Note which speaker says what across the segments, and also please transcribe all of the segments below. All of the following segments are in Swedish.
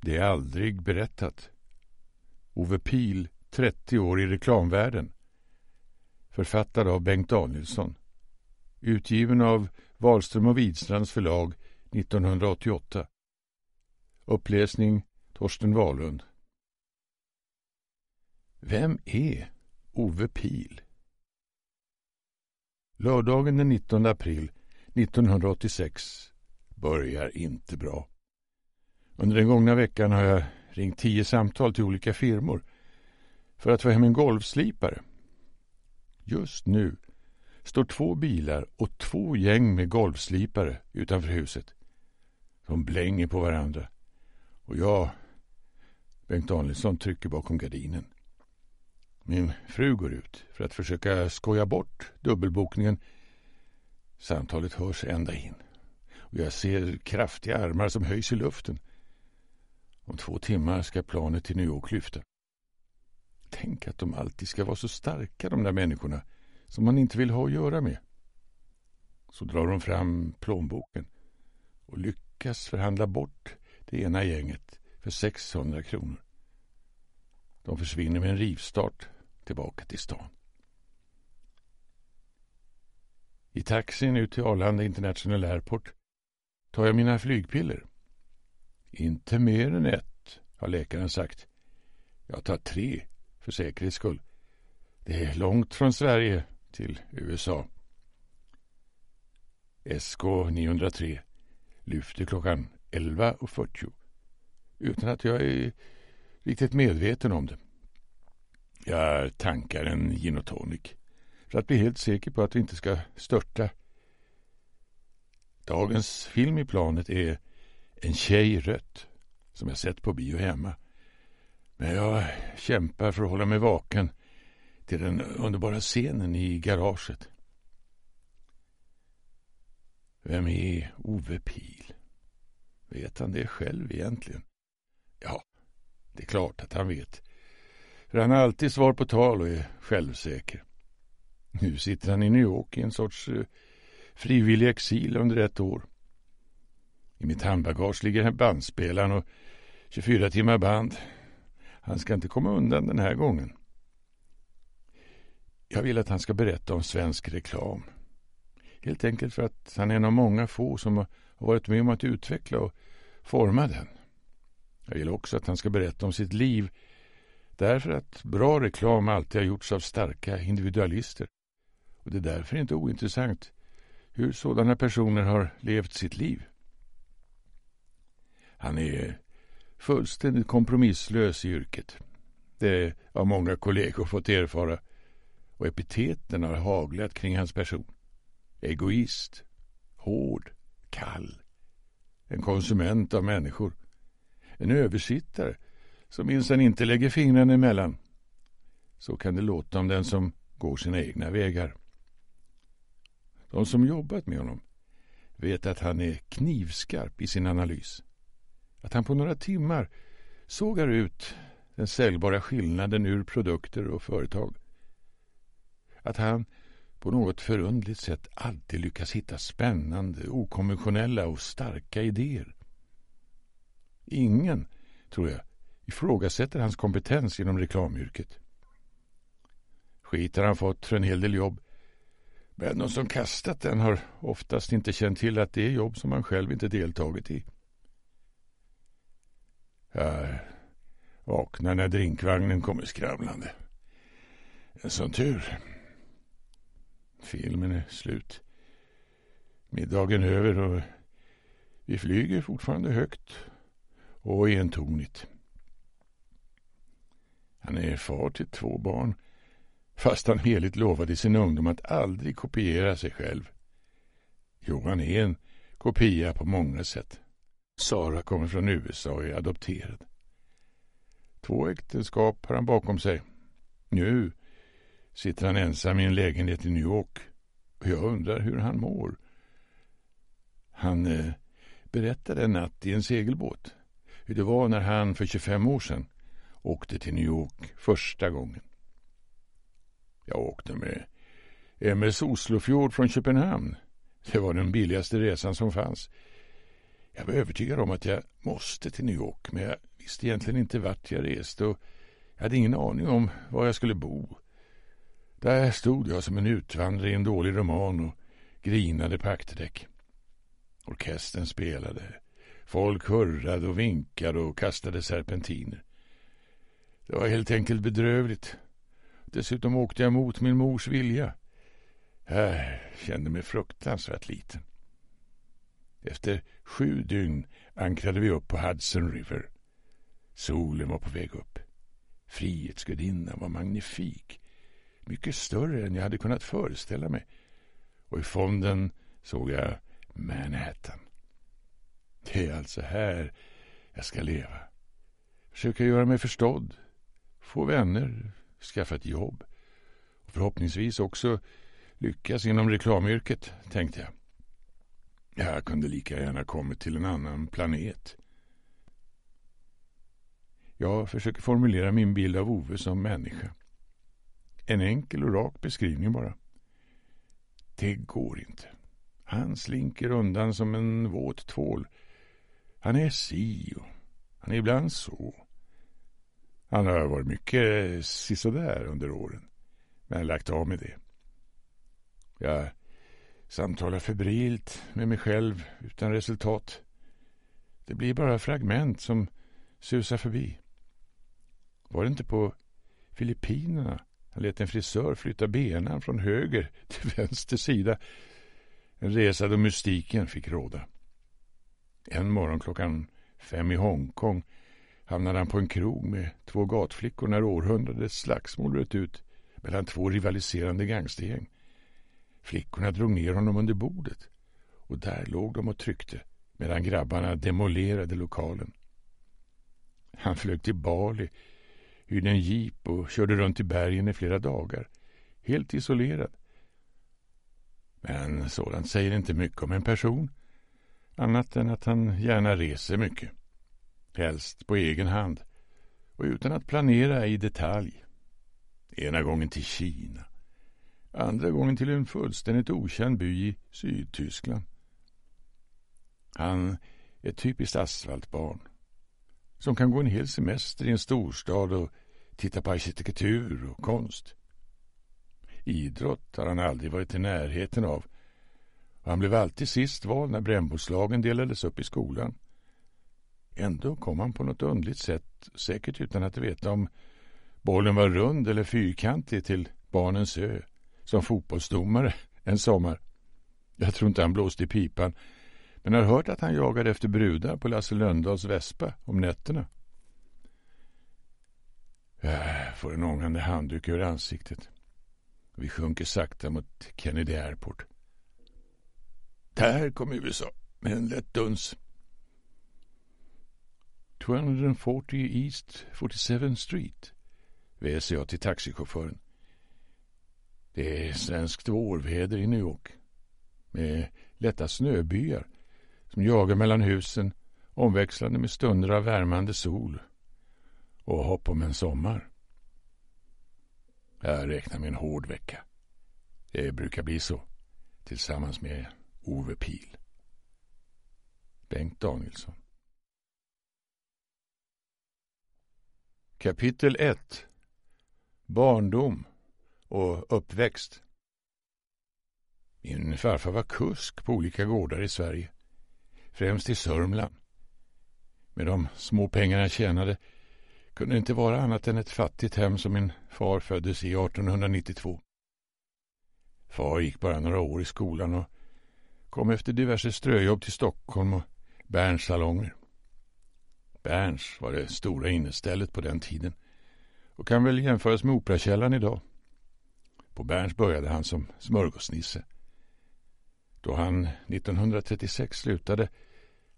Speaker 1: Det är aldrig berättat. Ove Pil, 30 år i reklamvärlden. Författad av Bengt Danielsson. Utgiven av Wahlström och Widstrands förlag 1988. Uppläsning Torsten Wahlund. Vem är Ove Pil? Lördagen den 19 april 1986 börjar inte bra. Under den gångna veckan har jag ringt tio samtal till olika firmor för att få hem en golvslipare. Just nu står två bilar och två gäng med golvslipare utanför huset. De blänger på varandra och jag, Bengt Danielsson, trycker bakom gardinen. Min fru går ut för att försöka skoja bort dubbelbokningen. Samtalet hörs ända in och jag ser kraftiga armar som höjs i luften. Om två timmar ska planet till New York lyfta. Tänk att de alltid ska vara så starka, de där människorna som man inte vill ha att göra med. Så drar de fram plånboken och lyckas förhandla bort det ena gänget för 600 kronor. De försvinner med en rivstart tillbaka till stan. I taxin ut till Arlanda International Airport tar jag mina flygpiller. Inte mer än ett, har läkaren sagt. Jag tar tre, för säkerhets skull. Det är långt från Sverige till USA. SK 903 lyfter klockan 11.40 utan att jag är riktigt medveten om det. Jag tankar en gin och tonic för att bli helt säker på att vi inte ska störta. Dagens film i planet är en tjej rött, som jag sett på bio hemma. Men jag kämpar för att hålla mig vaken till den underbara scenen i garaget. Vem är Ove Pil? Vet han det själv egentligen? Ja, det är klart att han vet. För han har alltid svar på tal och är självsäker. Nu sitter han i New York i en sorts eh, frivillig exil under ett år. I mitt handbagage ligger bandspelaren och 24 timmar band. Han ska inte komma undan den här gången. Jag vill att han ska berätta om svensk reklam. Helt enkelt för att han är en av många få som har varit med om att utveckla och forma den. Jag vill också att han ska berätta om sitt liv därför att bra reklam alltid har gjorts av starka individualister. Och det är därför inte ointressant hur sådana personer har levt sitt liv. Han är fullständigt kompromisslös i yrket. Det har många kollegor fått erfara och epiteten har haglat kring hans person. Egoist, hård, kall. En konsument av människor. En översittare som minsann inte lägger fingrarna emellan. Så kan det låta om den som går sina egna vägar. De som jobbat med honom vet att han är knivskarp i sin analys att han på några timmar sågar ut den säljbara skillnaden ur produkter och företag. Att han på något förundligt sätt alltid lyckas hitta spännande, okonventionella och starka idéer. Ingen, tror jag, ifrågasätter hans kompetens inom reklamyrket. Skit har han fått för en hel del jobb
Speaker 2: men de som kastat
Speaker 1: den har oftast inte känt till att det är jobb som han själv inte deltagit i. Jag vaknar när drinkvagnen kommer skramlande. En sån tur. Filmen är slut. Middagen är över och vi flyger fortfarande högt och entonigt. Han är far till två barn fast han heligt lovade i sin ungdom att aldrig kopiera sig själv. Johan är en kopia på många sätt. Sara kommer från USA och är adopterad. Två äktenskap har han bakom sig. Nu sitter han ensam i en lägenhet i New York och jag undrar hur han mår. Han eh, berättade en natt i en segelbåt hur det var när han för 25 år sedan åkte till New York första gången. Jag åkte med MS Oslofjord från Köpenhamn. Det var den billigaste resan som fanns. Jag var övertygad om att jag måste till New York men jag visste egentligen inte vart jag reste och jag hade ingen aning om var jag skulle bo. Där stod jag som en utvandrare i en dålig roman och grinade på akterdäck. Orkestern spelade. Folk hurrade och vinkade och kastade serpentiner. Det var helt enkelt bedrövligt. Dessutom åkte jag mot min mors vilja. Jag kände mig fruktansvärt liten. Efter sju dygn ankrade vi upp på Hudson River. Solen var på väg upp. Frihetsgudinnan var magnifik. Mycket större än jag hade kunnat föreställa mig. Och i fonden såg jag Manhattan. Det är alltså här jag ska leva. Försöka göra mig förstådd. Få vänner. Skaffa ett jobb. Och förhoppningsvis också lyckas inom reklamyrket, tänkte jag. Jag kunde lika gärna kommit till en annan planet. Jag försöker formulera min bild av Ove som människa. En enkel och rak beskrivning bara. Det går inte. Han slinker undan som en våt tvål. Han är si och han är ibland så. Han har varit mycket sisådär under åren, men lagt av med det. Jag Samtalar febrilt med mig själv utan resultat. Det blir bara fragment som susar förbi. Var det inte på Filippinerna han lät en frisör flytta benen från höger till vänster sida? En resa då mystiken fick råda. En morgon klockan fem i Hongkong hamnade han på en krog med två gatflickor när århundradets slagsmål bröt ut mellan två rivaliserande gangstergäng. Flickorna drog ner honom under bordet och där låg de och tryckte medan grabbarna demolerade lokalen. Han flög till Bali, hyrde en jeep och körde runt i bergen i flera dagar, helt isolerad. Men sådant säger inte mycket om en person, annat än att han gärna reser mycket. Helst på egen hand och utan att planera i detalj. Ena gången till Kina, andra gången till en fullständigt okänd by i Sydtyskland. Han är ett typiskt asfaltbarn som kan gå en hel semester i en storstad och titta på arkitektur och konst. Idrott har han aldrig varit i närheten av och han blev alltid sist vald när brännboslagen delades upp i skolan. Ändå kom han på något underligt sätt, säkert utan att veta om bollen var rund eller fyrkantig, till barnens ö som fotbollsdomare en sommar. Jag tror inte han blåste i pipan, men har hört att han jagade efter brudar på Lasse Lönndahls Vespa om nätterna. Jag äh, får en ångande handduk över ansiktet. Vi sjunker sakta mot Kennedy Airport. Där kom USA med en lätt duns. 240 East 47 Street, väser jag till taxichauffören. Det är svenskt vårväder i New York med lätta snöbyar som jagar mellan husen omväxlande med stunder av värmande sol och hopp om en sommar. Jag räknar med en hård vecka. Det brukar bli så tillsammans med Ove Pil. Bengt Danielsson. Kapitel 1 Barndom och uppväxt. Min farfar var kusk på olika gårdar i Sverige, främst i Sörmland. Med de små pengar han tjänade kunde det inte vara annat än ett fattigt hem som min far föddes i 1892. Far gick bara några år i skolan och kom efter diverse ströjobb till Stockholm och Berns salonger. Berns var det stora innestället på den tiden och kan väl jämföras med Operakällaren idag. På Berns började han som smörgåsnisse. Då han 1936 slutade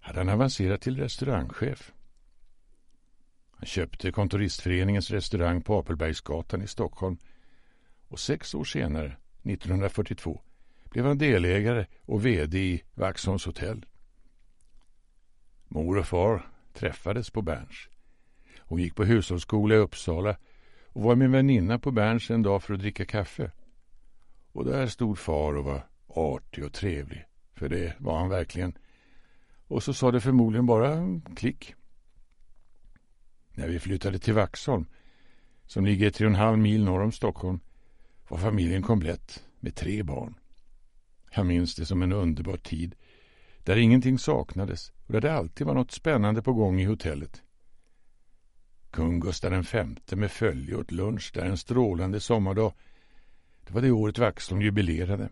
Speaker 1: hade han avancerat till restaurangchef. Han köpte Kontoristföreningens restaurang på Apelbergsgatan i Stockholm och sex år senare, 1942, blev han delägare och vd i Vaxholms hotell. Mor och far träffades på Berns. Hon gick på hushållsskola i Uppsala och var min väninna på Berns en dag för att dricka kaffe. Och där stod far och var artig och trevlig, för det var han verkligen. Och så sa det förmodligen bara klick. När vi flyttade till Vaxholm, som ligger tre och en halv mil norr om Stockholm, var familjen komplett med tre barn. Jag minns det som en underbar tid, där ingenting saknades och där det alltid var något spännande på gång i hotellet. Kung Gustav V med följe åt lunch där en strålande sommardag. Det var det året Vaxholm jubilerade.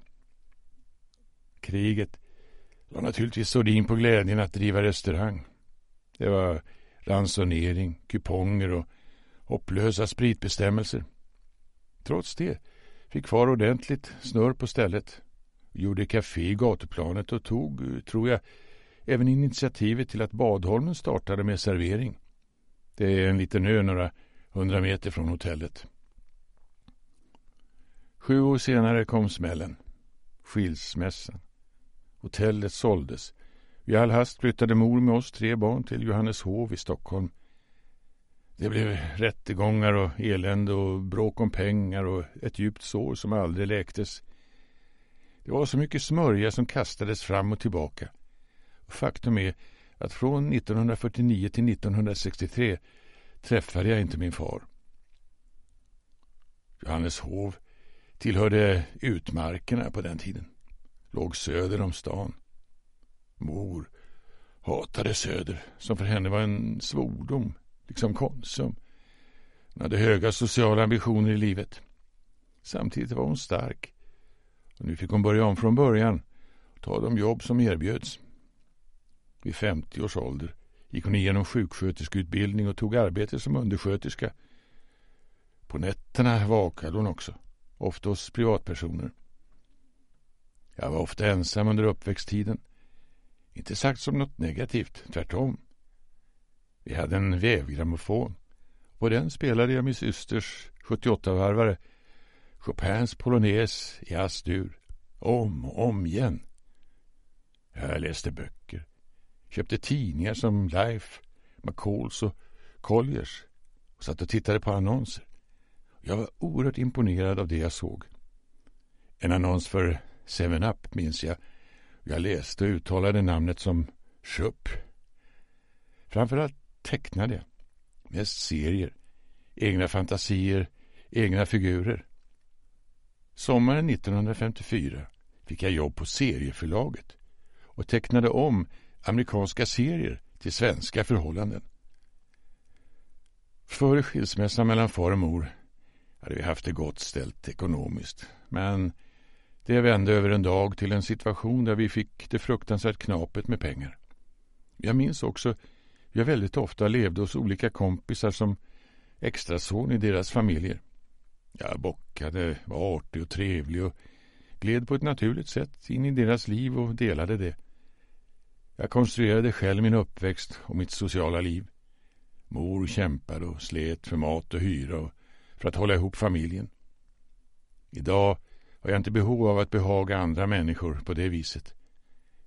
Speaker 1: Kriget la naturligtvis sordin på glädjen att driva restaurang. Det var ransonering, kuponger och hopplösa spritbestämmelser. Trots det fick far ordentligt snurr på stället. Gjorde kafé i gatuplanet och tog, tror jag, även initiativet till att Badholmen startade med servering. Det är en liten ö några hundra meter från hotellet. Sju år senare kom smällen. Skilsmässan. Hotellet såldes. I all hast flyttade mor med oss tre barn till Johanneshov i Stockholm. Det blev rättegångar och elände och bråk om pengar och ett djupt sår som aldrig läktes. Det var så mycket smörja som kastades fram och tillbaka. Faktum är att från 1949 till 1963 träffade jag inte min far. Johannes Hov tillhörde utmarkerna på den tiden. Låg söder om stan. Mor hatade Söder, som för henne var en svordom, liksom Konsum. Hon hade höga sociala ambitioner i livet. Samtidigt var hon stark. Och nu fick hon börja om från början och ta de jobb som erbjöds. Vid 50 års ålder gick hon igenom sjuksköterskeutbildning och tog arbete som undersköterska. På nätterna vakade hon också, ofta hos privatpersoner. Jag var ofta ensam under uppväxttiden. Inte sagt som något negativt, tvärtom. Vi hade en vävgrammofon. På den spelade jag min systers 78-varvare, Chopins polonaise i A-dur, om och om igen. Jag läste böcker, Köpte tidningar som Life, McCalls och Colliers och satt och tittade på annonser. Jag var oerhört imponerad av det jag såg. En annons för Seven up minns jag. Jag läste och uttalade namnet som Schupp. Framförallt tecknade jag. Mest serier. Egna fantasier, egna figurer. Sommaren 1954 fick jag jobb på serieförlaget och tecknade om amerikanska serier till svenska förhållanden. Före skilsmässan mellan far och mor hade vi haft det gott ställt ekonomiskt. Men det vände över en dag till en situation där vi fick det fruktansvärt knapet med pengar. Jag minns också hur jag väldigt ofta levde hos olika kompisar som extrason i deras familjer. Jag bockade, var artig och trevlig och gled på ett naturligt sätt in i deras liv och delade det. Jag konstruerade själv min uppväxt och mitt sociala liv. Mor kämpade och slet för mat och hyra och för att hålla ihop familjen. Idag har jag inte behov av att behaga andra människor på det viset.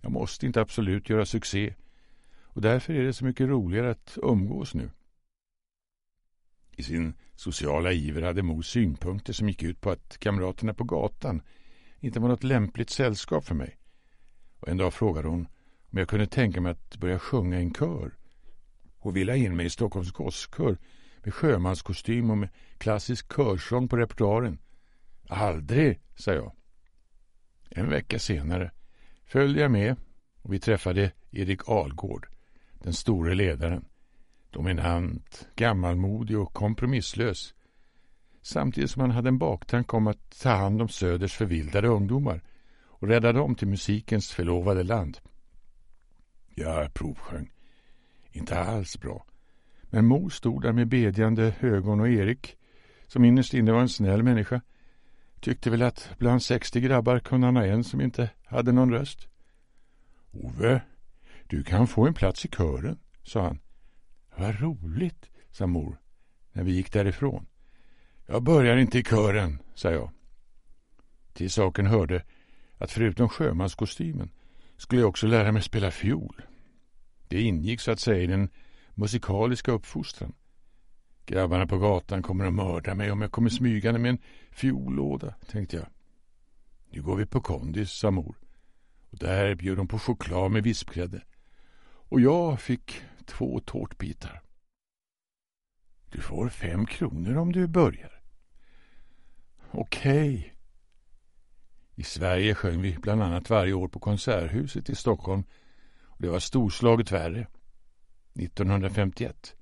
Speaker 1: Jag måste inte absolut göra succé och därför är det så mycket roligare att umgås nu. I sin sociala iver hade Mo synpunkter som gick ut på att kamraterna på gatan inte var något lämpligt sällskap för mig. Och en dag frågade hon men jag kunde tänka mig att börja sjunga i en kör och vilja in mig i Stockholms gosskör med sjömanskostym och med klassisk körsång på repertoaren. Aldrig, sa jag. En vecka senare följde jag med och vi träffade Erik Algård, den store ledaren. Dominant, gammalmodig och kompromisslös. Samtidigt som han hade en baktank om att ta hand om Söders förvildade ungdomar och rädda dem till musikens förlovade land. Jag provsjöng. Inte alls bra. Men Mo stod där med bedjande ögon och Erik, som innerst inne var en snäll människa, tyckte väl att bland 60 grabbar kunde han ha en som inte hade någon röst. Ove, du kan få en plats i kören, sa han. Vad roligt, sa mor, när vi gick därifrån. Jag börjar inte i kören, sa jag. Till saken hörde att förutom sjömanskostymen skulle jag också lära mig spela fiol. Det ingick så att säga i den musikaliska uppfostran. Grabbarna på gatan kommer att mörda mig om jag kommer smygande med en fiollåda, tänkte jag. Nu går vi på kondis, sa mor. Och där bjöd de på choklad med vispgrädde. Och jag fick två tårtbitar. Du får fem kronor om du börjar. Okej, i Sverige sjöng vi bland annat varje år på Konserthuset i Stockholm och det var storslaget värre. 1951,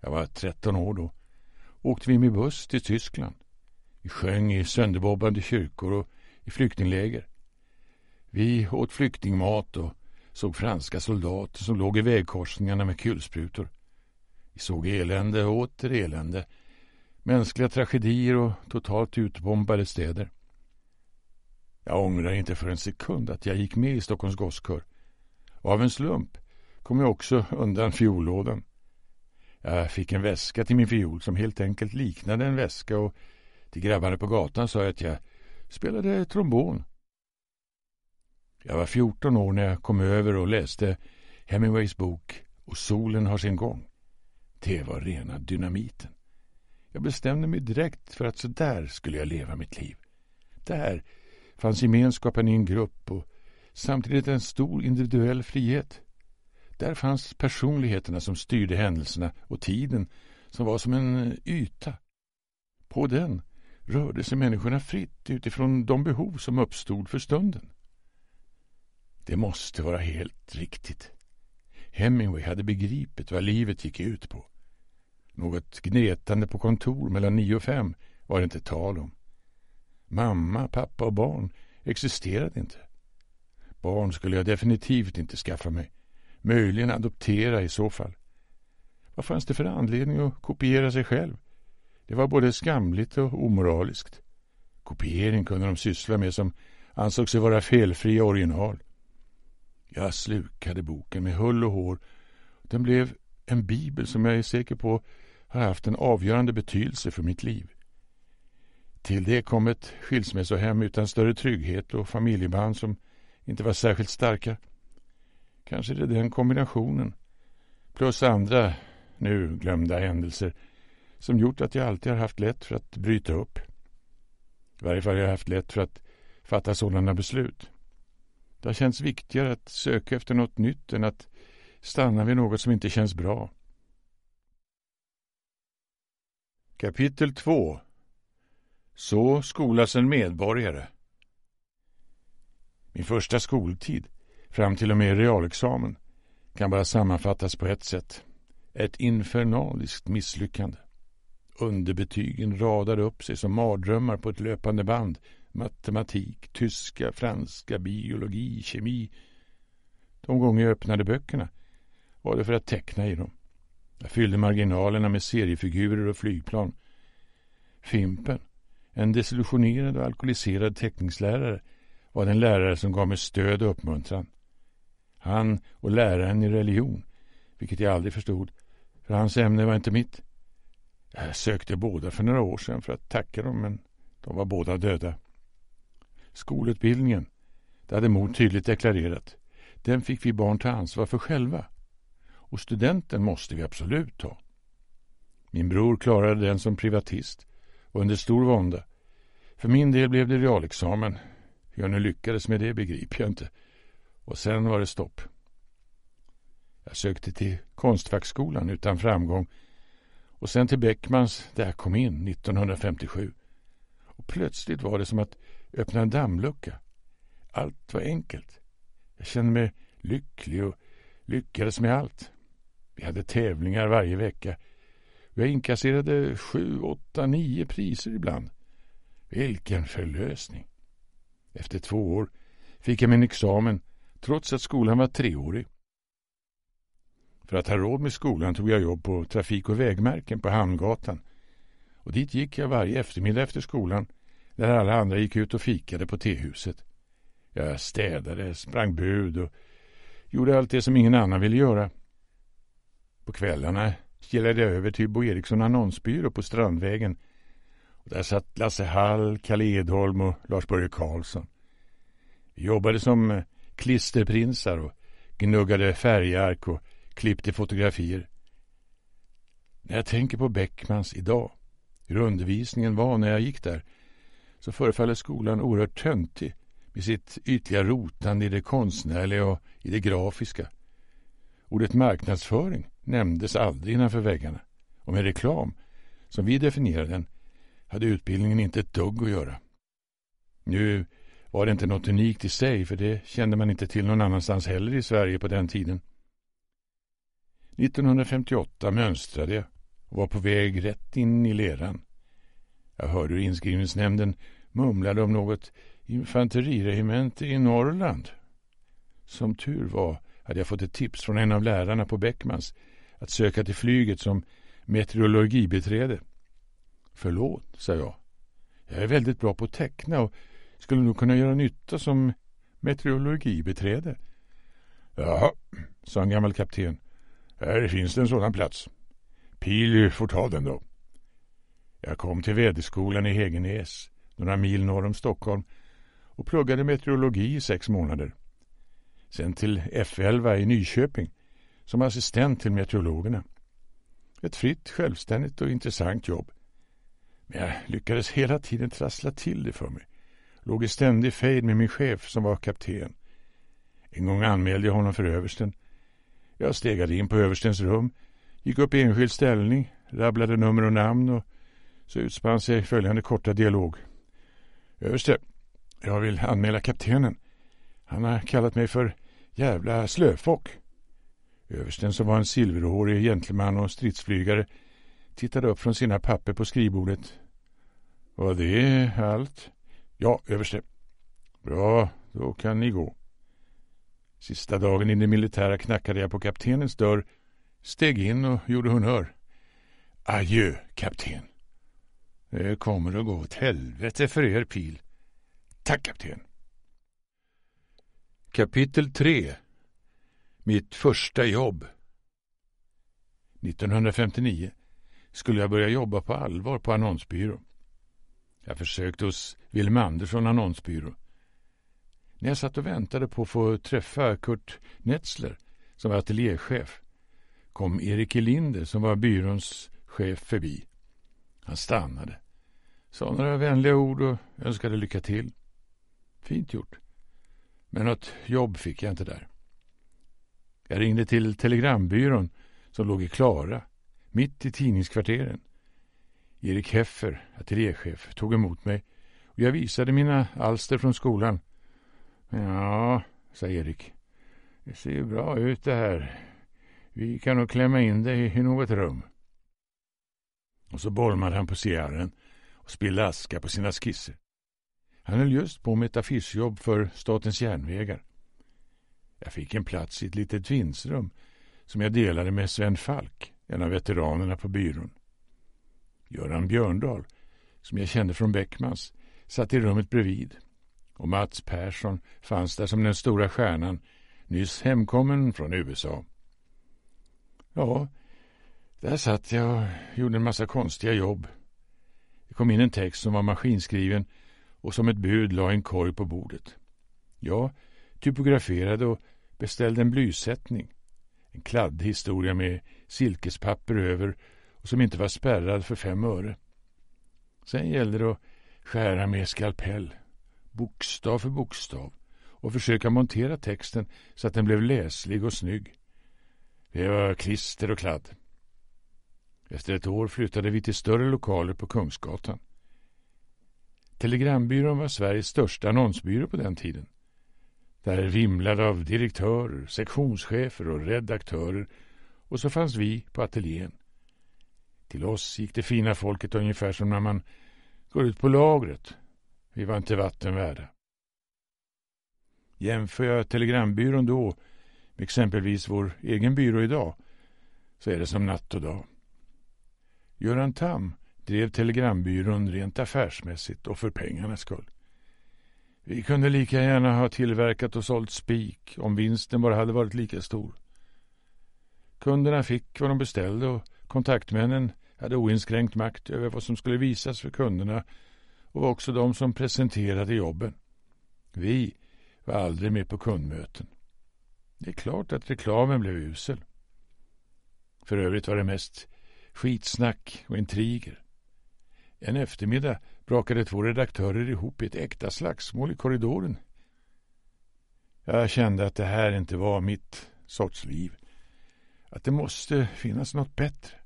Speaker 1: jag var 13 år då, åkte vi med buss till Tyskland. Vi sjöng i sönderbobbande kyrkor och i flyktingläger. Vi åt flyktingmat och såg franska soldater som låg i vägkorsningarna med kulsprutor. Vi såg elände och åter elände, mänskliga tragedier och totalt utbombade städer. Jag ångrar inte för en sekund att jag gick med i Stockholms gosskör. Och av en slump kom jag också undan fiollådan. Jag fick en väska till min fiol som helt enkelt liknade en väska och till grabbarna på gatan sa jag att jag spelade trombon. Jag var 14 år när jag kom över och läste Hemingways bok Och solen har sin gång. Det var rena dynamiten. Jag bestämde mig direkt för att så där skulle jag leva mitt liv. Där fanns gemenskapen i en grupp och samtidigt en stor individuell frihet. Där fanns personligheterna som styrde händelserna och tiden som var som en eh, yta. På den rörde sig människorna fritt utifrån de behov som uppstod för stunden. Det måste vara helt riktigt. Hemingway hade begripit vad livet gick ut på. Något gnetande på kontor mellan nio och fem var det inte tal om mamma, pappa och barn existerade inte. Barn skulle jag definitivt inte skaffa mig. Möjligen adoptera i så fall. Vad fanns det för anledning att kopiera sig själv? Det var både skamligt och omoraliskt. Kopiering kunde de syssla med som ansåg sig vara felfria original. Jag slukade boken med hull och hår. Den blev en bibel som jag är säker på har haft en avgörande betydelse för mitt liv. Till det kom ett skilsmässohem utan större trygghet och familjeband som inte var särskilt starka. Kanske är det den kombinationen, plus andra nu glömda händelser som gjort att jag alltid har haft lätt för att bryta upp. I varje fall har jag haft lätt för att fatta sådana beslut. Det har känts viktigare att söka efter något nytt än att stanna vid något som inte känns bra. Kapitel 2 så skolas en medborgare. Min första skoltid, fram till och med realexamen, kan bara sammanfattas på ett sätt. Ett infernaliskt misslyckande. Underbetygen radade upp sig som mardrömmar på ett löpande band. Matematik, tyska, franska, biologi, kemi. De gånger jag öppnade böckerna var det för att teckna i dem. Jag fyllde marginalerna med seriefigurer och flygplan. Fimpen, en desillusionerad och alkoholiserad teckningslärare var den lärare som gav mig stöd och uppmuntran. Han och läraren i religion, vilket jag aldrig förstod, för hans ämne var inte mitt. Jag sökte båda för några år sedan för att tacka dem, men de var båda döda. Skolutbildningen, det hade mor tydligt deklarerat, den fick vi barn ta ansvar för själva. Och studenten måste vi absolut ta. Min bror klarade den som privatist och under stor vånda. För min del blev det realexamen. Hur jag nu lyckades med det begriper jag inte. Och sen var det stopp. Jag sökte till Konstfackskolan utan framgång och sen till Beckmans där jag kom in 1957. Och plötsligt var det som att öppna en dammlucka. Allt var enkelt. Jag kände mig lycklig och lyckades med allt. Vi hade tävlingar varje vecka. Jag inkasserade sju, åtta, nio priser ibland. Vilken förlösning! Efter två år fick jag min examen trots att skolan var treårig. För att ha råd med skolan tog jag jobb på trafik och vägmärken på Hamngatan. Och dit gick jag varje eftermiddag efter skolan när alla andra gick ut och fikade på tehuset. Jag städade, sprang bud och gjorde allt det som ingen annan ville göra. På kvällarna gällade jag över till Bo Eriksson annonsbyrå på Strandvägen och där satt Lasse Hall, Kalle Edholm och Lars-Börje Karlsson. Vi jobbade som eh, klisterprinsar och gnuggade färgark och klippte fotografier. När jag tänker på Beckmans idag, hur undervisningen var när jag gick där, så förefaller skolan oerhört töntig med sitt ytliga rotande i det konstnärliga och i det grafiska. Ordet marknadsföring nämndes aldrig innanför väggarna och med reklam, som vi definierar den, hade utbildningen inte ett dugg att göra. Nu var det inte något unikt i sig, för det kände man inte till någon annanstans heller i Sverige på den tiden. 1958 mönstrade jag och var på väg rätt in i leran. Jag hörde hur inskrivningsnämnden mumlade om något infanteriregemente i Norrland. Som tur var hade jag fått ett tips från en av lärarna på Beckmans att söka till flyget som meteorologibiträde. Förlåt, sa jag. Jag är väldigt bra på att teckna och skulle nog kunna göra nytta som meteorologibeträde. Jaha, sa en gammal kapten. Här finns det en sådan plats. Pil får ta den då. Jag kom till väderskolan i Hägernäs, några mil norr om Stockholm och pluggade meteorologi i sex månader. Sen till F11 i Nyköping som assistent till meteorologerna. Ett fritt, självständigt och intressant jobb men jag lyckades hela tiden trassla till det för mig. Låg i ständig fejd med min chef som var kapten. En gång anmälde jag honom för översten. Jag stegade in på överstens rum, gick upp i enskild ställning, rabblade nummer och namn och så utspann sig följande korta dialog. Överste, jag vill anmäla kaptenen. Han har kallat mig för jävla slöfock. Översten som var en silverhårig gentleman och stridsflygare tittade upp från sina papper på skrivbordet var det allt? Ja, överste. Bra, då kan ni gå. Sista dagen i det militära knackade jag på kaptenens dörr, steg in och gjorde honnör. Adjö, kapten. Det kommer att gå åt helvete för er pil. Tack, kapten. Kapitel 3 Mitt första jobb 1959 skulle jag börja jobba på allvar på annonsbyrå. Jag försökte hos Wilhelm Andersson annonsbyrå. När jag satt och väntade på att få träffa Kurt Netzler som var ateljéchef kom Erik Elinder som var byråns chef förbi. Han stannade, sa några vänliga ord och önskade lycka till. Fint gjort. Men något jobb fick jag inte där. Jag ringde till telegrambyrån som låg i Klara, mitt i tidningskvarteren. Erik Heffer, ateljéchef, tog emot mig och jag visade mina alster från skolan. Ja, sa Erik. Det ser ju bra ut det här. Vi kan nog klämma in dig i något rum. Och så bolmade han på searen och spillde aska på sina skisser. Han höll just på med ett affischjobb för Statens järnvägar. Jag fick en plats i ett litet vindsrum som jag delade med Sven Falk, en av veteranerna på byrån. Göran Björndal, som jag kände från Beckmans, satt i rummet bredvid. Och Mats Persson fanns där som den stora stjärnan, nyss hemkommen från USA. Ja, där satt jag och gjorde en massa konstiga jobb. Det kom in en text som var maskinskriven och som ett bud la en korg på bordet. Jag typograferade och beställde en blysättning. En kladdig historia med silkespapper över och som inte var spärrad för fem öre. Sen gällde det att skära med skalpell, bokstav för bokstav och försöka montera texten så att den blev läslig och snygg. Det var klister och kladd. Efter ett år flyttade vi till större lokaler på Kungsgatan. Telegrambyrån var Sveriges största annonsbyrå på den tiden. Där vimlade av direktörer, sektionschefer och redaktörer och så fanns vi på ateljén. Till oss gick det fina folket ungefär som när man går ut på lagret. Vi var inte vatten värda. Jämför jag Telegrambyrån då med exempelvis vår egen byrå idag så är det som natt och dag. Göran Tam drev Telegrambyrån rent affärsmässigt och för pengarnas skull. Vi kunde lika gärna ha tillverkat och sålt spik om vinsten bara hade varit lika stor. Kunderna fick vad de beställde och kontaktmännen hade oinskränkt makt över vad som skulle visas för kunderna och var också de som presenterade jobben. Vi var aldrig med på kundmöten. Det är klart att reklamen blev usel. För övrigt var det mest skitsnack och intriger. En eftermiddag brakade två redaktörer ihop i ett äkta slagsmål i korridoren. Jag kände att det här inte var mitt sorts liv. Att det måste finnas något bättre.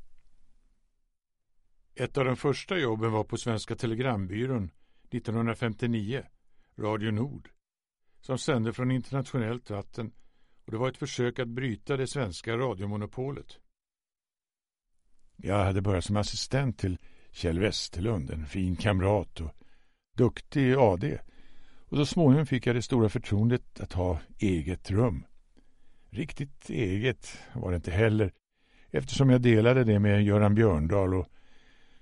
Speaker 1: Ett av de första jobben var på Svenska Telegrambyrån 1959, Radio Nord, som sände från internationellt vatten och det var ett försök att bryta det svenska radiomonopolet. Jag hade börjat som assistent till Kjell Westerlund, en fin kamrat och duktig AD och så småningom fick jag det stora förtroendet att ha eget rum. Riktigt eget var det inte heller eftersom jag delade det med Göran Björndal och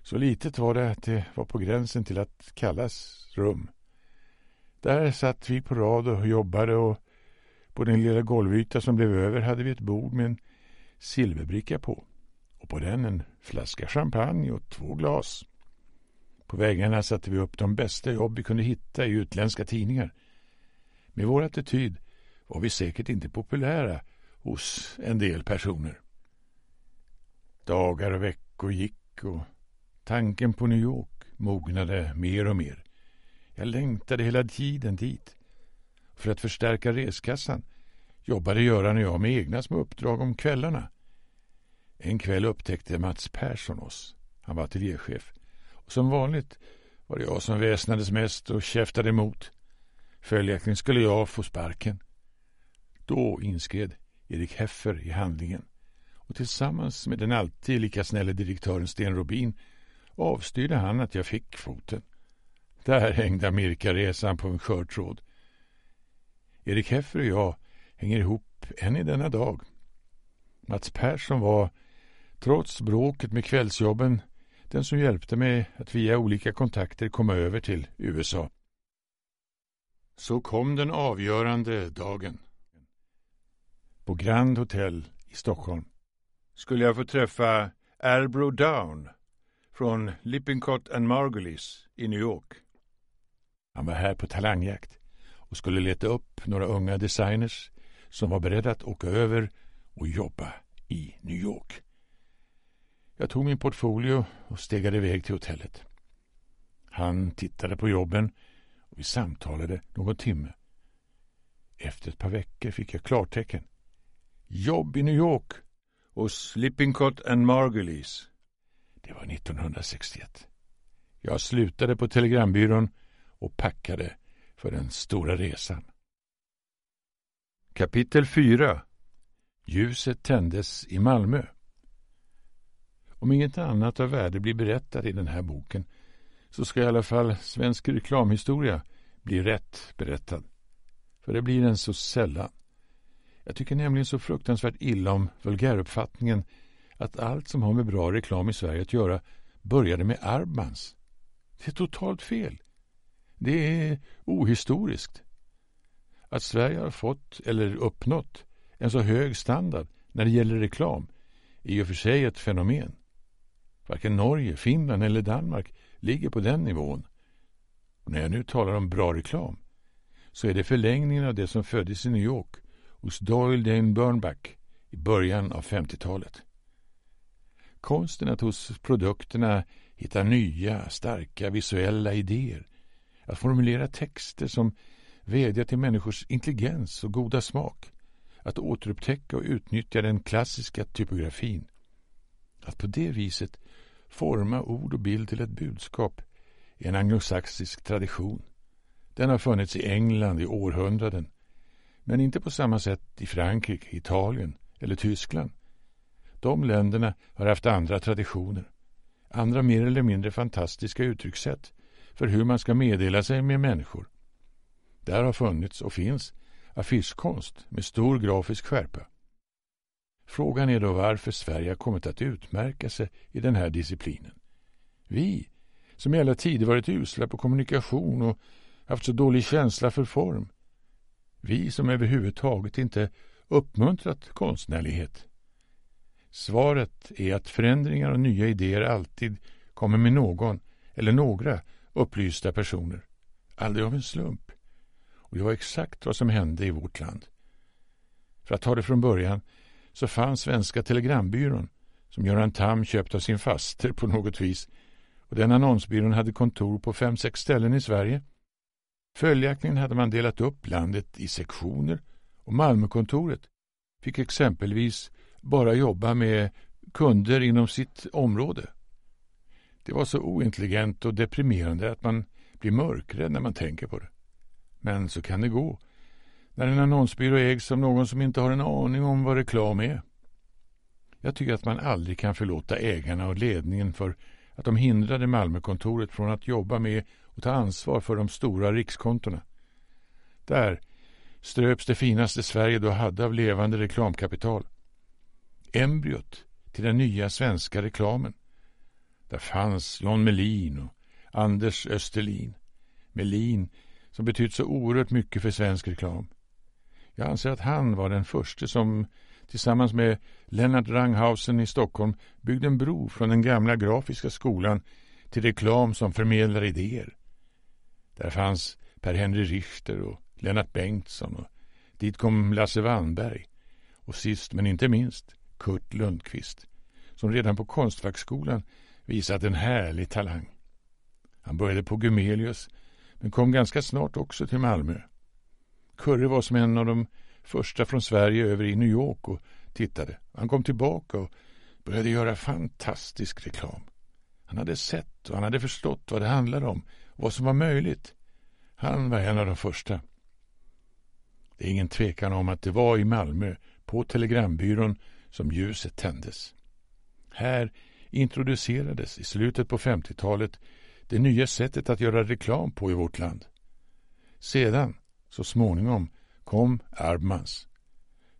Speaker 1: så litet var det att det var på gränsen till att kallas rum. Där satt vi på rad och jobbade och på den lilla golvyta som blev över hade vi ett bord med en silverbricka på och på den en flaska champagne och två glas. På väggarna satte vi upp de bästa jobb vi kunde hitta i utländska tidningar. Med vår attityd var vi säkert inte populära hos en del personer. Dagar och veckor gick och Tanken på New York mognade mer och mer. Jag längtade hela tiden dit. För att förstärka reskassan jobbade Göran och jag med egna små uppdrag om kvällarna. En kväll upptäckte Mats Persson oss. Han var ateljéchef. Och som vanligt var det jag som väsnades mest och käftade emot. Följaktligen skulle jag få sparken. Då inskred Erik Heffer i handlingen och tillsammans med den alltid lika snälle direktören Sten Robin avstyrde han att jag fick foten. Där hängde Amerikaresan på en skör tråd. Erik Heffer och jag hänger ihop än i denna dag. Mats Persson var, trots bråket med kvällsjobben, den som hjälpte mig att via olika kontakter komma över till USA. Så kom den avgörande dagen. På Grand Hotel i Stockholm skulle jag få träffa Erbro Down från Lippincott and Margulies i New York. Han var här på talangjakt och skulle leta upp några unga designers som var beredda att åka över och jobba i New York. Jag tog min portfolio och stegade iväg till hotellet. Han tittade på jobben och vi samtalade någon timme. Efter ett par veckor fick jag klartecken. Jobb i New York! Hos Lippincott and Margulies. Det var 1961. Jag slutade på telegrambyrån och packade för den stora resan. Kapitel 4 Ljuset tändes i Malmö. Om inget annat av värde blir berättat i den här boken så ska i alla fall svensk reklamhistoria bli rätt berättad. För det blir den så sällan. Jag tycker nämligen så fruktansvärt illa om vulgäruppfattningen att allt som har med bra reklam i Sverige att göra började med Arbmans. Det är totalt fel. Det är ohistoriskt. Att Sverige har fått, eller uppnått, en så hög standard när det gäller reklam är i och för sig ett fenomen. Varken Norge, Finland eller Danmark ligger på den nivån. Och när jag nu talar om bra reklam så är det förlängningen av det som föddes i New York hos Doyle Dane Burnback i början av 50-talet konsten att hos produkterna hitta nya, starka visuella idéer. Att formulera texter som vädjar till människors intelligens och goda smak. Att återupptäcka och utnyttja den klassiska typografin. Att på det viset forma ord och bild till ett budskap är en anglosaxisk tradition. Den har funnits i England i århundraden men inte på samma sätt i Frankrike, Italien eller Tyskland. De länderna har haft andra traditioner. Andra mer eller mindre fantastiska uttryckssätt för hur man ska meddela sig med människor. Där har funnits och finns affischkonst med stor grafisk skärpa. Frågan är då varför Sverige har kommit att utmärka sig i den här disciplinen. Vi, som i alla tider varit usla på kommunikation och haft så dålig känsla för form. Vi som överhuvudtaget inte uppmuntrat konstnärlighet. Svaret är att förändringar och nya idéer alltid kommer med någon eller några upplysta personer. Aldrig av en slump. Och det var exakt vad som hände i vårt land. För att ta det från början så fanns Svenska Telegrambyrån som Göran Tam köpt av sin faster på något vis och den annonsbyrån hade kontor på fem, sex ställen i Sverige. Följaktligen hade man delat upp landet i sektioner och Malmökontoret fick exempelvis bara jobba med kunder inom sitt område. Det var så ointelligent och deprimerande att man blir mörkrädd när man tänker på det. Men så kan det gå när en annonsbyrå ägs av någon som inte har en aning om vad reklam är. Jag tycker att man aldrig kan förlåta ägarna och ledningen för att de hindrade Malmökontoret från att jobba med och ta ansvar för de stora rikskontorna. Där ströps det finaste Sverige då hade av levande reklamkapital embryot till den nya svenska reklamen. Där fanns Jan Melin och Anders Österlin. Melin som betytt så oerhört mycket för svensk reklam. Jag anser att han var den förste som tillsammans med Lennart Ranghausen i Stockholm byggde en bro från den gamla grafiska skolan till reklam som förmedlar idéer. Där fanns Per-Henry Richter och Lennart Bengtsson och dit kom Lasse Wannberg och sist men inte minst Kurt Lundqvist som redan på Konstfackskolan visat en härlig talang. Han började på Gumelius men kom ganska snart också till Malmö. Kurre var som en av de första från Sverige över i New York och tittade. Han kom tillbaka och började göra fantastisk reklam. Han hade sett och han hade förstått vad det handlade om och vad som var möjligt. Han var en av de första. Det är ingen tvekan om att det var i Malmö, på Telegrambyrån, som ljuset tändes. Här introducerades i slutet på 50-talet det nya sättet att göra reklam på i vårt land. Sedan, så småningom, kom Erbmans.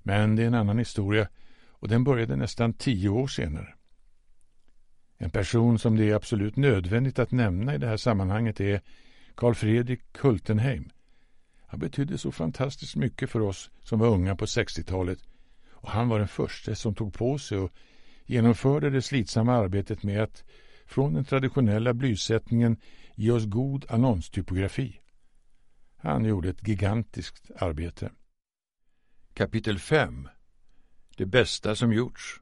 Speaker 1: Men det är en annan historia och den började nästan tio år senare. En person som det är absolut nödvändigt att nämna i det här sammanhanget är Carl Fredrik Hultenheim. Han betydde så fantastiskt mycket för oss som var unga på 60-talet och han var den första som tog på sig och genomförde det slitsamma arbetet med att från den traditionella blysättningen ge oss god annonstypografi. Han gjorde ett gigantiskt arbete. Kapitel 5 Det bästa som gjorts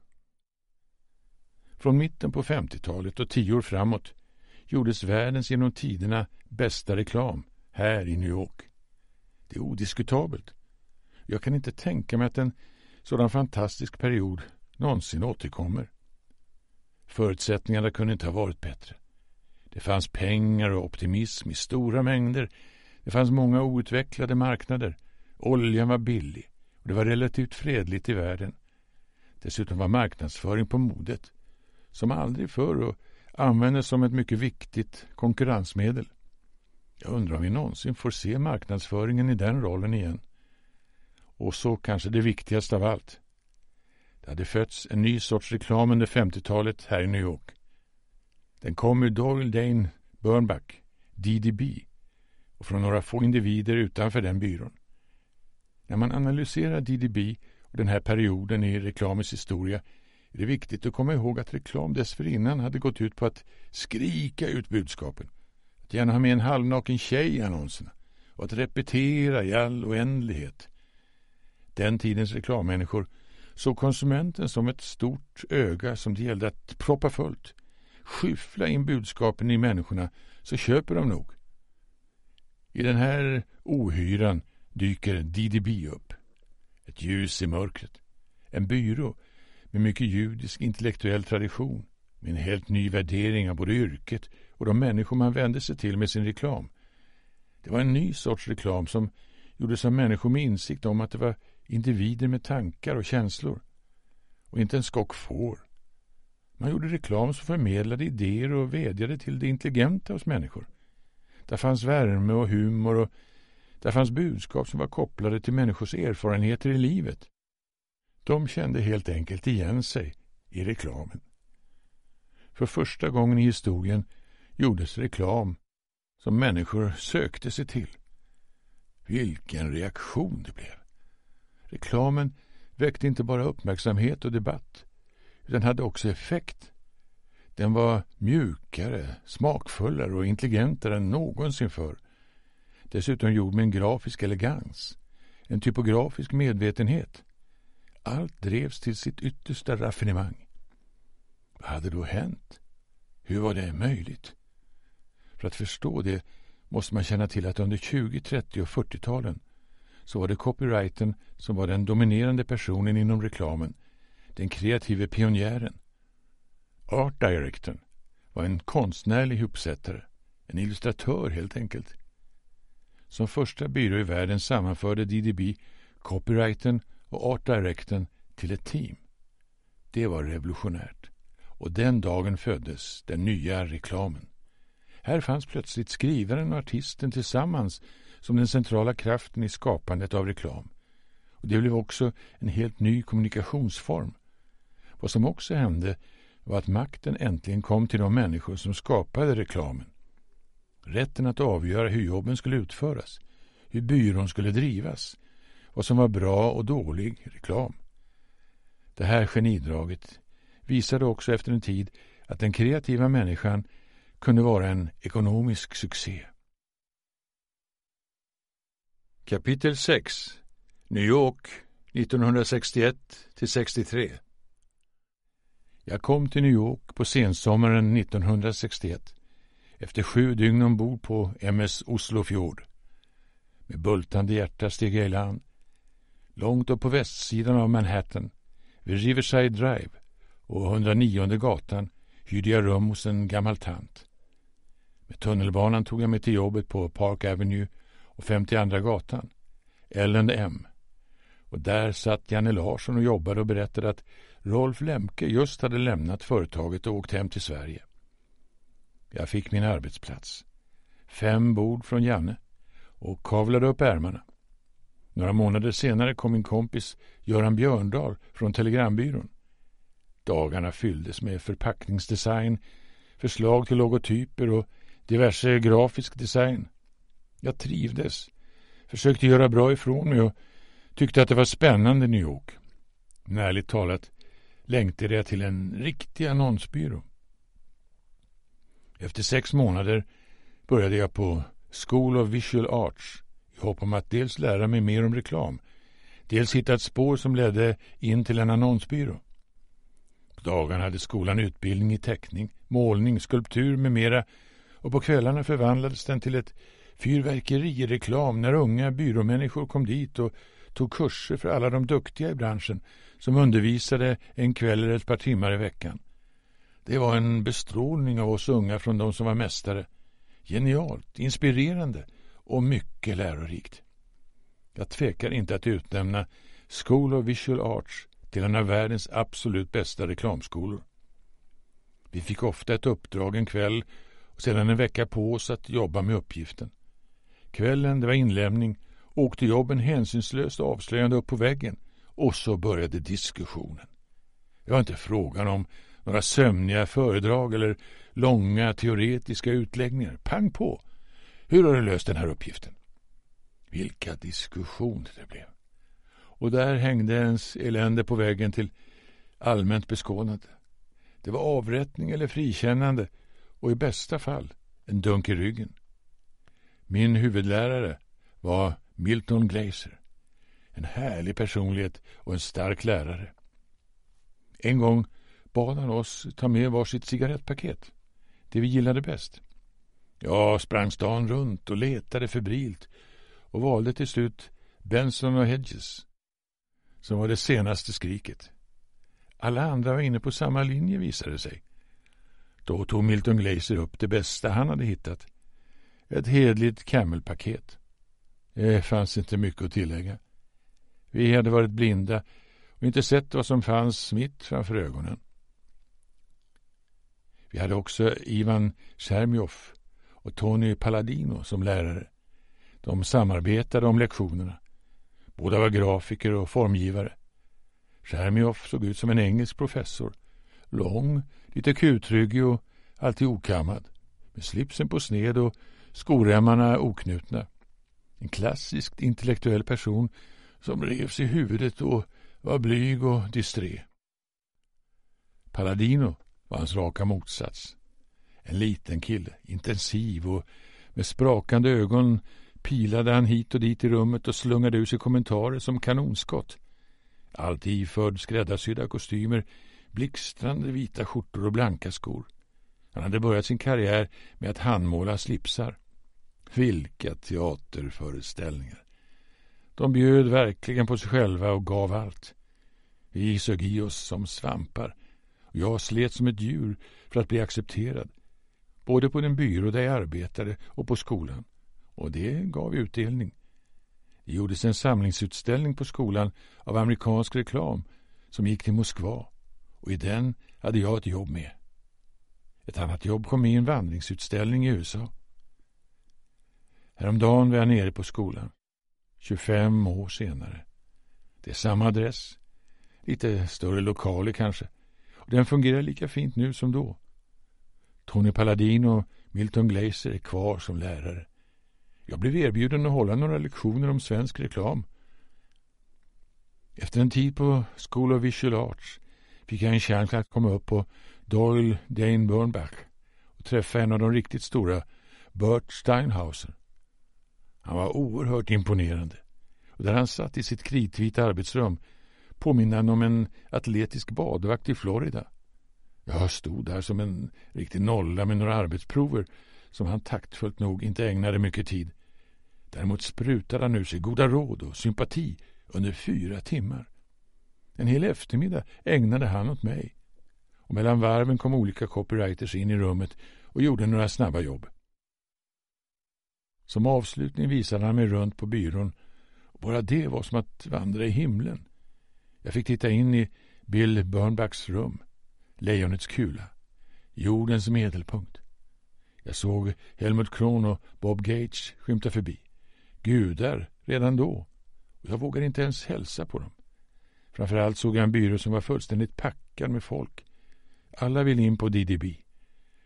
Speaker 1: Från mitten på 50-talet och tio år framåt gjordes världens genom tiderna bästa reklam här i New York. Det är odiskutabelt. Jag kan inte tänka mig att en sådan fantastisk period någonsin återkommer. Förutsättningarna kunde inte ha varit bättre. Det fanns pengar och optimism i stora mängder. Det fanns många outvecklade marknader. Oljan var billig och det var relativt fredligt i världen. Dessutom var marknadsföring på modet, som aldrig förr och användes som ett mycket viktigt konkurrensmedel. Jag undrar om vi någonsin får se marknadsföringen i den rollen igen. Och så kanske det viktigaste av allt. Det hade fötts en ny sorts reklam under 50-talet här i New York. Den kom ur Doyle Dane Burnback, DDB, och från några få individer utanför den byrån. När man analyserar DDB och den här perioden i reklamens historia är det viktigt att komma ihåg att reklam dessförinnan hade gått ut på att skrika ut budskapen, att gärna ha med en halvnaken tjej i annonserna och att repetera i all oändlighet den tidens reklammänniskor, såg konsumenten som ett stort öga som det gällde att proppa fullt. Skyffla in budskapen i människorna så köper de nog. I den här ohyran dyker DDB upp. Ett ljus i mörkret. En byrå med mycket judisk intellektuell tradition med en helt ny värdering av både yrket och de människor man vände sig till med sin reklam. Det var en ny sorts reklam som gjordes av människor med insikt om att det var individer med tankar och känslor. Och inte en skock får. Man gjorde reklam som förmedlade idéer och vädjade till det intelligenta hos människor. Där fanns värme och humor och där fanns budskap som var kopplade till människors erfarenheter i livet. De kände helt enkelt igen sig i reklamen. För första gången i historien gjordes reklam som människor sökte sig till. Vilken reaktion det blev! Reklamen väckte inte bara uppmärksamhet och debatt utan hade också effekt. Den var mjukare, smakfullare och intelligentare än någonsin förr. Dessutom gjord med en grafisk elegans, en typografisk medvetenhet. Allt drevs till sitt yttersta raffinemang. Vad hade då hänt? Hur var det möjligt? För att förstå det måste man känna till att under 20-, 30 och 40-talen så var det copyrighten som var den dominerande personen inom reklamen, den kreative pionjären. Art directorn var en konstnärlig uppsättare, en illustratör helt enkelt. Som första byrå i världen sammanförde DDB copyrighten och art directorn till ett team. Det var revolutionärt. Och den dagen föddes den nya reklamen. Här fanns plötsligt skrivaren och artisten tillsammans som den centrala kraften i skapandet av reklam. Och det blev också en helt ny kommunikationsform. Vad som också hände var att makten äntligen kom till de människor som skapade reklamen. Rätten att avgöra hur jobben skulle utföras, hur byrån skulle drivas, vad som var bra och dålig reklam. Det här genidraget visade också efter en tid att den kreativa människan kunde vara en ekonomisk succé. Kapitel 6 New York 1961 63 Jag kom till New York på sensommaren 1961 efter sju dygn ombord på MS Oslofjord. Med bultande hjärta steg jag i land. Långt upp på västsidan av Manhattan, vid Riverside Drive och 109 gatan hyrde jag rum hos en gammal tant. Med tunnelbanan tog jag mig till jobbet på Park Avenue och 52 gatan, L&M. Och där satt Janne Larsson och jobbade och berättade att Rolf Lemke just hade lämnat företaget och åkt hem till Sverige. Jag fick min arbetsplats. Fem bord från Janne och kavlade upp ärmarna. Några månader senare kom min kompis Göran Björndal från Telegrambyrån. Dagarna fylldes med förpackningsdesign, förslag till logotyper och diverse grafisk design. Jag trivdes, försökte göra bra ifrån mig och tyckte att det var spännande i New York. Men ärligt talat längtade jag till en riktig annonsbyrå. Efter sex månader började jag på School of Visual Arts i hopp om att dels lära mig mer om reklam, dels hitta ett spår som ledde in till en annonsbyrå. På dagarna hade skolan utbildning i teckning, målning, skulptur med mera och på kvällarna förvandlades den till ett fyrverkerireklam när unga byråmänniskor kom dit och tog kurser för alla de duktiga i branschen som undervisade en kväll eller ett par timmar i veckan. Det var en bestrålning av oss unga från de som var mästare. Genialt, inspirerande och mycket lärorikt. Jag tvekar inte att utnämna School of Visual Arts till en av världens absolut bästa reklamskolor. Vi fick ofta ett uppdrag en kväll och sedan en vecka på oss att jobba med uppgiften. Kvällen det var inlämning åkte jobben hänsynslöst avslöjande upp på väggen och så började diskussionen. Det var inte frågan om några sömniga föredrag eller långa teoretiska utläggningar. Pang på! Hur har du löst den här uppgiften? Vilka diskussioner det blev! Och där hängde ens elände på vägen till allmänt beskådande. Det var avrättning eller frikännande och i bästa fall en dunk i ryggen. Min huvudlärare var Milton Glaser. En härlig personlighet och en stark lärare. En gång bad han oss ta med varsitt cigarettpaket, det vi gillade bäst. Jag sprang stan runt och letade febrilt och valde till slut Benson och Hedges, som var det senaste skriket. Alla andra var inne på samma linje visade sig. Då tog Milton Glaser upp det bästa han hade hittat, ett hedligt camelpaket. Det fanns inte mycket att tillägga. Vi hade varit blinda och inte sett vad som fanns mitt framför ögonen. Vi hade också Ivan Schermjov och Tony Palladino som lärare. De samarbetade om lektionerna. Båda var grafiker och formgivare. Schermjov såg ut som en engelsk professor. Lång, lite kutryggig och alltid okammad. Med slipsen på sned och Skorämmarna oknutna. En klassiskt intellektuell person som revs i huvudet och var blyg och distré. Paladino var hans raka motsats. En liten kille, intensiv och med sprakande ögon pilade han hit och dit i rummet och slungade ur sig kommentarer som kanonskott. Allt iförd skräddarsydda kostymer, blixtrande vita skjortor och blanka skor. Han hade börjat sin karriär med att handmåla slipsar. Vilka teaterföreställningar! De bjöd verkligen på sig själva och gav allt. Vi sög i oss som svampar. Jag slet som ett djur för att bli accepterad. Både på den byrå där jag arbetade och på skolan. Och det gav utdelning. Det gjordes en samlingsutställning på skolan av amerikansk reklam som gick till Moskva. Och i den hade jag ett jobb med. Ett annat jobb kom med i en vandringsutställning i USA. Häromdagen var jag nere på skolan. 25 år senare. Det är samma adress. Lite större lokaler kanske. Och den fungerar lika fint nu som då. Tony Palladino och Milton Glaser är kvar som lärare. Jag blev erbjuden att hålla några lektioner om svensk reklam. Efter en tid på School of Visual Arts fick jag en chans att komma upp på Doyle Dane Burnbach och träffa en av de riktigt stora, Bert Steinhauser. Han var oerhört imponerande. Och där han satt i sitt kritvita arbetsrum påminner han om en atletisk badvakt i Florida. Jag stod där som en riktig nolla med några arbetsprover som han taktfullt nog inte ägnade mycket tid. Däremot sprutade han ur sig goda råd och sympati under fyra timmar. En hel eftermiddag ägnade han åt mig. Och mellan varven kom olika copywriters in i rummet och gjorde några snabba jobb. Som avslutning visade han mig runt på byrån och bara det var som att vandra i himlen. Jag fick titta in i Bill Burnbacks rum, lejonets kula, jordens medelpunkt. Jag såg Helmut Kron och Bob Gage skymta förbi. Gudar redan då. Och jag vågade inte ens hälsa på dem. Framförallt såg jag en byrå som var fullständigt packad med folk. Alla ville in på DDB.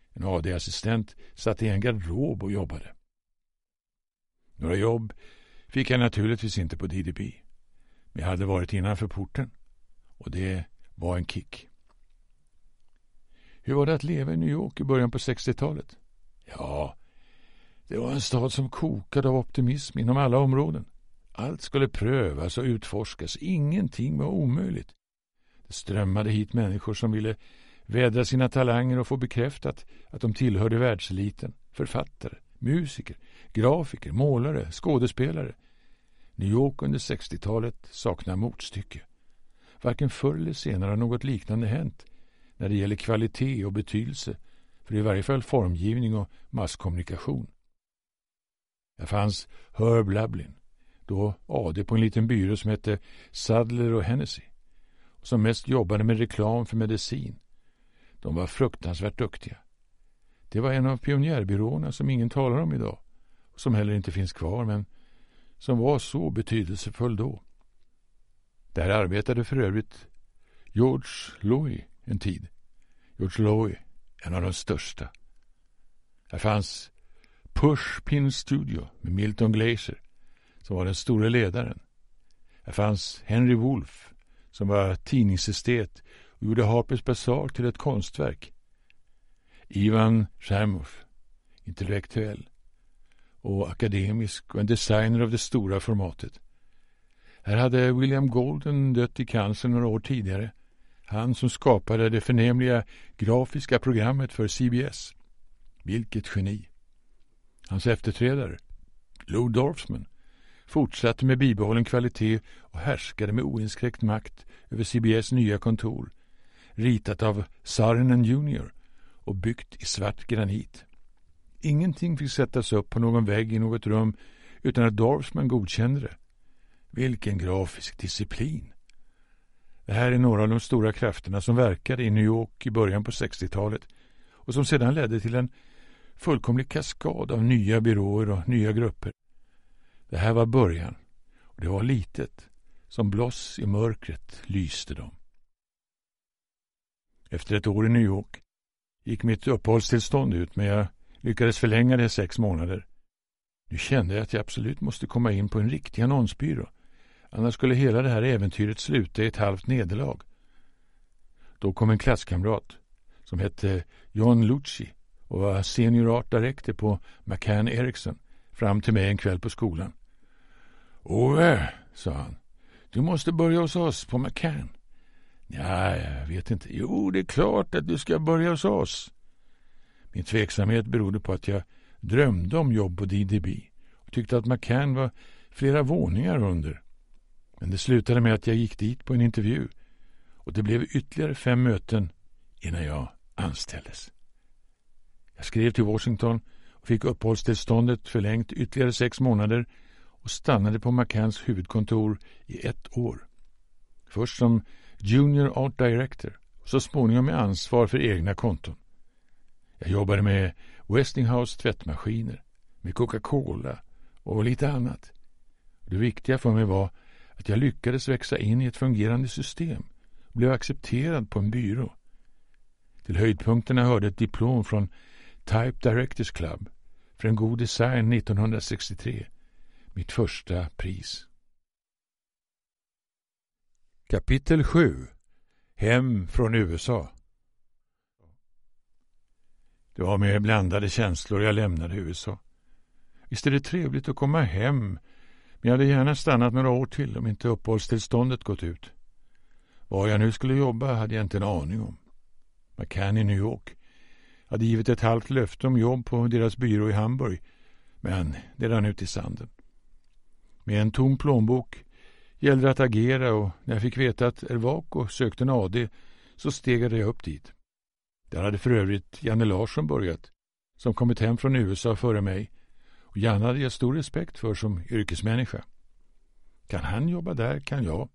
Speaker 1: En AD-assistent satt i en garderob och jobbade. Några jobb fick jag naturligtvis inte på DDP. Men jag hade varit innanför porten och det var en kick. Hur var det att leva i New York i början på 60-talet? Ja, det var en stad som kokade av optimism inom alla områden. Allt skulle prövas och utforskas. Ingenting var omöjligt. Det strömmade hit människor som ville vädra sina talanger och få bekräftat att de tillhörde världseliten. Författare, musiker, grafiker, målare, skådespelare. New York under 60-talet saknar motstycke. Varken förr eller senare har något liknande hänt när det gäller kvalitet och betydelse för i varje fall formgivning och masskommunikation. Där fanns Herb Lublin, då AD på en liten byrå som hette Sadler och Hennessy och som mest jobbade med reklam för medicin. De var fruktansvärt duktiga. Det var en av pionjärbyråerna som ingen talar om idag och som heller inte finns kvar men som var så betydelsefull då. Där arbetade för övrigt George Lowy en tid. George Lowy, en av de största. Där fanns Pushpin Studio med Milton Glaser som var den store ledaren. Där fanns Henry Wolf som var tidningsestet och gjorde Harpers Bazaar till ett konstverk Ivan Chermov, intellektuell och akademisk och en designer av det stora formatet. Här hade William Golden dött i cancer några år tidigare. Han som skapade det förnämliga grafiska programmet för CBS. Vilket geni! Hans efterträdare, Lou Dorfman, fortsatte med bibehållen kvalitet och härskade med oinskräckt makt över CBS nya kontor, ritat av Sarinen Jr och byggt i svart granit. Ingenting fick sättas upp på någon vägg i något rum utan att Dorfman godkände det. Vilken grafisk disciplin! Det här är några av de stora krafterna som verkade i New York i början på 60-talet och som sedan ledde till en fullkomlig kaskad av nya byråer och nya grupper. Det här var början och det var litet. Som bloss i mörkret lyste de. Efter ett år i New York gick mitt uppehållstillstånd ut men jag lyckades förlänga det sex månader. Nu kände jag att jag absolut måste komma in på en riktig annonsbyrå. Annars skulle hela det här äventyret sluta i ett halvt nederlag. Då kom en klasskamrat som hette John Lucci och var senior art director på McCann Ericsson fram till mig en kväll på skolan. Ove, sa han, du måste börja hos oss på McCann. Ja, jag vet inte. Jo, det är klart att du ska börja hos oss. Min tveksamhet berodde på att jag drömde om jobb på DDB och tyckte att McCann var flera våningar under. Men det slutade med att jag gick dit på en intervju och det blev ytterligare fem möten innan jag anställdes. Jag skrev till Washington och fick uppehållstillståndet förlängt ytterligare sex månader och stannade på McCanns huvudkontor i ett år. Först som Junior Art Director så småningom med ansvar för egna konton. Jag jobbade med Westinghouse tvättmaskiner, med Coca-Cola och lite annat. Det viktiga för mig var att jag lyckades växa in i ett fungerande system och blev accepterad på en byrå. Till höjdpunkterna hörde ett diplom från Type Directors Club för en god design 1963, mitt första pris. Kapitel 7 Hem från USA Det var med blandade känslor jag lämnade USA. Visst är det trevligt att komma hem, men jag hade gärna stannat några år till om inte uppehållstillståndet gått ut. Var jag nu skulle jobba hade jag inte en aning om. McCann i New York Jag hade givit ett halvt löfte om jobb på deras byrå i Hamburg, men det rann ut i sanden. Med en tom plånbok gällde att agera och när jag fick veta att Ervako sökte en AD så stegade jag upp dit. Där hade för övrigt Janne Larsson börjat, som kommit hem från USA före mig och Janne hade jag stor respekt för som yrkesmänniska. Kan han jobba där kan jag.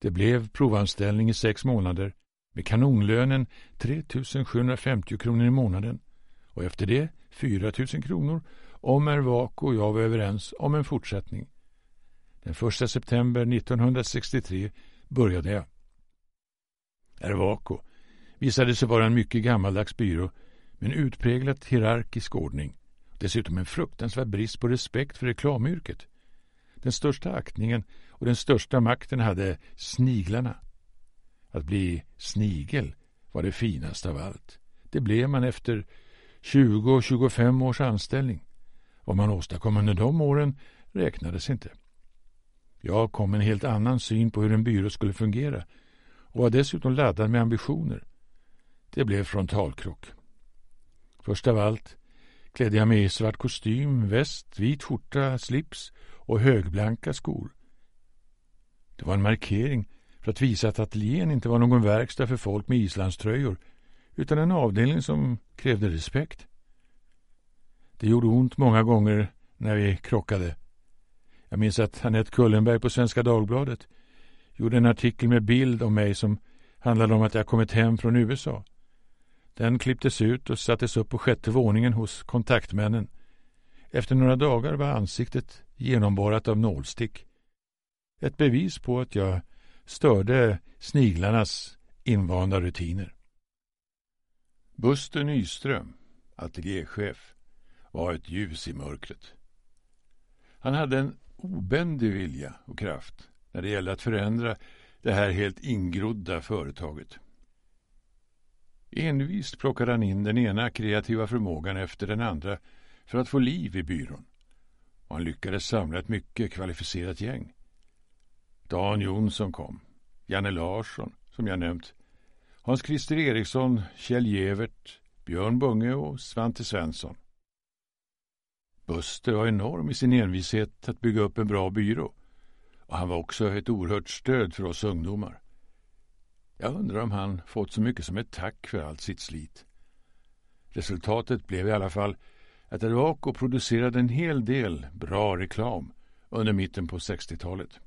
Speaker 1: Det blev provanställning i sex månader med kanonlönen 3 750 kronor i månaden och efter det 4 000 kronor om Ervako och jag var överens om en fortsättning. Den 1 september 1963 började jag. Ervaco visade sig vara en mycket gammaldags byrå med en utpräglat hierarkisk ordning. Dessutom en fruktansvärd brist på respekt för reklamyrket. Den största aktningen och den största makten hade sniglarna. Att bli snigel var det finaste av allt. Det blev man efter 20-25 års anställning. Vad man åstadkom under de åren räknades inte. Jag kom med en helt annan syn på hur en byrå skulle fungera och var dessutom laddad med ambitioner. Det blev frontalkrock. Först av allt klädde jag mig i svart kostym, väst, vit skjorta, slips och högblanka skor. Det var en markering för att visa att ateljén inte var någon verkstad för folk med islandströjor utan en avdelning som krävde respekt. Det gjorde ont många gånger när vi krockade jag minns att Annette Kullenberg på Svenska Dagbladet gjorde en artikel med bild om mig som handlade om att jag kommit hem från USA. Den klipptes ut och sattes upp på sjätte våningen hos kontaktmännen. Efter några dagar var ansiktet genomborrat av nålstick. Ett bevis på att jag störde sniglarnas invanda rutiner. Buster Nyström, ateljéchef, var ett ljus i mörkret. Han hade en obändig vilja och kraft när det gäller att förändra det här helt ingrodda företaget. Envist plockade han in den ena kreativa förmågan efter den andra för att få liv i byrån. Och han lyckades samla ett mycket kvalificerat gäng. Dan Jonsson kom, Janne Larsson, som jag nämnt, Hans-Christer Eriksson, Kjell Gevert, Björn Bunge och Svante Svensson. Buster var enorm i sin envishet att bygga upp en bra byrå och han var också ett oerhört stöd för oss ungdomar. Jag undrar om han fått så mycket som ett tack för allt sitt slit. Resultatet blev i alla fall att Advaco producerade en hel del bra reklam under mitten på 60-talet.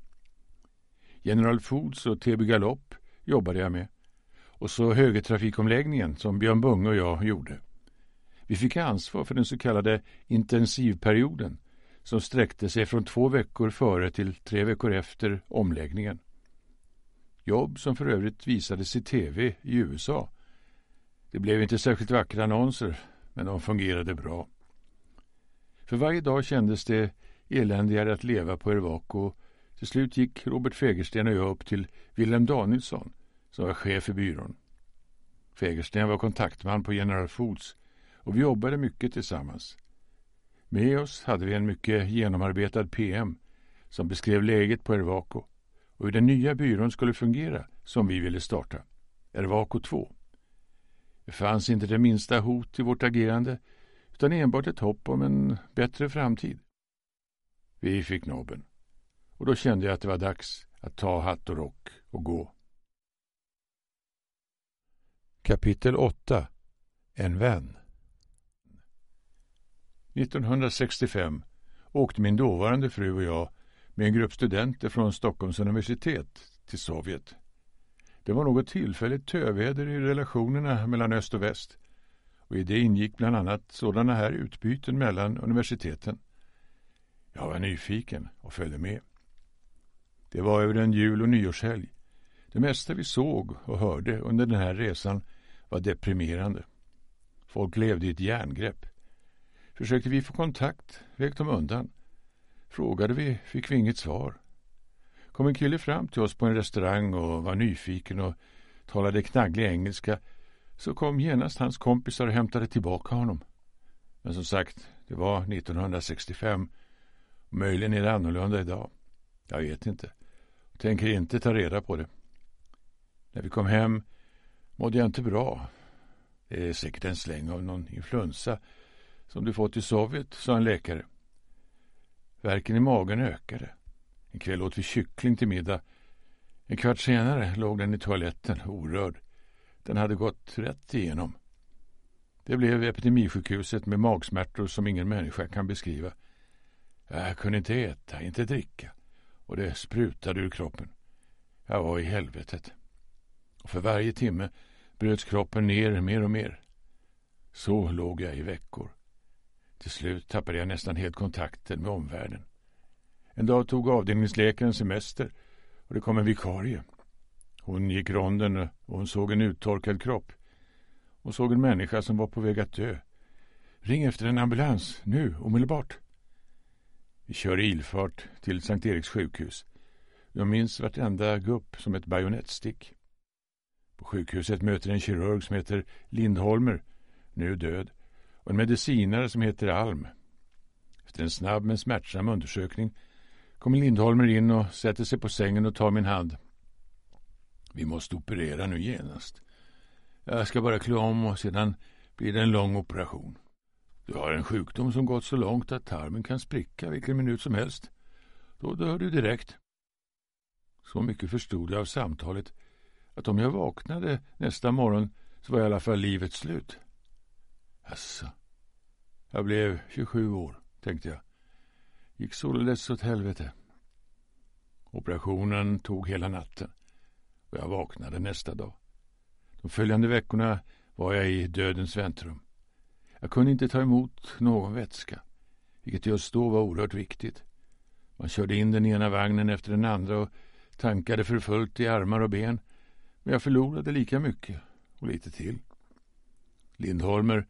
Speaker 1: General Foods och TB Galopp jobbade jag med och så högertrafikomläggningen som Björn Bunge och jag gjorde. Vi fick ansvar för den så kallade intensivperioden som sträckte sig från två veckor före till tre veckor efter omläggningen. Jobb som för övrigt visades i tv i USA. Det blev inte särskilt vackra annonser, men de fungerade bra. För varje dag kändes det eländigare att leva på Ervaco. Till slut gick Robert Fegersten och jag upp till Wilhelm Danielsson som var chef i byrån. Fegersten var kontaktman på General Foods och vi jobbade mycket tillsammans. Med oss hade vi en mycket genomarbetad PM som beskrev läget på Ervaco och hur den nya byrån skulle fungera som vi ville starta, Ervaco 2. Det fanns inte det minsta hot i vårt agerande utan enbart ett hopp om en bättre framtid. Vi fick nobben och då kände jag att det var dags att ta hatt och rock och gå. Kapitel 8 En vän 1965 åkte min dåvarande fru och jag med en grupp studenter från Stockholms universitet till Sovjet. Det var något tillfälligt töväder i relationerna mellan öst och väst och i det ingick bland annat sådana här utbyten mellan universiteten. Jag var nyfiken och följde med. Det var över en jul och nyårshelg. Det mesta vi såg och hörde under den här resan var deprimerande. Folk levde i ett järngrepp. Försökte vi få kontakt vek de undan. Frågade vi fick vi inget svar. Kom en kille fram till oss på en restaurang och var nyfiken och talade knagglig engelska så kom genast hans kompisar och hämtade tillbaka honom. Men som sagt, det var 1965. Möjligen är det annorlunda idag. Jag vet inte. Tänker inte ta reda på det. När vi kom hem mådde jag inte bra. Det är säkert en släng av någon influensa som du fått i Sovjet, sa en läkare. Verken i magen ökade. En kväll åt vi kyckling till middag. En kvart senare låg den i toaletten, orörd. Den hade gått rätt igenom. Det blev epidemisjukhuset med magsmärtor som ingen människa kan beskriva. Jag kunde inte äta, inte dricka och det sprutade ur kroppen. Jag var i helvetet. Och för varje timme bröts kroppen ner mer och mer. Så låg jag i veckor. Till slut tappade jag nästan helt kontakten med omvärlden. En dag tog avdelningsläkaren semester och det kom en vikarie. Hon gick ronden och hon såg en uttorkad kropp Hon såg en människa som var på väg att dö. Ring efter en ambulans, nu, omedelbart. Vi kör i ilfart till Sankt Eriks sjukhus. Jag minns vartenda gupp som ett bajonettstick. På sjukhuset möter en kirurg som heter Lindholmer, nu död, och en medicinare som heter Alm. Efter en snabb men smärtsam undersökning kommer Lindholmer in och sätter sig på sängen och tar min hand. Vi måste operera nu genast. Jag ska bara klä om och sedan blir det en lång operation. Du har en sjukdom som gått så långt att tarmen kan spricka vilken minut som helst. Då dör du direkt. Så mycket förstod jag av samtalet att om jag vaknade nästa morgon så var i alla fall livet slut. Jaså? Jag blev 27 år, tänkte jag. Gick således åt helvete. Operationen tog hela natten och jag vaknade nästa dag. De följande veckorna var jag i dödens väntrum. Jag kunde inte ta emot någon vätska, vilket just då var oerhört viktigt. Man körde in den ena vagnen efter den andra och tankade för fullt i armar och ben, men jag förlorade lika mycket och lite till. Lindholmer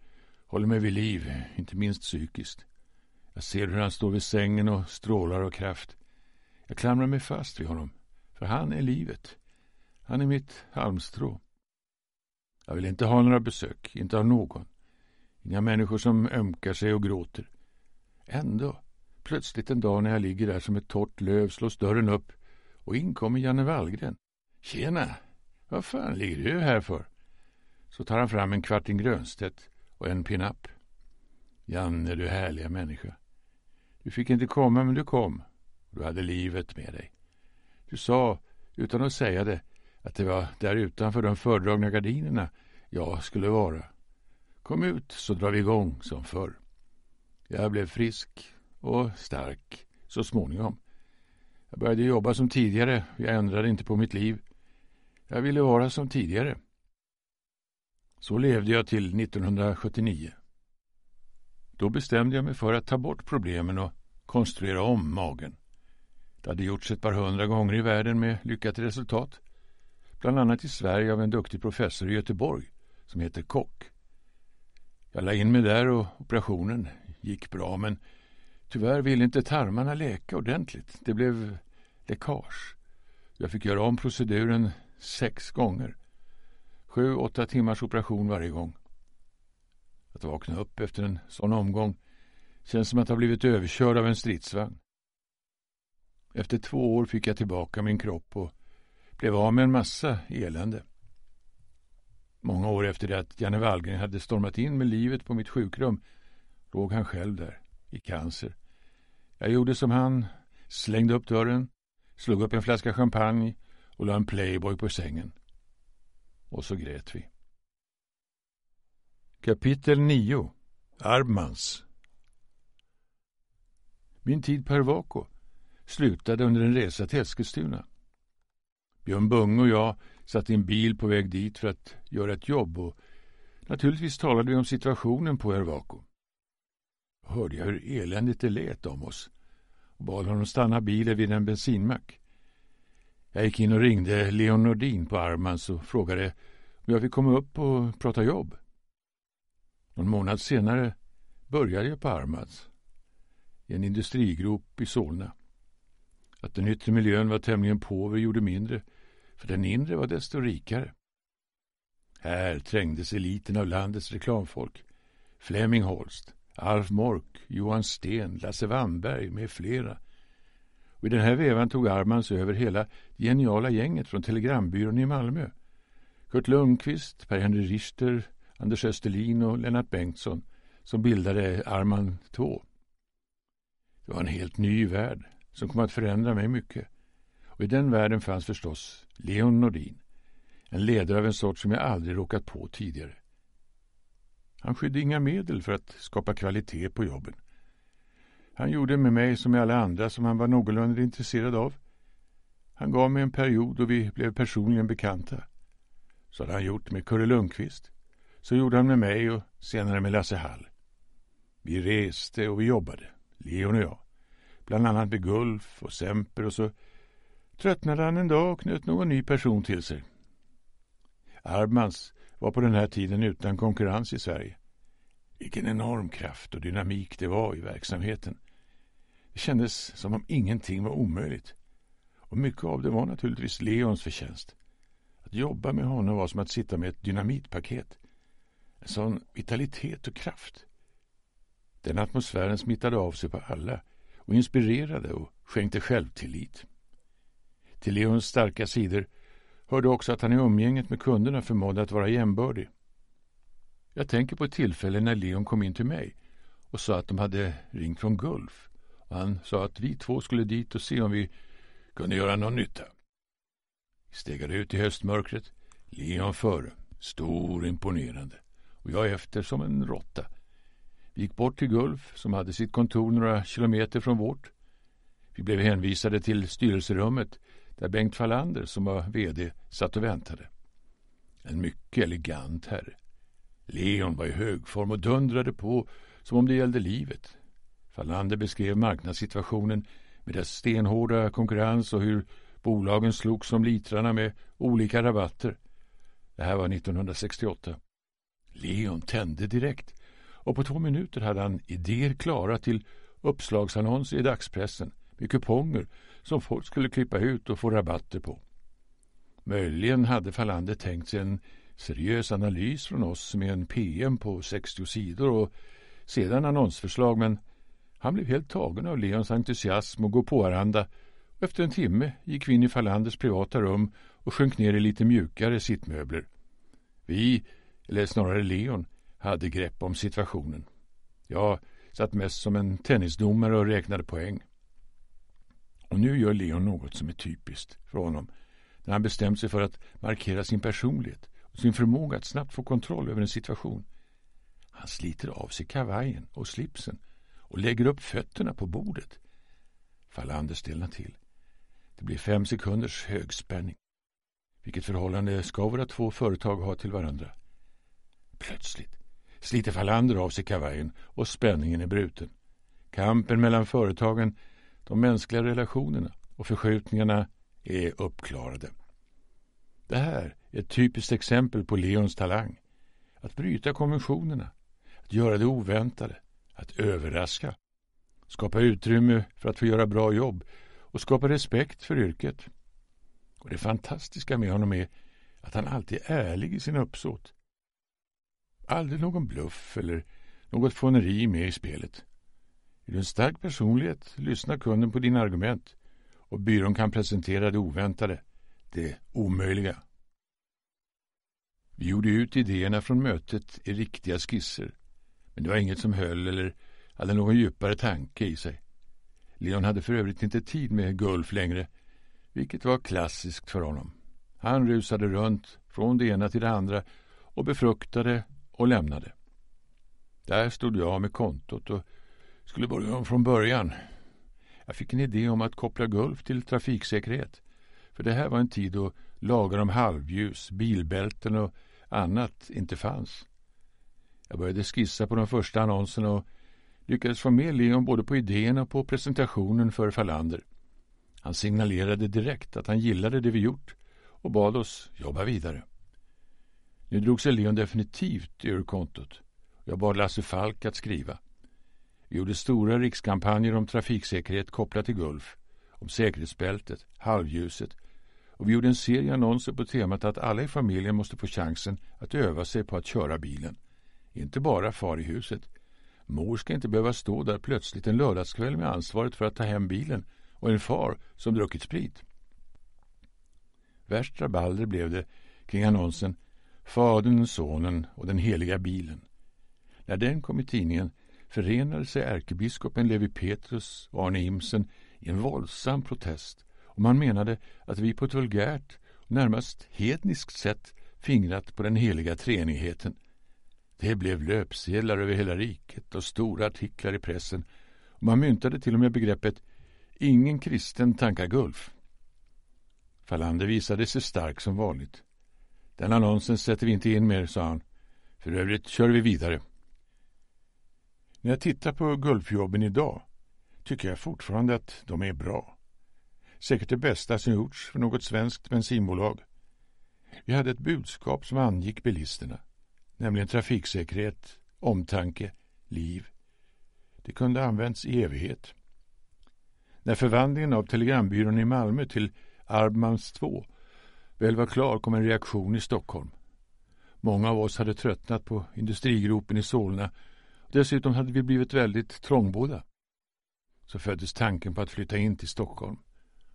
Speaker 1: Håller mig vid liv, inte minst psykiskt. Jag ser hur han står vid sängen och strålar av kraft. Jag klamrar mig fast vid honom, för han är livet. Han är mitt halmstrå. Jag vill inte ha några besök, inte av någon. Inga människor som ömkar sig och gråter. Ändå, plötsligt en dag när jag ligger där som ett torrt löv slås dörren upp och in kommer Janne Wallgren. Tjena! Vad fan ligger du här för? Så tar han fram en kvarting Grönstedt och en pin Janne, du härliga människa. Du fick inte komma, men du kom. Du hade livet med dig. Du sa, utan att säga det, att det var där utanför de fördragna gardinerna jag skulle vara. Kom ut så drar vi igång som förr. Jag blev frisk och stark så småningom. Jag började jobba som tidigare. Jag ändrade inte på mitt liv. Jag ville vara som tidigare. Så levde jag till 1979. Då bestämde jag mig för att ta bort problemen och konstruera om magen. Det hade gjorts ett par hundra gånger i världen med lyckat resultat. Bland annat i Sverige av en duktig professor i Göteborg som heter Kock. Jag la in mig där och operationen gick bra men tyvärr ville inte tarmarna läka ordentligt. Det blev läckage. Jag fick göra om proceduren sex gånger. Sju, åtta timmars operation varje gång. Att vakna upp efter en sån omgång känns som att ha blivit överkörd av en stridsvagn. Efter två år fick jag tillbaka min kropp och blev av med en massa elände. Många år efter det att Janne Wallgren hade stormat in med livet på mitt sjukrum låg han själv där, i cancer. Jag gjorde som han, slängde upp dörren, slog upp en flaska champagne och la en Playboy på sängen och så grät vi. Kapitel 9 Armans Min tid på Arvako slutade under en resa till Eskilstuna. Björn Bunge och jag satt i en bil på väg dit för att göra ett jobb och naturligtvis talade vi om situationen på Arvako. Hörde jag hur eländigt det lät om oss och bad honom stanna bilen vid en bensinmack. Jag gick in och ringde Leon Nordin på Armans och frågade om jag fick komma upp och prata jobb. Någon månad senare började jag på Armans i en industrigrop i Solna. Att den yttre miljön var tämligen påver gjorde mindre, för den inre var desto rikare. Här trängdes eliten av landets reklamfolk. Flemming Holst, Alf Mork, Johan Sten, Lasse Wamberg med flera och I den här vevan tog Armans över hela det geniala gänget från Telegrambyrån i Malmö. Kurt Lundqvist, Per-Henry Richter, Anders Österlin och Lennart Bengtsson som bildade Arman 2. Det var en helt ny värld som kom att förändra mig mycket. Och i den världen fanns förstås Leon Nordin. En ledare av en sort som jag aldrig råkat på tidigare. Han skydde inga medel för att skapa kvalitet på jobben. Han gjorde med mig som med alla andra som han var någorlunda intresserad av. Han gav mig en period då vi blev personligen bekanta. Så hade han gjort med Kurre Lundqvist. Så gjorde han med mig och senare med Lasse Hall. Vi reste och vi jobbade, Leon och jag. Bland annat med Gulf och Semper och så tröttnade han en dag och knöt någon ny person till sig. Arbmans var på den här tiden utan konkurrens i Sverige. Vilken enorm kraft och dynamik det var i verksamheten. Det kändes som om ingenting var omöjligt. Och mycket av det var naturligtvis Leons förtjänst. Att jobba med honom var som att sitta med ett dynamitpaket. En sån vitalitet och kraft. Den atmosfären smittade av sig på alla och inspirerade och skänkte självtillit. Till Leons starka sidor hörde också att han i umgänget med kunderna förmådde att vara jämbördig. Jag tänker på ett tillfälle när Leon kom in till mig och sa att de hade ringt från Gulf han sa att vi två skulle dit och se om vi kunde göra någon nytta. Vi stegade ut i höstmörkret, Leon före, stor imponerande, och jag efter som en råtta. Vi gick bort till Gulf, som hade sitt kontor några kilometer från vårt. Vi blev hänvisade till styrelserummet där Bengt Fallander, som var vd, satt och väntade. En mycket elegant herre. Leon var i hög form och dundrade på som om det gällde livet. Fallander beskrev marknadssituationen med dess stenhårda konkurrens och hur bolagen slogs om litrarna med olika rabatter. Det här var 1968. Leon tände direkt och på två minuter hade han idéer klara till uppslagsannonser i dagspressen med kuponger som folk skulle klippa ut och få rabatter på. Möjligen hade Fallander tänkt sig en seriös analys från oss med en PM på 60 sidor och sedan annonsförslag men han blev helt tagen av Leons entusiasm och gå på och efter en timme gick vi in i Fallanders privata rum och sjönk ner i lite mjukare sittmöbler. Vi, eller snarare Leon, hade grepp om situationen. Jag satt mest som en tennisdomare och räknade poäng. Och nu gör Leon något som är typiskt för honom när han bestämt sig för att markera sin personlighet och sin förmåga att snabbt få kontroll över en situation. Han sliter av sig kavajen och slipsen och lägger upp fötterna på bordet. Falander stelnar till. Det blir fem sekunders högspänning. Vilket förhållande ska våra två företag ha till varandra? Plötsligt sliter Falander av sig kavajen och spänningen är bruten. Kampen mellan företagen, de mänskliga relationerna och förskjutningarna är uppklarade. Det här är ett typiskt exempel på Leons talang. Att bryta konventionerna, att göra det oväntade, att överraska, skapa utrymme för att få göra bra jobb och skapa respekt för yrket. Och Det fantastiska med honom är att han alltid är ärlig i sina uppsåt. Aldrig någon bluff eller något fåneri med i spelet. Är du en stark personlighet lyssnar kunden på dina argument och byrån kan presentera det oväntade, det omöjliga. Vi gjorde ut idéerna från mötet i riktiga skisser men det var inget som höll eller hade någon djupare tanke i sig. Leon hade för övrigt inte tid med Gulf längre, vilket var klassiskt för honom. Han rusade runt från det ena till det andra och befruktade och lämnade. Där stod jag med kontot och skulle börja om från början. Jag fick en idé om att koppla Gulf till trafiksäkerhet. För det här var en tid då lagar om halvljus, bilbälten och annat inte fanns. Jag började skissa på de första annonserna och lyckades få med Leon både på idéerna och på presentationen för Falander. Han signalerade direkt att han gillade det vi gjort och bad oss jobba vidare. Nu drog sig Leon definitivt ur kontot. Jag bad Lasse Falk att skriva. Vi gjorde stora rikskampanjer om trafiksäkerhet kopplat till Gulf, om säkerhetsbältet, halvljuset och vi gjorde en serie annonser på temat att alla i familjen måste få chansen att öva sig på att köra bilen. Inte bara far i huset. Mor ska inte behöva stå där plötsligt en lördagskväll med ansvaret för att ta hem bilen och en far som druckit sprit. Värst rabalder blev det kring annonsen Fadern, Sonen och den heliga bilen. När den kom i tidningen förenade sig ärkebiskopen Levi Petrus och Arne Imsen i en våldsam protest och man menade att vi på ett vulgärt och närmast hedniskt sätt fingrat på den heliga treenigheten. Det blev löpsedlar över hela riket och stora artiklar i pressen. Man myntade till och med begreppet ”ingen kristen tankar Gulf”. Fallander visade sig stark som vanligt. Den annonsen sätter vi inte in mer, sa han. För övrigt kör vi vidare. När jag tittar på Gulfjobben idag tycker jag fortfarande att de är bra. Säkert det bästa som gjorts för något svenskt bensinbolag. Vi hade ett budskap som angick bilisterna nämligen trafiksäkerhet, omtanke, liv. Det kunde använts i evighet. När förvandlingen av Telegrambyrån i Malmö till Arbmans 2 väl var klar kom en reaktion i Stockholm. Många av oss hade tröttnat på industrigropen i Solna. Dessutom hade vi blivit väldigt trångbodda. Så föddes tanken på att flytta in till Stockholm.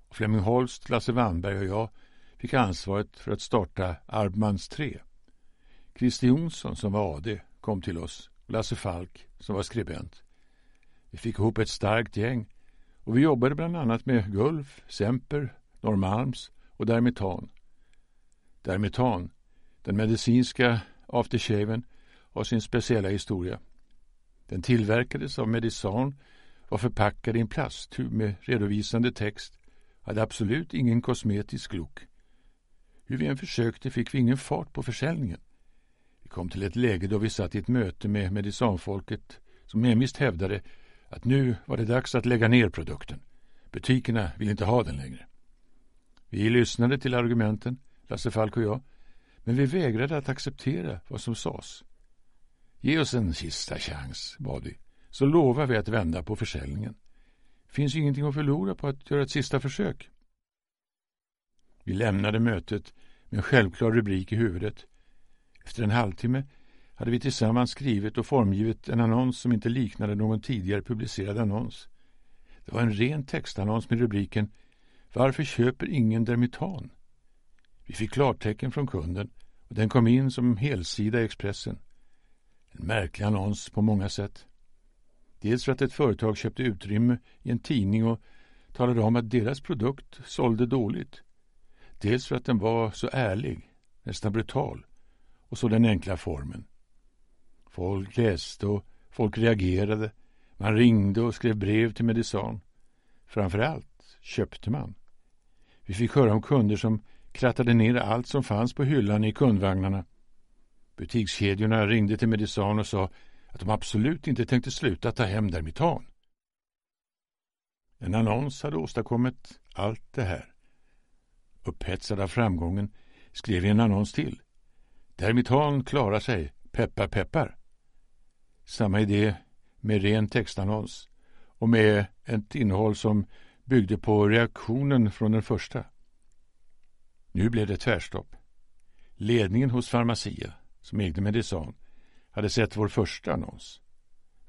Speaker 1: Och Fleming Holst, Lasse Wannberg och jag fick ansvaret för att starta Arbmans 3. Christer Jonsson som var AD kom till oss och Lasse Falk som var skribent. Vi fick ihop ett starkt gäng och vi jobbade bland annat med Gulf, Semper, Norrmalms och Dermitan. Dermitan, den medicinska aftershaven, har sin speciella historia. Den tillverkades av Medizan var förpackad i en plasttub med redovisande text, hade absolut ingen kosmetisk look. Hur vi än försökte fick vi ingen fart på försäljningen kom till ett läge då vi satt i ett möte med medicinfolket som envist hävdade att nu var det dags att lägga ner produkten. Butikerna ville inte ha den längre. Vi lyssnade till argumenten, Lasse Falk och jag, men vi vägrade att acceptera vad som sades. Ge oss en sista chans, bad vi, så lovar vi att vända på försäljningen. Finns ingenting att förlora på att göra ett sista försök. Vi lämnade mötet med en självklar rubrik i huvudet. Efter en halvtimme hade vi tillsammans skrivit och formgivit en annons som inte liknade någon tidigare publicerad annons. Det var en ren textannons med rubriken ”Varför köper ingen Dermitan?” Vi fick klartecken från kunden och den kom in som helsida i Expressen. En märklig annons på många sätt. Dels för att ett företag köpte utrymme i en tidning och talade om att deras produkt sålde dåligt. Dels för att den var så ärlig, nästan brutal och så den enkla formen. Folk läste och folk reagerade. Man ringde och skrev brev till medicin. Framförallt köpte man. Vi fick höra om kunder som krattade ner allt som fanns på hyllan i kundvagnarna. Butikskedjorna ringde till medicin och sa att de absolut inte tänkte sluta ta hem Dermitan. En annons hade åstadkommit allt det här. Upphetsad av framgången skrev vi en annons till. Termitan klarar sig, peppar peppar. Samma idé med ren textannons och med ett innehåll som byggde på reaktionen från den första. Nu blev det tvärstopp. Ledningen hos Pharmacia, som ägde Medicin hade sett vår första annons.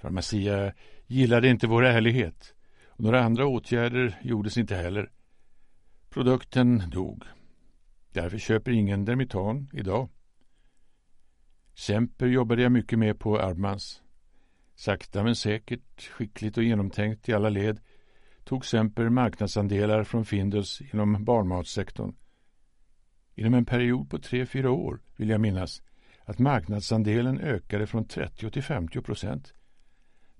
Speaker 1: Pharmacia gillade inte vår ärlighet och några andra åtgärder gjordes inte heller. Produkten dog. Därför köper ingen Dermitan idag. Semper jobbade jag mycket med på Armans. Sakta men säkert, skickligt och genomtänkt i alla led, tog Semper marknadsandelar från Findus inom barnmatssektorn. Inom en period på tre fyra år, vill jag minnas, att marknadsandelen ökade från 30 till 50 procent.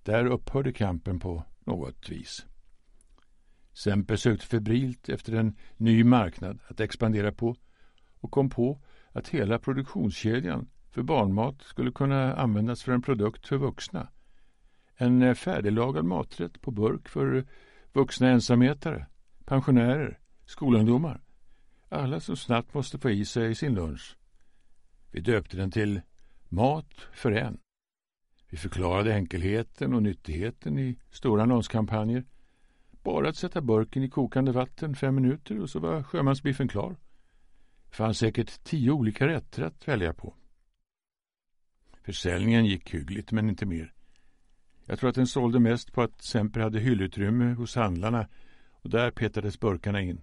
Speaker 1: Där upphörde kampen på något vis. Semper sökte febrilt efter en ny marknad att expandera på och kom på att hela produktionskedjan för barnmat skulle kunna användas för en produkt för vuxna. En eh, färdiglagad maträtt på burk för vuxna ensamhetare, pensionärer, skolungdomar. Alla som snabbt måste få i sig sin lunch. Vi döpte den till Mat för en. Vi förklarade enkelheten och nyttigheten i stora annonskampanjer. Bara att sätta burken i kokande vatten fem minuter och så var sjömansbiffen klar. Det fanns säkert tio olika rätter att välja på. Försäljningen gick hyggligt, men inte mer. Jag tror att den sålde mest på att Semper hade hyllutrymme hos handlarna och där petades burkarna in.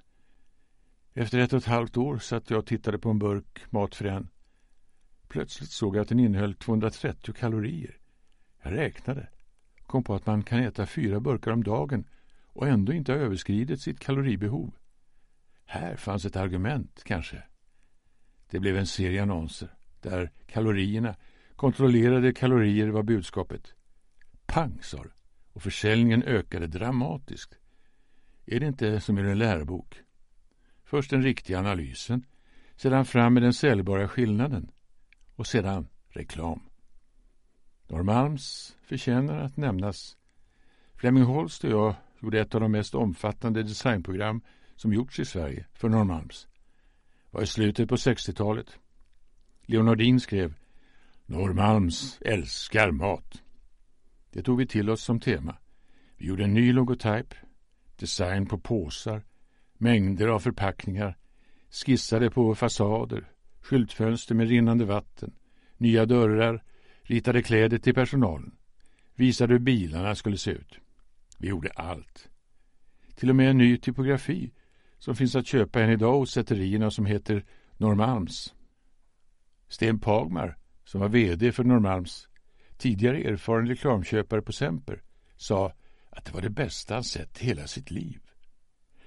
Speaker 1: Efter ett och ett halvt år satt jag och tittade på en burk matfrän. Plötsligt såg jag att den innehöll 230 kalorier. Jag räknade och kom på att man kan äta fyra burkar om dagen och ändå inte ha överskridit sitt kaloribehov. Här fanns ett argument, kanske. Det blev en serie annonser där kalorierna Kontrollerade kalorier var budskapet. Pang, sa det. Och försäljningen ökade dramatiskt. Är det inte som i en lärobok? Först den riktiga analysen, sedan fram med den säljbara skillnaden och sedan reklam. Norrmalms förtjänar att nämnas. Flemming Holst och jag gjorde ett av de mest omfattande designprogram som gjorts i Sverige för Norrmalms. Det var i slutet på 60-talet. Leonardin skrev Norrmalms älskar mat. Det tog vi till oss som tema. Vi gjorde en ny logotyp, design på påsar, mängder av förpackningar, skissade på fasader, skyltfönster med rinnande vatten, nya dörrar, ritade kläder till personalen, visade hur bilarna skulle se ut. Vi gjorde allt. Till och med en ny typografi som finns att köpa än idag hos sätterierna som heter Norrmalms. Sten Pagmar som var vd för Norrmalms, tidigare erfaren reklamköpare på Semper, sa att det var det bästa han sett hela sitt liv.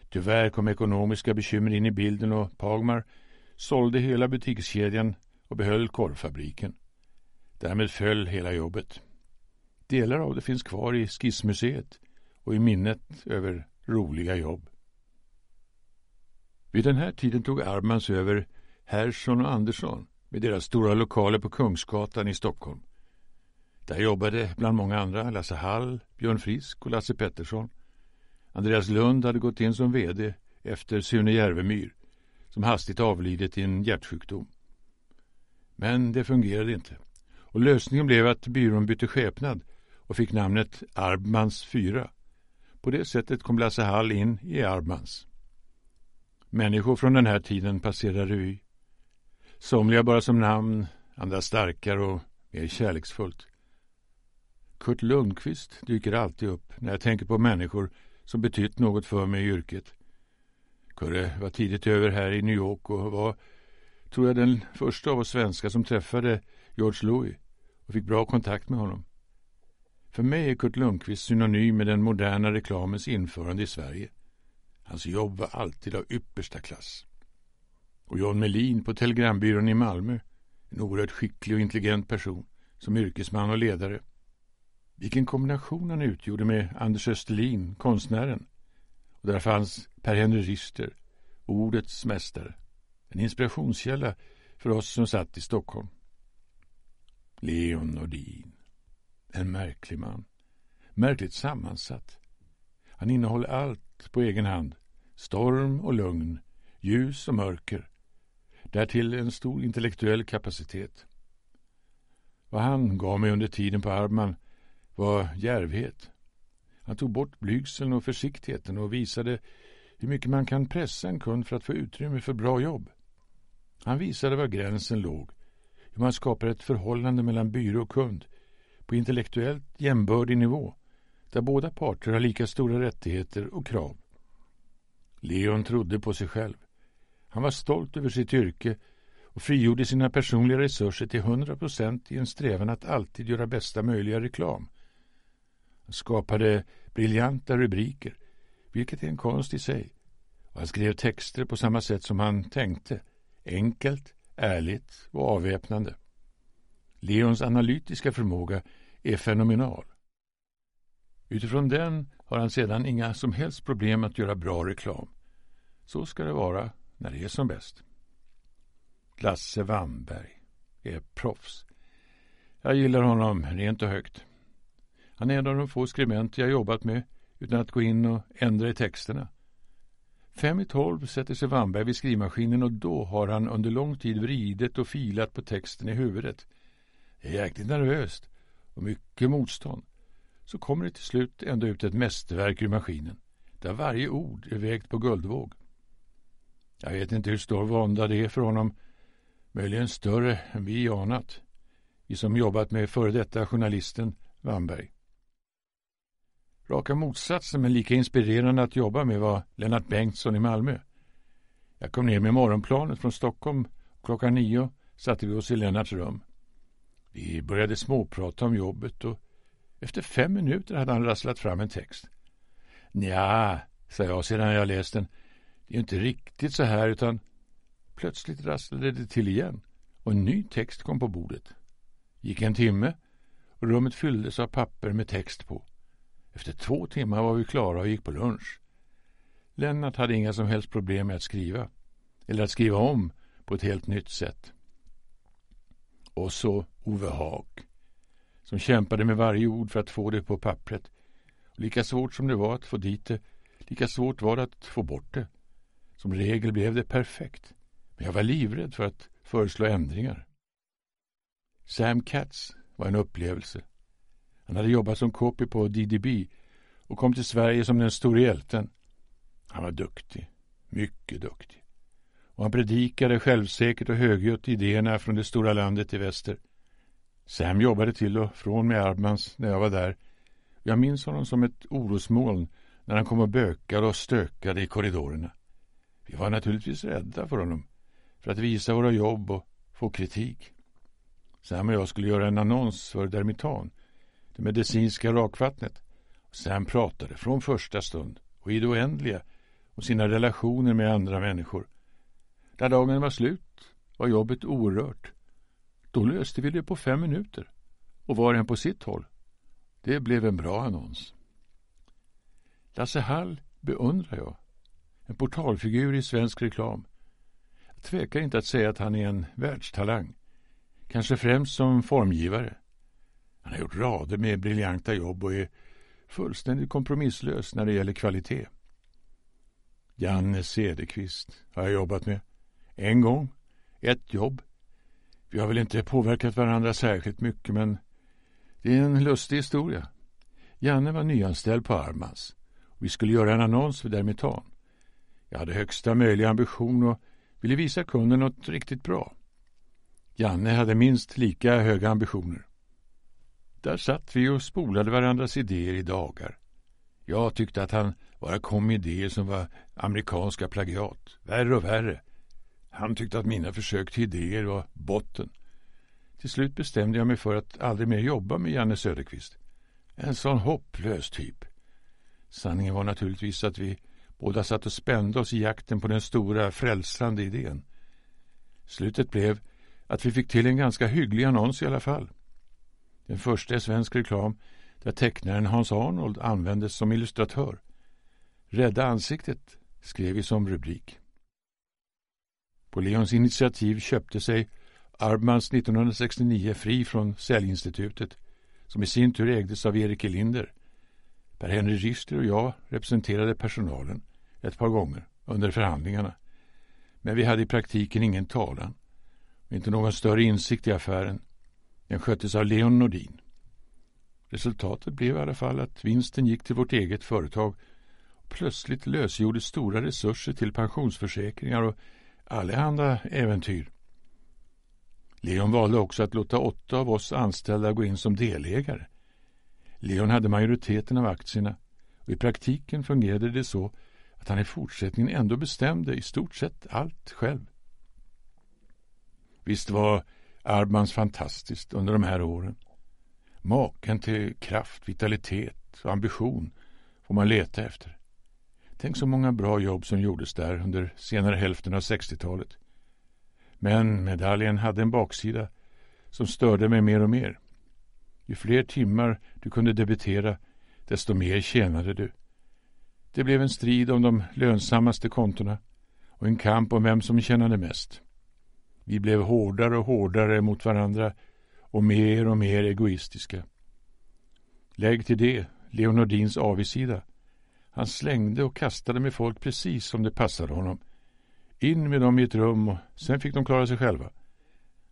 Speaker 1: Tyvärr kom ekonomiska bekymmer in i bilden och Pagmar sålde hela butikskedjan och behöll korvfabriken. Därmed föll hela jobbet. Delar av det finns kvar i Skissmuseet och i minnet över roliga jobb. Vid den här tiden tog Armans över Hersson och Andersson med deras stora lokaler på Kungsgatan i Stockholm. Där jobbade bland många andra Lasse Hall, Björn Frisk och Lasse Pettersson. Andreas Lund hade gått in som VD efter Sune Järvemyr som hastigt avlidit i en hjärtsjukdom. Men det fungerade inte och lösningen blev att byrån bytte skepnad och fick namnet Arbmans 4. På det sättet kom Lasse Hall in i Arbmans. Människor från den här tiden passerade revy. Somliga bara som namn, andra starkare och mer kärleksfullt. Kurt Lundqvist dyker alltid upp när jag tänker på människor som betytt något för mig i yrket. Kurre var tidigt över här i New York och var, tror jag, den första av oss svenskar som träffade George Louis och fick bra kontakt med honom. För mig är Kurt Lundqvist synonym med den moderna reklamens införande i Sverige. Hans jobb var alltid av yppersta klass och John Melin på Telegrambyrån i Malmö. En oerhört skicklig och intelligent person som yrkesman och ledare. Vilken kombination han utgjorde med Anders Österlin, konstnären. Och där fanns Per-Henry Rister, ordets mästare. En inspirationskälla för oss som satt i Stockholm. Leon Nordin. En märklig man. Märkligt sammansatt. Han innehåller allt på egen hand. Storm och lugn, ljus och mörker, därtill en stor intellektuell kapacitet. Vad han gav mig under tiden på Arman var järvhet. Han tog bort blygseln och försiktigheten och visade hur mycket man kan pressa en kund för att få utrymme för bra jobb. Han visade var gränsen låg, hur man skapar ett förhållande mellan byrå och kund på intellektuellt jämbördig nivå, där båda parter har lika stora rättigheter och krav. Leon trodde på sig själv. Han var stolt över sitt yrke och frigjorde sina personliga resurser till 100 procent i en strävan att alltid göra bästa möjliga reklam. Han skapade briljanta rubriker, vilket är en konst i sig. Och han skrev texter på samma sätt som han tänkte, enkelt, ärligt och avväpnande. Leons analytiska förmåga är fenomenal. Utifrån den har han sedan inga som helst problem att göra bra reklam. Så ska det vara när det är som bäst. Lasse Wamberg är proffs. Jag gillar honom rent och högt. Han är en av de få skribenter jag jobbat med utan att gå in och ändra i texterna. Fem i tolv sätter sig Wamberg vid skrivmaskinen och då har han under lång tid vridit och filat på texten i huvudet. Det är jäkligt nervöst och mycket motstånd. Så kommer det till slut ändå ut ett mästerverk ur maskinen där varje ord är vägt på guldvåg. Jag vet inte hur stor vånda det är för honom. Möjligen större än vi anat. Vi som jobbat med före detta journalisten Wamberg. Raka motsatsen men lika inspirerande att jobba med var Lennart Bengtsson i Malmö. Jag kom ner med morgonplanet från Stockholm klockan nio satte vi oss i Lennarts rum. Vi började småprata om jobbet och efter fem minuter hade han rasslat fram en text. Nja, sa jag sedan jag läst den, det är ju inte riktigt så här utan plötsligt rasslade det till igen och en ny text kom på bordet. gick en timme och rummet fylldes av papper med text på. Efter två timmar var vi klara och gick på lunch. Lennart hade inga som helst problem med att skriva. Eller att skriva om på ett helt nytt sätt. Och så Ove Haag. Som kämpade med varje ord för att få det på pappret. lika svårt som det var att få dit det, lika svårt var det att få bort det. Som regel blev det perfekt, men jag var livrädd för att föreslå ändringar. Sam Katz var en upplevelse. Han hade jobbat som copy på DDB och kom till Sverige som den store hjälten. Han var duktig, mycket duktig. Och han predikade självsäkert och högljutt idéerna från det stora landet i väster. Sam jobbade till och från med Armans när jag var där. Jag minns honom som ett orosmoln när han kom och bökade och stökade i korridorerna. Vi var naturligtvis rädda för honom, för att visa våra jobb och få kritik. Sam och jag skulle göra en annons för Dermitan, det medicinska rakvattnet. Sam pratade från första stund och i det oändliga om sina relationer med andra människor. När dagen var slut var jobbet orört. Då löste vi det på fem minuter och var en på sitt håll. Det blev en bra annons. Lasse Hall beundrar jag. En portalfigur i svensk reklam. Jag tvekar inte att säga att han är en världstalang. Kanske främst som formgivare. Han har gjort rader med briljanta jobb och är fullständigt kompromisslös när det gäller kvalitet. Janne Cederqvist har jag jobbat med. En gång, ett jobb. Vi har väl inte påverkat varandra särskilt mycket men det är en lustig historia. Janne var nyanställd på Armas. Vi skulle göra en annons för Dermitan. Jag hade högsta möjliga ambition och ville visa kunden något riktigt bra. Janne hade minst lika höga ambitioner. Där satt vi och spolade varandras idéer i dagar. Jag tyckte att han bara kom med idéer som var amerikanska plagiat, värre och värre. Han tyckte att mina försök till idéer var botten. Till slut bestämde jag mig för att aldrig mer jobba med Janne Söderqvist. En sån hopplös typ. Sanningen var naturligtvis att vi Båda satt och spände oss i jakten på den stora frälsande idén. Slutet blev att vi fick till en ganska hygglig annons i alla fall. Den första i svensk reklam där tecknaren Hans Arnold användes som illustratör. Rädda ansiktet skrev vi som rubrik. På Leons initiativ köpte sig Arbmans 1969 fri från Säljinstitutet som i sin tur ägdes av Erik Elinder. Per-Henry Richter och jag representerade personalen ett par gånger under förhandlingarna. Men vi hade i praktiken ingen talan inte någon större insikt i affären. Den sköttes av Leon Nordin. Resultatet blev i alla fall att vinsten gick till vårt eget företag. Plötsligt lösgjordes stora resurser till pensionsförsäkringar och allehanda äventyr. Leon valde också att låta åtta av oss anställda gå in som delägare. Leon hade majoriteten av aktierna och i praktiken fungerade det så att han i fortsättningen ändå bestämde i stort sett allt själv. Visst var Arbmans fantastiskt under de här åren. Maken till kraft, vitalitet och ambition får man leta efter. Tänk så många bra jobb som gjordes där under senare hälften av 60-talet. Men medaljen hade en baksida som störde mig mer och mer. Ju fler timmar du kunde debitera, desto mer tjänade du. Det blev en strid om de lönsammaste kontona och en kamp om vem som tjänade mest. Vi blev hårdare och hårdare mot varandra och mer och mer egoistiska. Lägg till det Leonardins avisida. Han slängde och kastade med folk precis som det passade honom. In med dem i ett rum och sen fick de klara sig själva.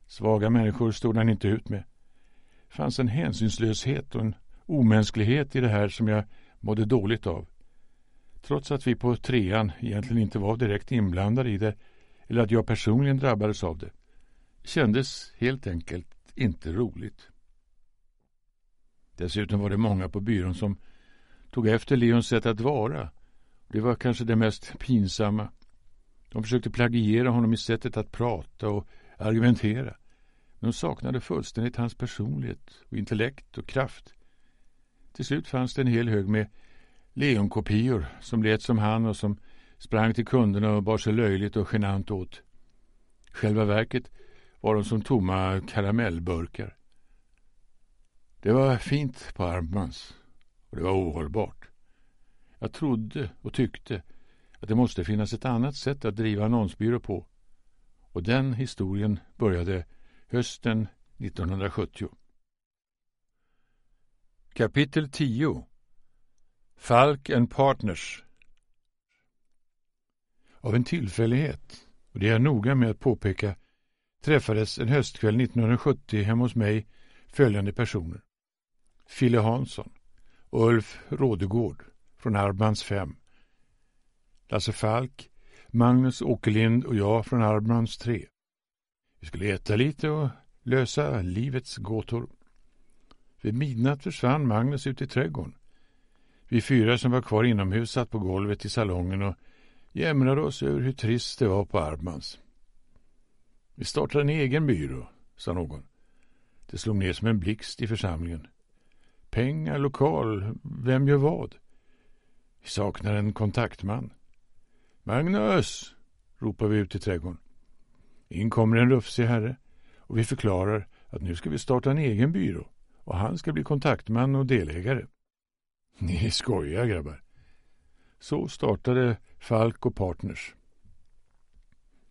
Speaker 1: Svaga människor stod han inte ut med. Det fanns en hänsynslöshet och en omänsklighet i det här som jag mådde dåligt av. Trots att vi på trean egentligen inte var direkt inblandade i det eller att jag personligen drabbades av det kändes helt enkelt inte roligt. Dessutom var det många på byrån som tog efter Leons sätt att vara. Det var kanske det mest pinsamma. De försökte plagiera honom i sättet att prata och argumentera. Men de saknade fullständigt hans personlighet och intellekt och kraft. Till slut fanns det en hel hög med Leonkopior som lät som han och som sprang till kunderna och bar sig löjligt och genant åt. Själva verket var de som tomma karamellburkar. Det var fint på Armans och det var ohållbart. Jag trodde och tyckte att det måste finnas ett annat sätt att driva annonsbyrå på och den historien började hösten 1970. Kapitel 10 Falk and Partners. Av en tillfällighet, och det är jag noga med att påpeka, träffades en höstkväll 1970 hemma hos mig följande personer. Fille Hansson, Ulf Rådegård från Arbmans 5, Lasse Falk, Magnus Åkerlind och jag från Arbmans 3. Vi skulle äta lite och lösa livets gåtor. Vid midnatt försvann Magnus ut i trädgården. Vi fyra som var kvar inomhus satt på golvet i salongen och jämrade oss över hur trist det var på Armans. Vi startar en egen byrå, sa någon. Det slog ner som en blixt i församlingen. Pengar, lokal, vem gör vad? Vi saknar en kontaktman. Magnus! ropar vi ut i trädgården. In kommer en rufsig herre och vi förklarar att nu ska vi starta en egen byrå och han ska bli kontaktman och delägare. Ni skojar grabbar. Så startade Falk och Partners.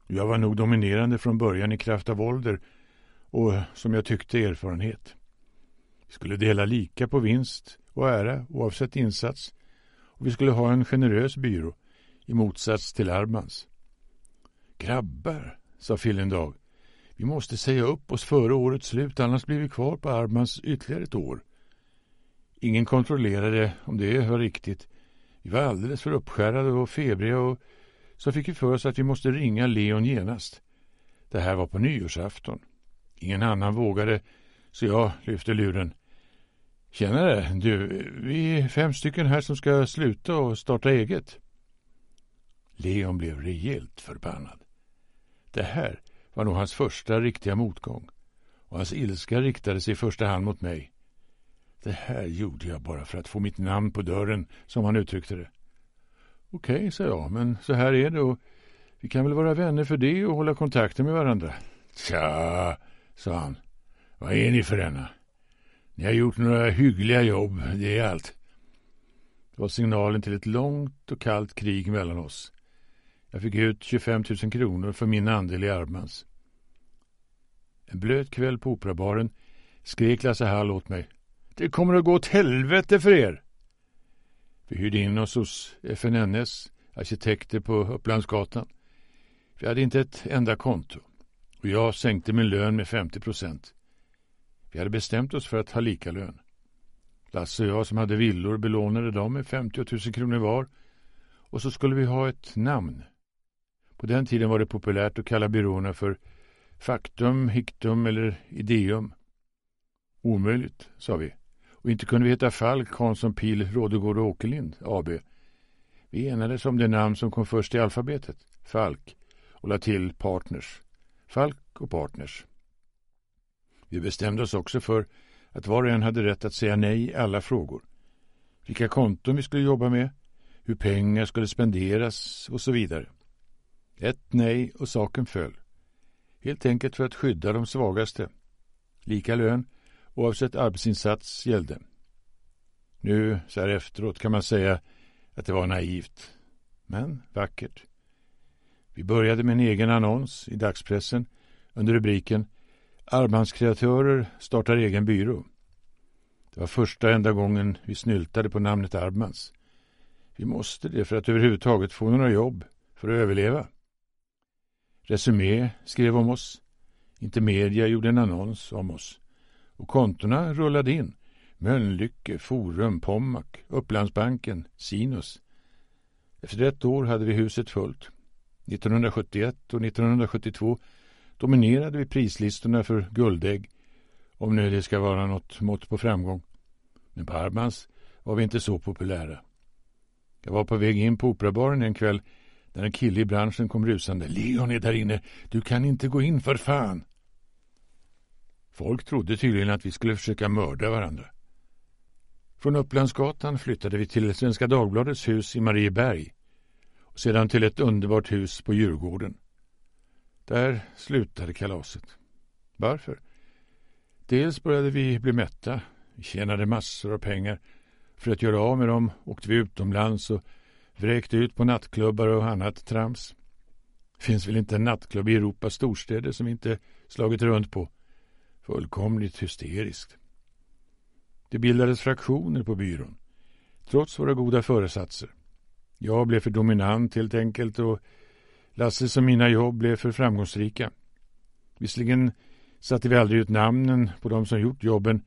Speaker 1: Jag var nog dominerande från början i kraft av ålder och som jag tyckte erfarenhet. Vi skulle dela lika på vinst och ära oavsett insats och vi skulle ha en generös byrå i motsats till Armans. Grabbar, sa Phil en dag. Vi måste säga upp oss före årets slut annars blir vi kvar på Armans ytterligare ett år. Ingen kontrollerade om det var riktigt. Vi var alldeles för uppskärrade och febriga och så fick vi för oss att vi måste ringa Leon genast. Det här var på nyårsafton. Ingen annan vågade, så jag lyfte luren. Tjenare, du, vi är fem stycken här som ska sluta och starta eget. Leon blev rejält förbannad. Det här var nog hans första riktiga motgång och hans ilska riktade sig i första hand mot mig. Det här gjorde jag bara för att få mitt namn på dörren, som han uttryckte det. Okej, sa jag, men så här är det och vi kan väl vara vänner för det och hålla kontakten med varandra. Tja, sa han. Vad är ni för ena? Ni har gjort några hyggliga jobb, det är allt. Det var signalen till ett långt och kallt krig mellan oss. Jag fick ut 25 000 kronor för min andel i Armans. En blöt kväll på Operabaren skrek Lasse Hall åt mig. Det kommer att gå åt helvete för er. Vi hyrde in oss hos FNNS, arkitekter på Upplandsgatan. Vi hade inte ett enda konto och jag sänkte min lön med 50 procent. Vi hade bestämt oss för att ha lika lön. Lasse och jag som hade villor belånade dem med 50 000 kronor var och så skulle vi ha ett namn. På den tiden var det populärt att kalla byråerna för Faktum, Hiktum eller Ideum. Omöjligt, sa vi. Och inte kunde vi heta Falk, Hansson, Pil, Rådegård och Åkerlind AB. Vi enades om det namn som kom först i alfabetet, Falk, och lade till Partners. Falk och Partners. Vi bestämde oss också för att var och en hade rätt att säga nej i alla frågor. Vilka konton vi skulle jobba med, hur pengar skulle spenderas och så vidare. Ett nej och saken föll. Helt enkelt för att skydda de svagaste. Lika lön oavsett arbetsinsats gällde. Nu, så här efteråt, kan man säga att det var naivt, men vackert. Vi började med en egen annons i dagspressen under rubriken Armbandskreatörer startar egen byrå. Det var första enda gången vi snyltade på namnet Armans. Vi måste det för att överhuvudtaget få några jobb, för att överleva. Resumé skrev om oss. Inte media gjorde en annons om oss och kontona rullade in. Mölnlycke, Forum, Pommac, Upplandsbanken, Sinus. Efter ett år hade vi huset fullt. 1971 och 1972 dominerade vi prislistorna för guldägg, om nu det ska vara något mått på framgång. Men på Arbans var vi inte så populära. Jag var på väg in på Operabaren en kväll när en kille i branschen kom rusande. Leon är där inne. Du kan inte gå in för fan. Folk trodde tydligen att vi skulle försöka mörda varandra. Från Upplandsgatan flyttade vi till Svenska Dagbladets hus i Marieberg och sedan till ett underbart hus på Djurgården. Där slutade kalaset. Varför? Dels började vi bli mätta, vi tjänade massor av pengar. För att göra av med dem åkte vi utomlands och vräkte ut på nattklubbar och annat trams. Det Finns väl inte en nattklubb i Europas storstäder som vi inte slagit runt på. Fullkomligt hysteriskt. Det bildades fraktioner på byrån, trots våra goda föresatser. Jag blev för dominant helt enkelt och Lasses och mina jobb blev för framgångsrika. Visserligen satte vi aldrig ut namnen på de som gjort jobben,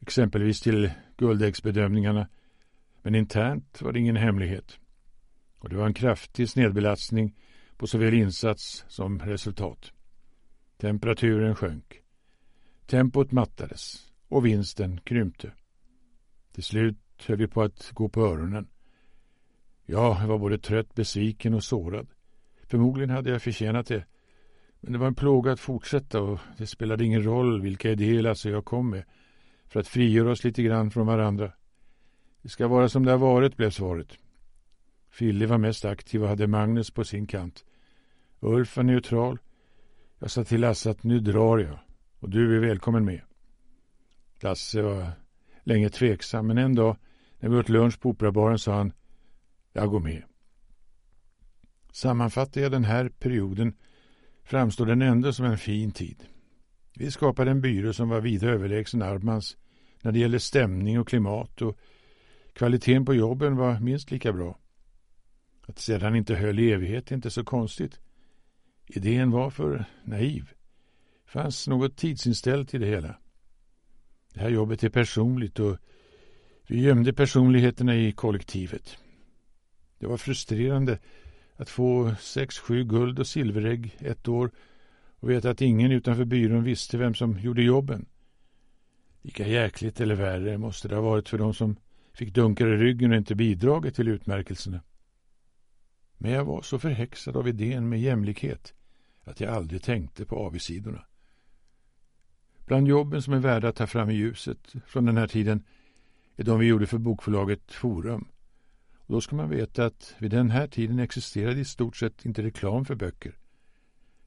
Speaker 1: exempelvis till guldäggsbedömningarna, men internt var det ingen hemlighet. Och det var en kraftig snedbelastning på såväl insats som resultat. Temperaturen sjönk. Tempot mattades och vinsten krympte. Till slut höll vi på att gå på öronen. jag var både trött, besviken och sårad. Förmodligen hade jag förtjänat det. Men det var en plåga att fortsätta och det spelade ingen roll vilka idéer Lasse och jag kom med för att frigöra oss lite grann från varandra. Det ska vara som det har varit, blev svaret. Fille var mest aktiv och hade Magnus på sin kant. Ulf var neutral. Jag sa till Lasse att nu drar jag. Och du är välkommen med. Lasse var länge tveksam men en dag när vi åt lunch på Operabaren sa han Jag går med. Sammanfattar jag den här perioden framstår den ändå som en fin tid. Vi skapade en byrå som var vida överlägsen Armans när det gäller stämning och klimat och kvaliteten på jobben var minst lika bra. Att sedan inte höll i evighet är inte så konstigt. Idén var för naiv fanns något tidsinställt i det hela. Det här jobbet är personligt och vi gömde personligheterna i kollektivet. Det var frustrerande att få sex, sju guld och silverägg ett år och veta att ingen utanför byrån visste vem som gjorde jobben. Lika jäkligt eller värre måste det ha varit för de som fick dunkar i ryggen och inte bidragit till utmärkelserna. Men jag var så förhäxad av idén med jämlikhet att jag aldrig tänkte på avigsidorna. Bland jobben som är värda att ta fram i ljuset från den här tiden är de vi gjorde för bokförlaget Forum. Och då ska man veta att vid den här tiden existerade i stort sett inte reklam för böcker.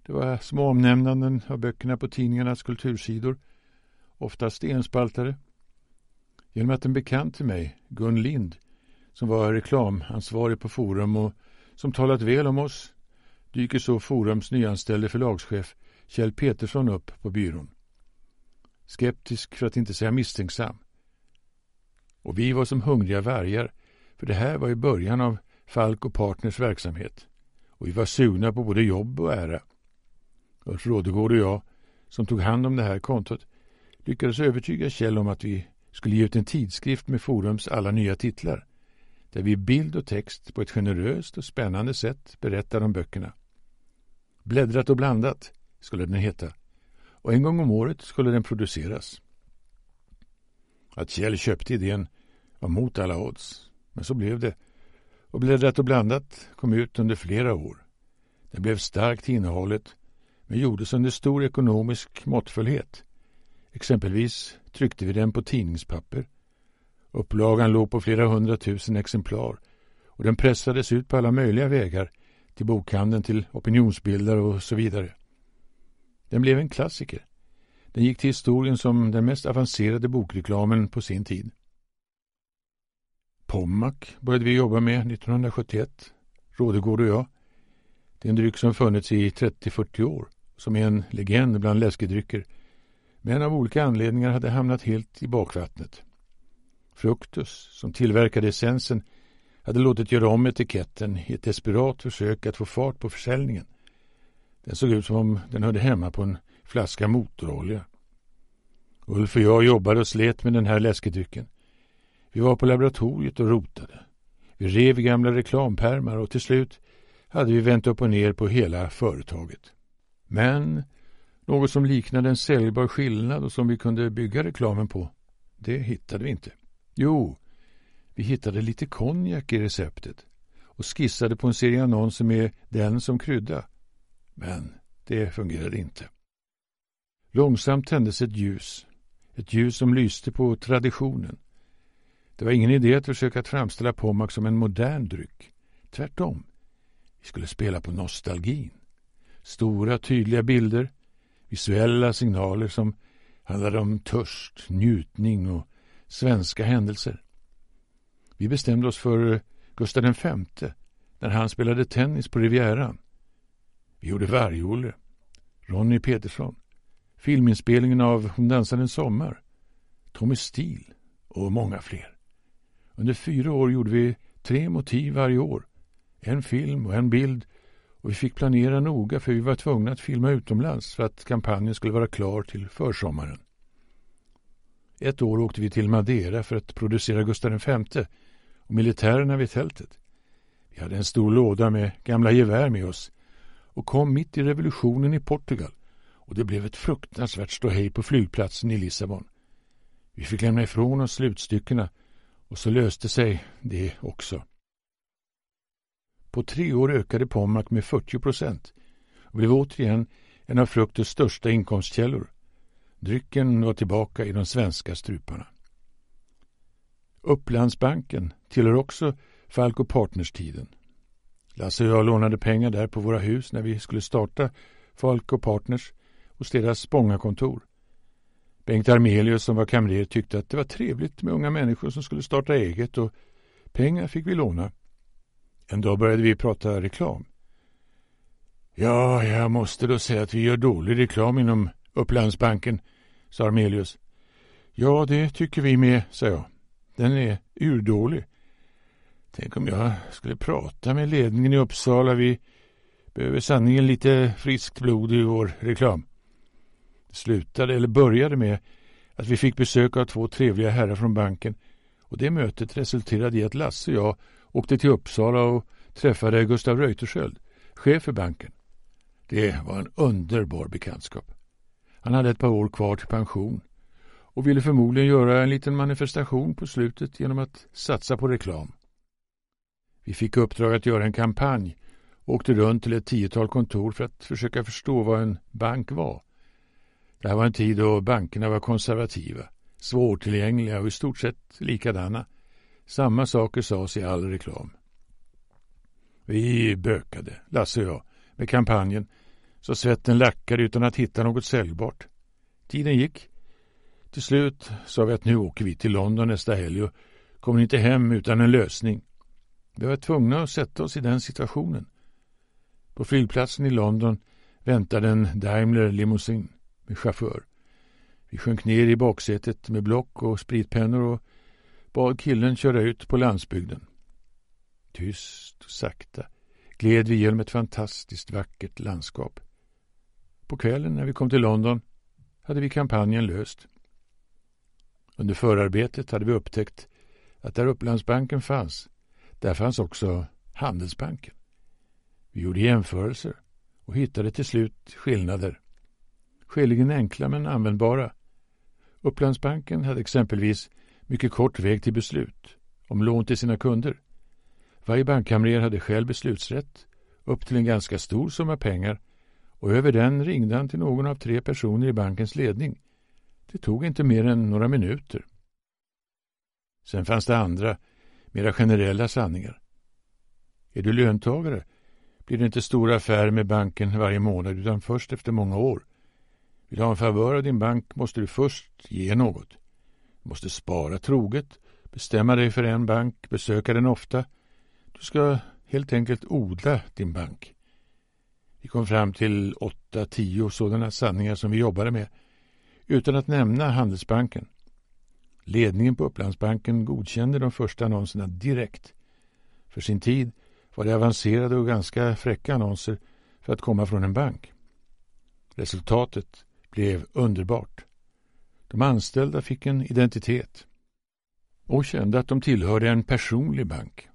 Speaker 1: Det var små omnämnanden av böckerna på tidningarnas kultursidor, oftast enspaltare. Genom att en bekant till mig, Gun Lind, som var reklamansvarig på Forum och som talat väl om oss, dyker så Forums nyanställde förlagschef Kjell Petersson upp på byrån skeptisk för att inte säga misstänksam. Och vi var som hungriga vargar, för det här var i början av Falk och Partners verksamhet. Och vi var sugna på både jobb och ära. Ulf Rådegård och jag, som tog hand om det här kontot, lyckades övertyga Kjell om att vi skulle ge ut en tidskrift med Forums alla nya titlar, där vi i bild och text på ett generöst och spännande sätt berättar om böckerna. Bläddrat och blandat skulle den heta och en gång om året skulle den produceras. Att Kjell köpte idén var mot alla odds, men så blev det. Och Bläddrat och blandat kom ut under flera år. Den blev starkt innehållet, men gjordes under stor ekonomisk måttfullhet. Exempelvis tryckte vi den på tidningspapper. Upplagan låg på flera hundratusen exemplar och den pressades ut på alla möjliga vägar till bokhandeln, till opinionsbildare och så vidare. Den blev en klassiker. Den gick till historien som den mest avancerade bokreklamen på sin tid. Pommac började vi jobba med 1971, Rådegård och jag. Det är en dryck som funnits i 30-40 år, som är en legend bland läskedrycker. Men av olika anledningar hade hamnat helt i bakvattnet. Fruktus, som tillverkade essensen, hade låtit göra om etiketten i ett desperat försök att få fart på försäljningen. Den såg ut som om den hörde hemma på en flaska motorolja. Ulf och jag jobbade och slet med den här läskedrycken. Vi var på laboratoriet och rotade. Vi rev gamla reklampärmar och till slut hade vi vänt upp och ner på hela företaget. Men något som liknade en säljbar skillnad och som vi kunde bygga reklamen på, det hittade vi inte. Jo, vi hittade lite konjak i receptet och skissade på en serie annonser med den som krydda. Men det fungerade inte. Långsamt tändes ett ljus. Ett ljus som lyste på traditionen. Det var ingen idé att försöka framställa Pommac som en modern dryck. Tvärtom. Vi skulle spela på nostalgin. Stora, tydliga bilder, visuella signaler som handlade om törst, njutning och svenska händelser. Vi bestämde oss för Gustav V när han spelade tennis på Rivieran. Vi gjorde Varg-Olle, Ronny Petersson, filminspelningen av Hon dansade en sommar, Tommy Stil och många fler. Under fyra år gjorde vi tre motiv varje år, en film och en bild och vi fick planera noga för vi var tvungna att filma utomlands för att kampanjen skulle vara klar till försommaren. Ett år åkte vi till Madeira för att producera Gustav V och militärerna vid tältet. Vi hade en stor låda med gamla gevär med oss och kom mitt i revolutionen i Portugal och det blev ett fruktansvärt ståhej på flygplatsen i Lissabon. Vi fick lämna ifrån oss slutstyckena och så löste sig det också. På tre år ökade Pommac med 40 procent och blev återigen en av fruktens största inkomstkällor. Drycken var tillbaka i de svenska struparna. Upplandsbanken tillhör också Falco Partners-tiden. Lasse och jag lånade pengar där på våra hus när vi skulle starta Falk och Partners hos deras Spångakontor. Bengt Armelius som var kamrer tyckte att det var trevligt med unga människor som skulle starta eget och pengar fick vi låna. En dag började vi prata reklam. Ja, jag måste då säga att vi gör dålig reklam inom Upplandsbanken, sa Armelius. Ja, det tycker vi med, sa jag. Den är urdålig. Tänk om jag skulle prata med ledningen i Uppsala. Vi behöver sanningen lite friskt blod i vår reklam. Det slutade, eller började med, att vi fick besök av två trevliga herrar från banken och det mötet resulterade i att Lasse och jag åkte till Uppsala och träffade Gustav Reuterskiöld, chef för banken. Det var en underbar bekantskap. Han hade ett par år kvar till pension och ville förmodligen göra en liten manifestation på slutet genom att satsa på reklam. Vi fick uppdrag att göra en kampanj och åkte runt till ett tiotal kontor för att försöka förstå vad en bank var. Det här var en tid då bankerna var konservativa, svårtillgängliga och i stort sett likadana. Samma saker sades i all reklam. Vi bökade, Lasse och jag, med kampanjen så svetten lackade utan att hitta något säljbart. Tiden gick. Till slut sa vi att nu åker vi till London nästa helg och kommer inte hem utan en lösning. Vi var tvungna att sätta oss i den situationen. På flygplatsen i London väntade en Daimler limousin med chaufför. Vi sjönk ner i baksätet med block och spritpennor och bad killen köra ut på landsbygden. Tyst och sakta gled vi genom ett fantastiskt vackert landskap. På kvällen när vi kom till London hade vi kampanjen löst. Under förarbetet hade vi upptäckt att där Upplandsbanken fanns där fanns också Handelsbanken. Vi gjorde jämförelser och hittade till slut skillnader. Skäligen enkla men användbara. Upplandsbanken hade exempelvis mycket kort väg till beslut om lån till sina kunder. Varje bankkamrer hade själv beslutsrätt upp till en ganska stor summa pengar och över den ringde han till någon av tre personer i bankens ledning. Det tog inte mer än några minuter. Sen fanns det andra mera generella sanningar. Är du löntagare blir det inte stora affärer med banken varje månad utan först efter många år. Vill du ha en favör av din bank måste du först ge något. Du måste spara troget, bestämma dig för en bank, besöka den ofta. Du ska helt enkelt odla din bank. Vi kom fram till åtta, tio sådana sanningar som vi jobbade med utan att nämna Handelsbanken. Ledningen på Upplandsbanken godkände de första annonserna direkt. För sin tid var det avancerade och ganska fräcka annonser för att komma från en bank. Resultatet blev underbart. De anställda fick en identitet och kände att de tillhörde en personlig bank.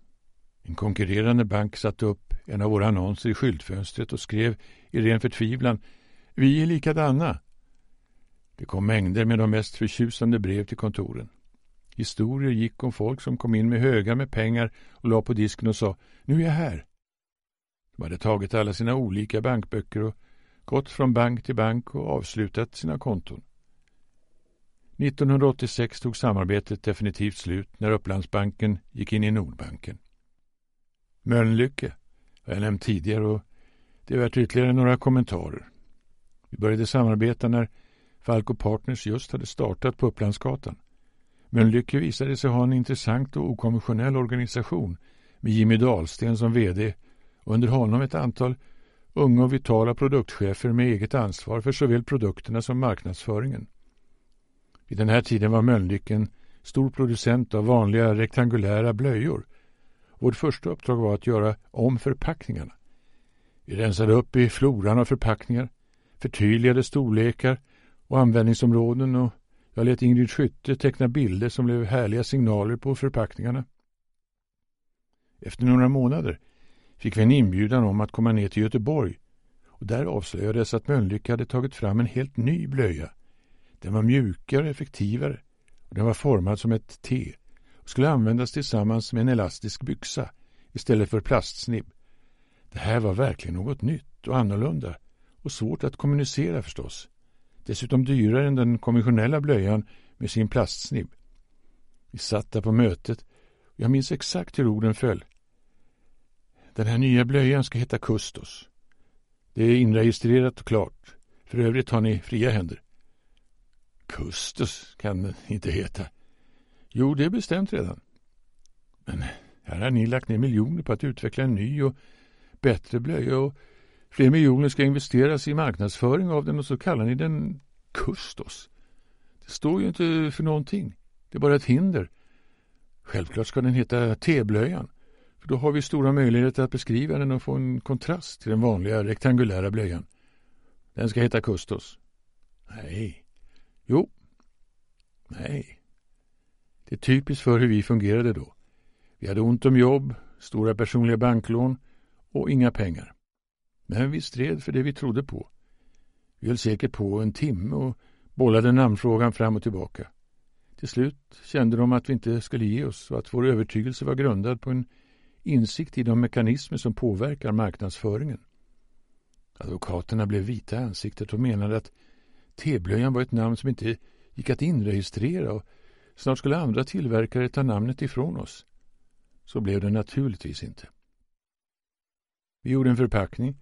Speaker 1: En konkurrerande bank satte upp en av våra annonser i skyltfönstret och skrev i ren förtvivlan ”Vi är likadana, det kom mängder med de mest förtjusande brev till kontoren. Historier gick om folk som kom in med högar med pengar och la på disken och sa ”Nu är jag här”. De hade tagit alla sina olika bankböcker och gått från bank till bank och avslutat sina konton. 1986 tog samarbetet definitivt slut när Upplandsbanken gick in i Nordbanken. Mölnlycke har jag nämnt tidigare och det är värt ytterligare några kommentarer. Vi började samarbeta när Falco Partners just hade startat på Upplandsgatan. Mölnlycke visade sig ha en intressant och okonventionell organisation med Jimmy Dahlsten som VD och under honom ett antal unga och vitala produktchefer med eget ansvar för såväl produkterna som marknadsföringen. Vid den här tiden var Mölnlycken stor producent av vanliga rektangulära blöjor. Vårt första uppdrag var att göra om förpackningarna. Vi rensade upp i floran av förpackningar, förtydligade storlekar och användningsområden och jag lät Ingrid Skytte teckna bilder som blev härliga signaler på förpackningarna. Efter några månader fick vi en inbjudan om att komma ner till Göteborg och där avslöjades att Mölnlycke hade tagit fram en helt ny blöja. Den var mjukare och effektivare och den var formad som ett T och skulle användas tillsammans med en elastisk byxa istället för plastsnibb. Det här var verkligen något nytt och annorlunda och svårt att kommunicera förstås. Dessutom dyrare än den konventionella blöjan med sin plastsnibb. Vi satt där på mötet och jag minns exakt hur orden föll. Den här nya blöjan ska heta Kustos. Det är inregistrerat och klart. För övrigt har ni fria händer. Kustos kan den inte heta. Jo, det är bestämt redan. Men här har ni lagt ner miljoner på att utveckla en ny och bättre blöja och Fler miljoner ska investeras i marknadsföring av den och så kallar ni den Kustos. Det står ju inte för någonting. Det är bara ett hinder. Självklart ska den heta T-blöjan. För då har vi stora möjligheter att beskriva den och få en kontrast till den vanliga rektangulära blöjan. Den ska heta Kustos. Nej. Jo. Nej. Det är typiskt för hur vi fungerade då. Vi hade ont om jobb, stora personliga banklån och inga pengar. Men vi stred för det vi trodde på. Vi höll säkert på en timme och bollade namnfrågan fram och tillbaka. Till slut kände de att vi inte skulle ge oss och att vår övertygelse var grundad på en insikt i de mekanismer som påverkar marknadsföringen. Advokaterna blev vita i ansiktet och menade att Teblöjan var ett namn som inte gick att inregistrera och snart skulle andra tillverkare ta namnet ifrån oss. Så blev det naturligtvis inte. Vi gjorde en förpackning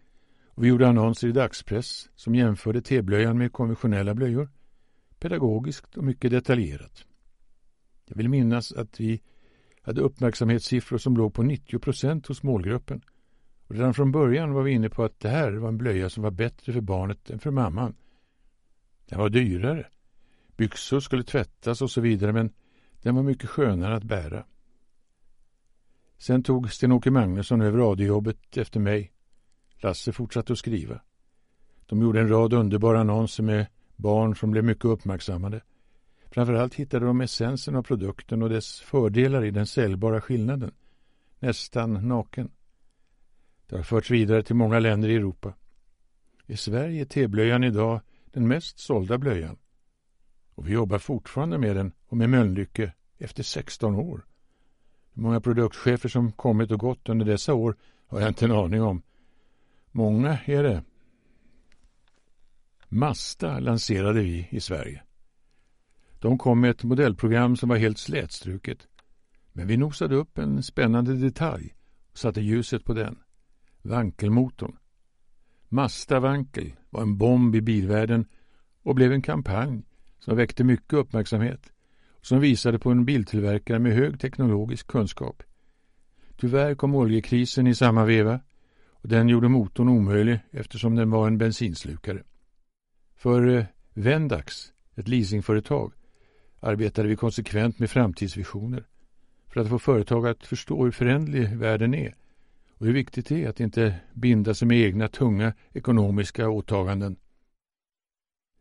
Speaker 1: vi gjorde annonser i dagspress som jämförde teblöjan med konventionella blöjor. Pedagogiskt och mycket detaljerat. Jag vill minnas att vi hade uppmärksamhetssiffror som låg på 90 procent hos målgruppen. Och redan från början var vi inne på att det här var en blöja som var bättre för barnet än för mamman. Den var dyrare. Byxor skulle tvättas och så vidare men den var mycket skönare att bära. Sen tog Sten-Åke Magnusson över radiojobbet efter mig Lasse fortsatte att skriva. De gjorde en rad underbara annonser med barn som blev mycket uppmärksammade. Framförallt hittade de essensen av produkten och dess fördelar i den säljbara skillnaden. Nästan naken. Det har förts vidare till många länder i Europa. I Sverige är teblöjan idag den mest sålda blöjan. Och vi jobbar fortfarande med den och med Mölnlycke efter 16 år. Hur många produktchefer som kommit och gått under dessa år har jag inte en aning om. Många är det. Masta lanserade vi i Sverige. De kom med ett modellprogram som var helt slätstruket. Men vi nosade upp en spännande detalj och satte ljuset på den. Vankelmotorn. Masta-vankel var en bomb i bilvärlden och blev en kampanj som väckte mycket uppmärksamhet och som visade på en biltillverkare med hög teknologisk kunskap. Tyvärr kom oljekrisen i samma veva och den gjorde motorn omöjlig eftersom den var en bensinslukare. För eh, Vendax, ett leasingföretag, arbetade vi konsekvent med framtidsvisioner för att få företag att förstå hur förändlig världen är och hur viktigt det är att inte binda sig med egna tunga ekonomiska åtaganden.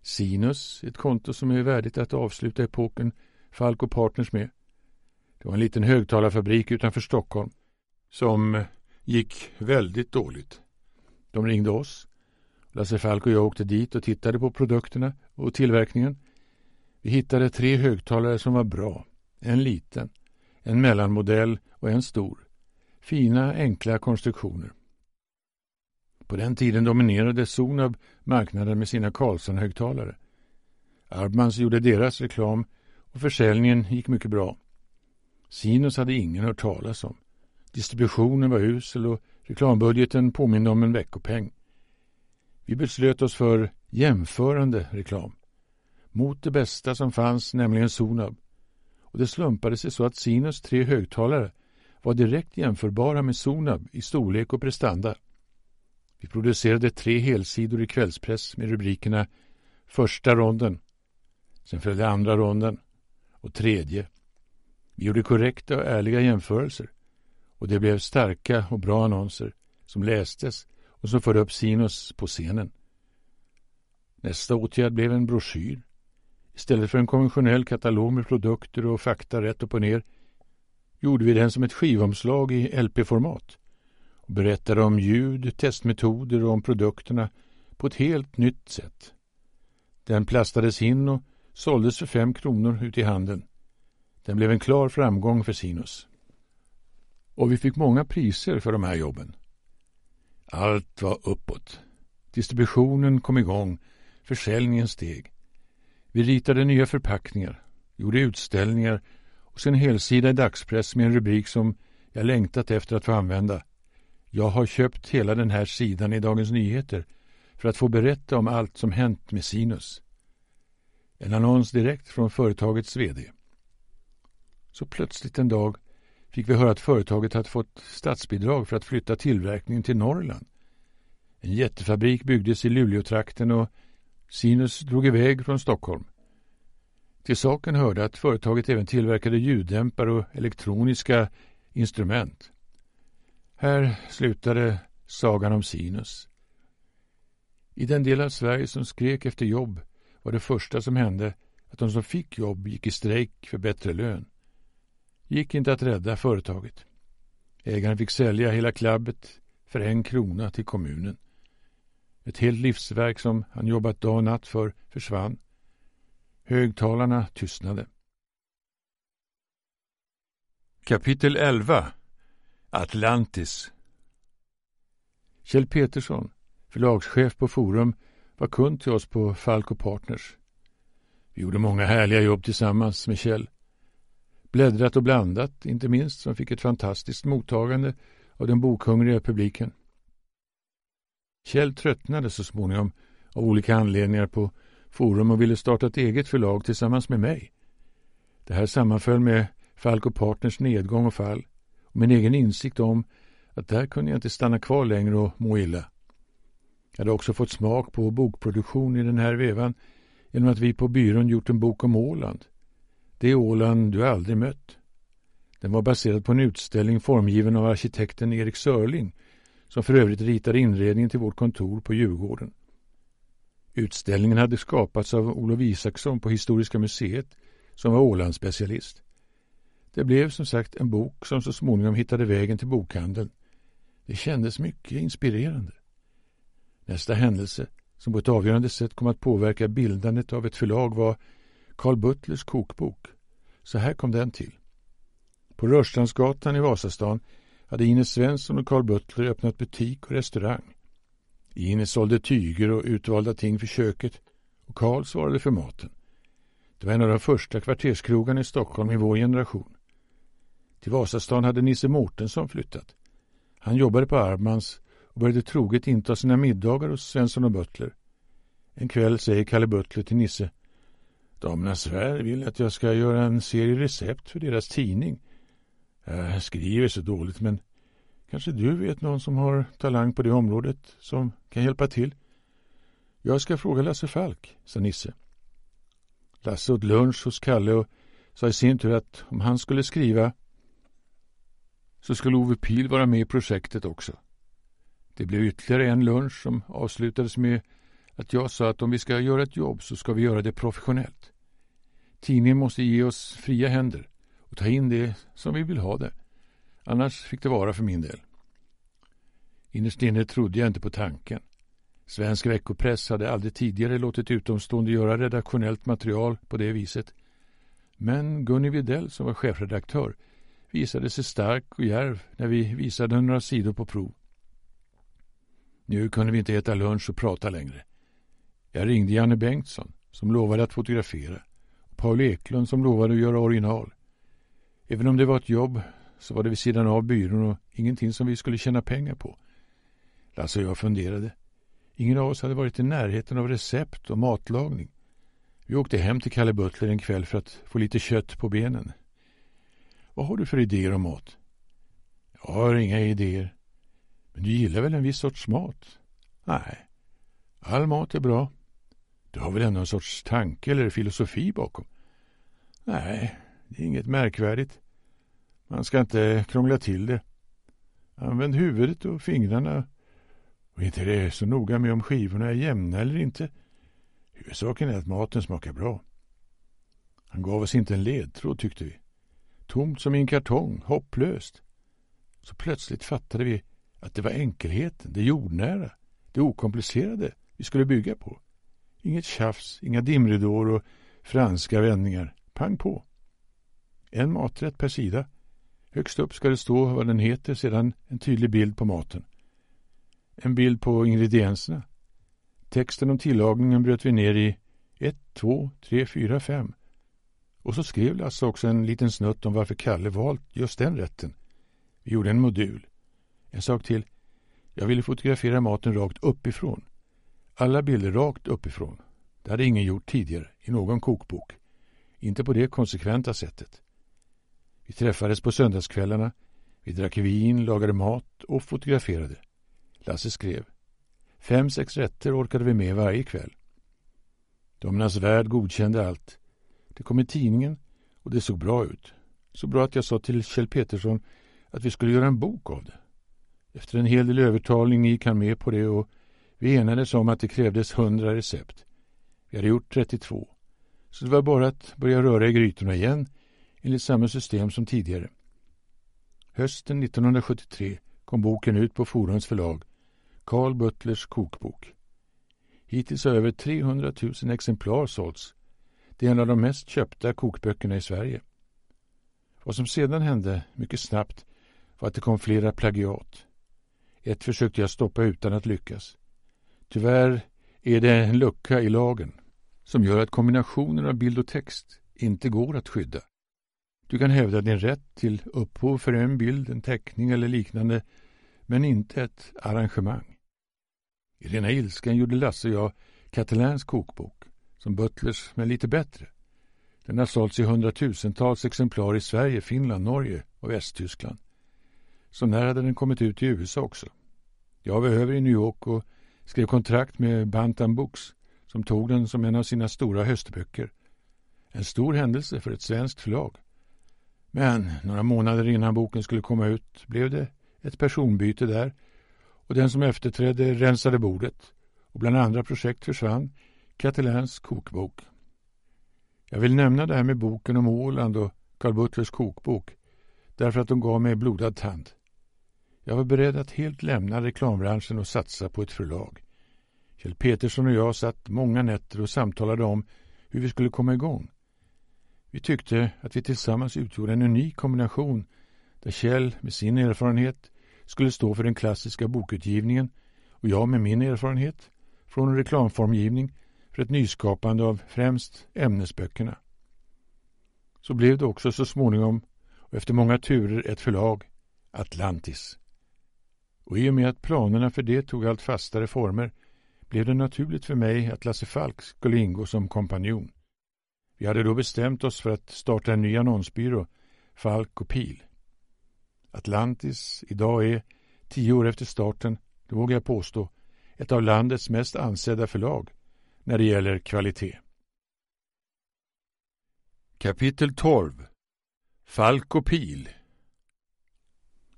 Speaker 1: Sinus, ett konto som är värdigt att avsluta epoken Falk och Partners med. Det var en liten högtalarfabrik utanför Stockholm som eh, gick väldigt dåligt. De ringde oss. Lasse Falk och jag åkte dit och tittade på produkterna och tillverkningen. Vi hittade tre högtalare som var bra. En liten, en mellanmodell och en stor. Fina, enkla konstruktioner. På den tiden dominerade Sonab marknaden med sina Carlson-högtalare. Arbmans gjorde deras reklam och försäljningen gick mycket bra. Sinus hade ingen hört talas om. Distributionen var usel och reklambudgeten påminde om en veckopeng. Vi beslöt oss för jämförande reklam. Mot det bästa som fanns, nämligen Sonab. Och det slumpade sig så att Sinus tre högtalare var direkt jämförbara med Sonab i storlek och prestanda. Vi producerade tre helsidor i kvällspress med rubrikerna Första ronden, sen följde andra ronden och tredje. Vi gjorde korrekta och ärliga jämförelser och det blev starka och bra annonser som lästes och som förde upp Sinus på scenen. Nästa åtgärd blev en broschyr. Istället för en konventionell katalog med produkter och fakta rätt upp och ner gjorde vi den som ett skivomslag i LP-format och berättade om ljud, testmetoder och om produkterna på ett helt nytt sätt. Den plastades in och såldes för fem kronor ute i handeln. Den blev en klar framgång för Sinus och vi fick många priser för de här jobben. Allt var uppåt. Distributionen kom igång, försäljningen steg. Vi ritade nya förpackningar, gjorde utställningar och sen helsida i dagspress med en rubrik som jag längtat efter att få använda. Jag har köpt hela den här sidan i Dagens Nyheter för att få berätta om allt som hänt med Sinus. En annons direkt från företagets VD. Så plötsligt en dag fick vi höra att företaget hade fått statsbidrag för att flytta tillverkningen till Norrland. En jättefabrik byggdes i Luleåtrakten och Sinus drog iväg från Stockholm. Till saken hörde att företaget även tillverkade ljuddämpare och elektroniska instrument. Här slutade sagan om Sinus. I den del av Sverige som skrek efter jobb var det första som hände att de som fick jobb gick i strejk för bättre lön gick inte att rädda företaget. Ägaren fick sälja hela klabbet för en krona till kommunen. Ett helt livsverk som han jobbat dag och natt för försvann. Högtalarna tystnade. Kapitel 11 Atlantis Kjell Petersson, förlagschef på Forum, var kund till oss på Falco Partners. Vi gjorde många härliga jobb tillsammans med Kjell. Bläddrat och blandat, inte minst, som fick ett fantastiskt mottagande av den bokhungriga publiken. Kjell tröttnade så småningom av olika anledningar på Forum och ville starta ett eget förlag tillsammans med mig. Det här sammanföll med Falk och Partners nedgång och fall och min egen insikt om att där kunde jag inte stanna kvar längre och må illa. Jag hade också fått smak på bokproduktion i den här vevan genom att vi på byrån gjort en bok om Åland det är Åland du aldrig mött. Den var baserad på en utställning formgiven av arkitekten Erik Sörling som för övrigt ritade inredningen till vårt kontor på Djurgården. Utställningen hade skapats av Olof Isaksson på Historiska museet som var Ålandsspecialist. Det blev som sagt en bok som så småningom hittade vägen till bokhandeln. Det kändes mycket inspirerande. Nästa händelse, som på ett avgörande sätt kom att påverka bildandet av ett förlag var Carl Butlers kokbok. Så här kom den till. På Rörstrandsgatan i Vasastan hade Ines Svensson och Carl Butler öppnat butik och restaurang. Ines sålde tyger och utvalda ting för köket och Carl svarade för maten. Det var en av de första kvarterskrogarna i Stockholm i vår generation. Till Vasastan hade Nisse Mårtensson flyttat. Han jobbade på Armans och började troget inta sina middagar hos Svensson och Butler. En kväll säger Kalle Butler till Nisse Damernas alltså, värld vill att jag ska göra en serie recept för deras tidning. Eh, jag skriver så dåligt, men kanske du vet någon som har talang på det området som kan hjälpa till? Jag ska fråga Lasse Falk, sa Nisse. Lasse åt lunch hos Kalle och sa i sin tur att om han skulle skriva så skulle Ove Pil vara med i projektet också. Det blev ytterligare en lunch som avslutades med att jag sa att om vi ska göra ett jobb så ska vi göra det professionellt. Tidningen måste ge oss fria händer och ta in det som vi vill ha det. Annars fick det vara för min del. Innerst inne trodde jag inte på tanken. Svensk veckopress hade aldrig tidigare låtit utomstående göra redaktionellt material på det viset. Men Gunny Widell, som var chefredaktör, visade sig stark och järv när vi visade några sidor på prov. Nu kunde vi inte äta lunch och prata längre. Jag ringde Janne Bengtsson som lovade att fotografera och Paul Eklund som lovade att göra original. Även om det var ett jobb så var det vid sidan av byrån och ingenting som vi skulle tjäna pengar på. Lasse och jag funderade. Ingen av oss hade varit i närheten av recept och matlagning. Vi åkte hem till Kalle Butler en kväll för att få lite kött på benen. Vad har du för idéer om mat? Jag har inga idéer. Men du gillar väl en viss sorts mat? Nej. All mat är bra. Du har väl ändå en sorts tanke eller filosofi bakom? Nej, det är inget märkvärdigt. Man ska inte krångla till det. Använd huvudet och fingrarna. Och inte det är så noga med om skivorna är jämna eller inte. Huvudsaken är att maten smakar bra. Han gav oss inte en ledtråd, tyckte vi. Tomt som i en kartong, hopplöst. Så plötsligt fattade vi att det var enkelheten, det jordnära, det okomplicerade vi skulle bygga på. Inget tjafs, inga dimridåer och franska vändningar. Pang på! En maträtt per sida. Högst upp ska det stå vad den heter, sedan en tydlig bild på maten. En bild på ingredienserna. Texten om tillagningen bröt vi ner i 1, 2, 3, 4, 5. Och så skrev Lasse också en liten snutt om varför Kalle valt just den rätten. Vi gjorde en modul. En sak till. Jag ville fotografera maten rakt uppifrån. Alla bilder rakt uppifrån. Det hade ingen gjort tidigare i någon kokbok. Inte på det konsekventa sättet. Vi träffades på söndagskvällarna. Vi drack vin, lagade mat och fotograferade. Lasse skrev. Fem, sex rätter orkade vi med varje kväll. Domernas värld godkände allt. Det kom i tidningen och det såg bra ut. Så bra att jag sa till Kjell Petersson att vi skulle göra en bok av det. Efter en hel del övertalning gick han med på det och vi enades om att det krävdes 100 recept. Vi hade gjort 32. Så det var bara att börja röra i grytorna igen enligt samma system som tidigare. Hösten 1973 kom boken ut på Forums förlag, Carl Butlers kokbok. Hittills har över 300 000 exemplar sålts. Det är en av de mest köpta kokböckerna i Sverige. Vad som sedan hände, mycket snabbt, var att det kom flera plagiat. Ett försökte jag stoppa utan att lyckas. Tyvärr är det en lucka i lagen som gör att kombinationer av bild och text inte går att skydda. Du kan hävda din rätt till upphov för en bild, en teckning eller liknande, men inte ett arrangemang. I rena ilskan gjorde Lasse och jag Catalans kokbok, som Butlers, men lite bättre. Den har sålts i hundratusentals exemplar i Sverige, Finland, Norge och Västtyskland. Så när hade den kommit ut i USA också. Jag var över i New York och skrev kontrakt med Bantam Books som tog den som en av sina stora höstböcker. En stor händelse för ett svenskt förlag. Men några månader innan boken skulle komma ut blev det ett personbyte där och den som efterträdde rensade bordet och bland andra projekt försvann Catalans kokbok. Jag vill nämna det här med boken om Åland och Carl Butlers kokbok därför att de gav mig blodad tand. Jag var beredd att helt lämna reklambranschen och satsa på ett förlag. Kjell Petersson och jag satt många nätter och samtalade om hur vi skulle komma igång. Vi tyckte att vi tillsammans utgjorde en unik kombination där Kjell med sin erfarenhet skulle stå för den klassiska bokutgivningen och jag med min erfarenhet från en reklamformgivning för ett nyskapande av främst ämnesböckerna. Så blev det också så småningom och efter många turer ett förlag, Atlantis. Och i och med att planerna för det tog allt fastare former blev det naturligt för mig att Lasse Falk skulle ingå som kompanjon. Vi hade då bestämt oss för att starta en ny annonsbyrå, Falk och Pil. Atlantis idag är, tio år efter starten, det vågar jag påstå, ett av landets mest ansedda förlag när det gäller kvalitet. Kapitel 12 Falk och Pil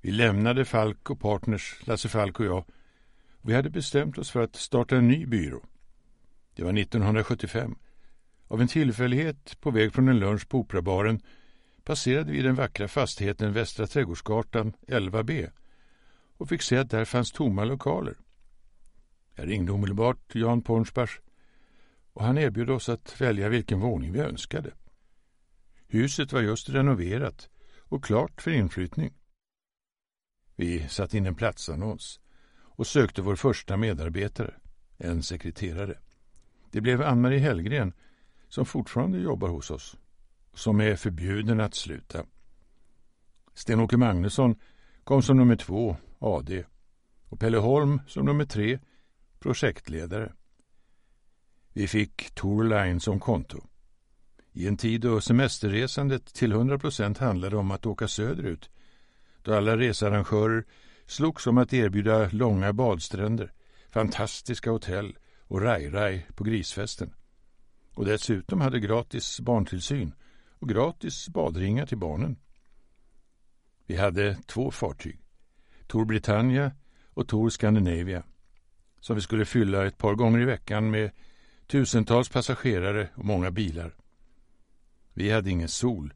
Speaker 1: vi lämnade Falk och Partners, Lasse Falk och jag. och Vi hade bestämt oss för att starta en ny byrå. Det var 1975. Av en tillfällighet, på väg från en lunch på Operabaren, passerade vi den vackra fastigheten Västra Trädgårdsgatan 11B och fick se att där fanns tomma lokaler. Jag ringde omedelbart Jan Pornsbach och han erbjöd oss att välja vilken våning vi önskade. Huset var just renoverat och klart för inflyttning. Vi satte in en platsannons och sökte vår första medarbetare, en sekreterare. Det blev Ann-Marie Hellgren som fortfarande jobbar hos oss, som är förbjuden att sluta. Sten-Åke Magnusson kom som nummer två, AD, och Pelle Holm som nummer tre, projektledare. Vi fick Tourline som konto. I en tid då semesterresandet till 100 procent handlade om att åka söderut då alla researrangörer slogs om att erbjuda långa badstränder, fantastiska hotell och raj-raj på grisfesten. Och dessutom hade gratis barntillsyn och gratis badringar till barnen. Vi hade två fartyg, Tor Britannia och Tor Scandinavia, som vi skulle fylla ett par gånger i veckan med tusentals passagerare och många bilar. Vi hade ingen sol,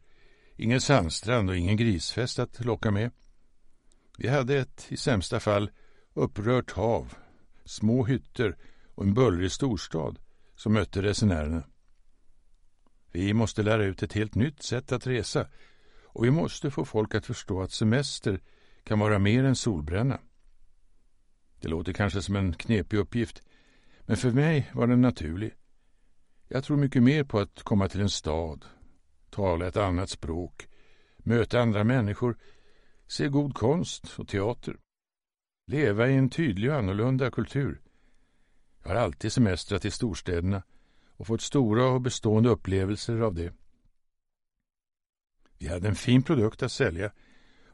Speaker 1: Ingen sandstrand och ingen grisfest att locka med. Vi hade ett, i sämsta fall, upprört hav, små hytter och en bullrig storstad som mötte resenärerna. Vi måste lära ut ett helt nytt sätt att resa och vi måste få folk att förstå att semester kan vara mer än solbränna. Det låter kanske som en knepig uppgift, men för mig var den naturlig. Jag tror mycket mer på att komma till en stad, tala ett annat språk, möta andra människor, se god konst och teater. Leva i en tydlig och annorlunda kultur. Jag har alltid semestrat i storstäderna och fått stora och bestående upplevelser av det. Vi hade en fin produkt att sälja.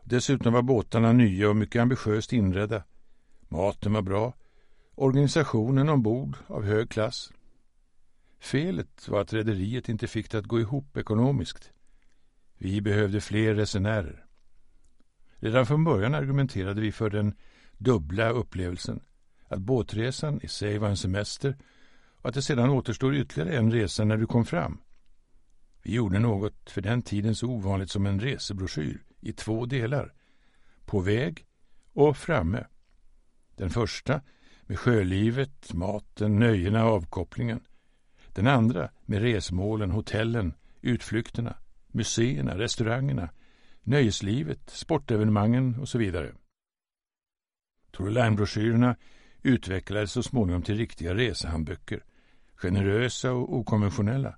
Speaker 1: Dessutom var båtarna nya och mycket ambitiöst inredda. Maten var bra. Organisationen ombord av hög klass. Felet var att rederiet inte fick det att gå ihop ekonomiskt. Vi behövde fler resenärer. Redan från början argumenterade vi för den dubbla upplevelsen. Att båtresan i sig var en semester och att det sedan återstod ytterligare en resa när du kom fram. Vi gjorde något för den tiden så ovanligt som en resebroschyr i två delar. På väg och framme. Den första med sjölivet, maten, nöjena och avkopplingen. Den andra med resmålen, hotellen, utflykterna, museerna, restaurangerna, nöjeslivet, sportevenemangen och så vidare. Toroline-broschyrerna utvecklades så småningom till riktiga resehandböcker, generösa och okonventionella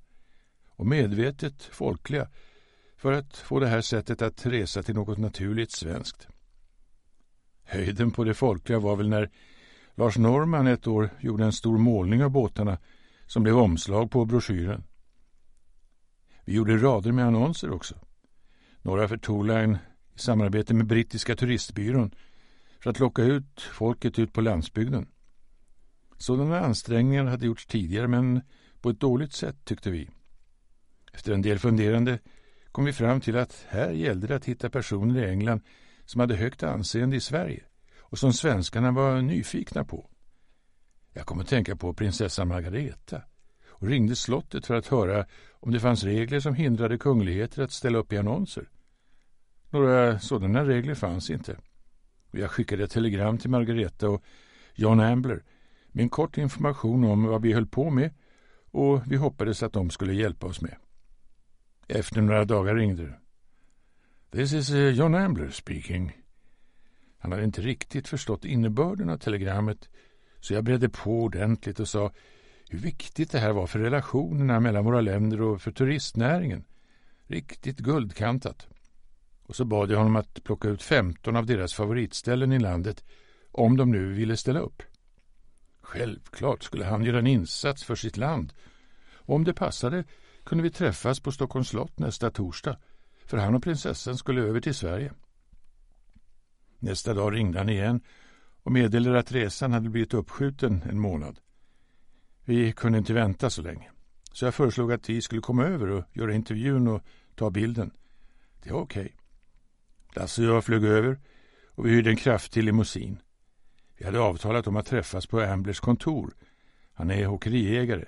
Speaker 1: och medvetet folkliga för att få det här sättet att resa till något naturligt svenskt. Höjden på det folkliga var väl när Lars Norman ett år gjorde en stor målning av båtarna som blev omslag på broschyren. Vi gjorde rader med annonser också. Några för Tourline i samarbete med brittiska turistbyrån för att locka ut folket ut på landsbygden. Sådana ansträngningar hade gjorts tidigare men på ett dåligt sätt tyckte vi. Efter en del funderande kom vi fram till att här gällde det att hitta personer i England som hade högt anseende i Sverige och som svenskarna var nyfikna på. Jag kom att tänka på prinsessan Margareta och ringde slottet för att höra om det fanns regler som hindrade kungligheter att ställa upp i annonser. Några sådana regler fanns inte. jag skickade ett telegram till Margareta och John Ambler med en kort information om vad vi höll på med och vi hoppades att de skulle hjälpa oss med. Efter några dagar ringde det. This is eh, John Ambler speaking. Han hade inte riktigt förstått innebörden av telegrammet så jag bredde på ordentligt och sa hur viktigt det här var för relationerna mellan våra länder och för turistnäringen. Riktigt guldkantat. Och så bad jag honom att plocka ut 15 av deras favoritställen i landet om de nu ville ställa upp. Självklart skulle han göra en insats för sitt land. Och om det passade kunde vi träffas på Stockholms slott nästa torsdag för han och prinsessan skulle över till Sverige. Nästa dag ringde han igen och meddelade att resan hade blivit uppskjuten en månad. Vi kunde inte vänta så länge, så jag föreslog att vi skulle komma över och göra intervjun och ta bilden. Det var okej. Okay. Lasse och jag flög över och vi hyrde en kraftig limousin. Vi hade avtalat om att träffas på Amblers kontor. Han är åkeriägare.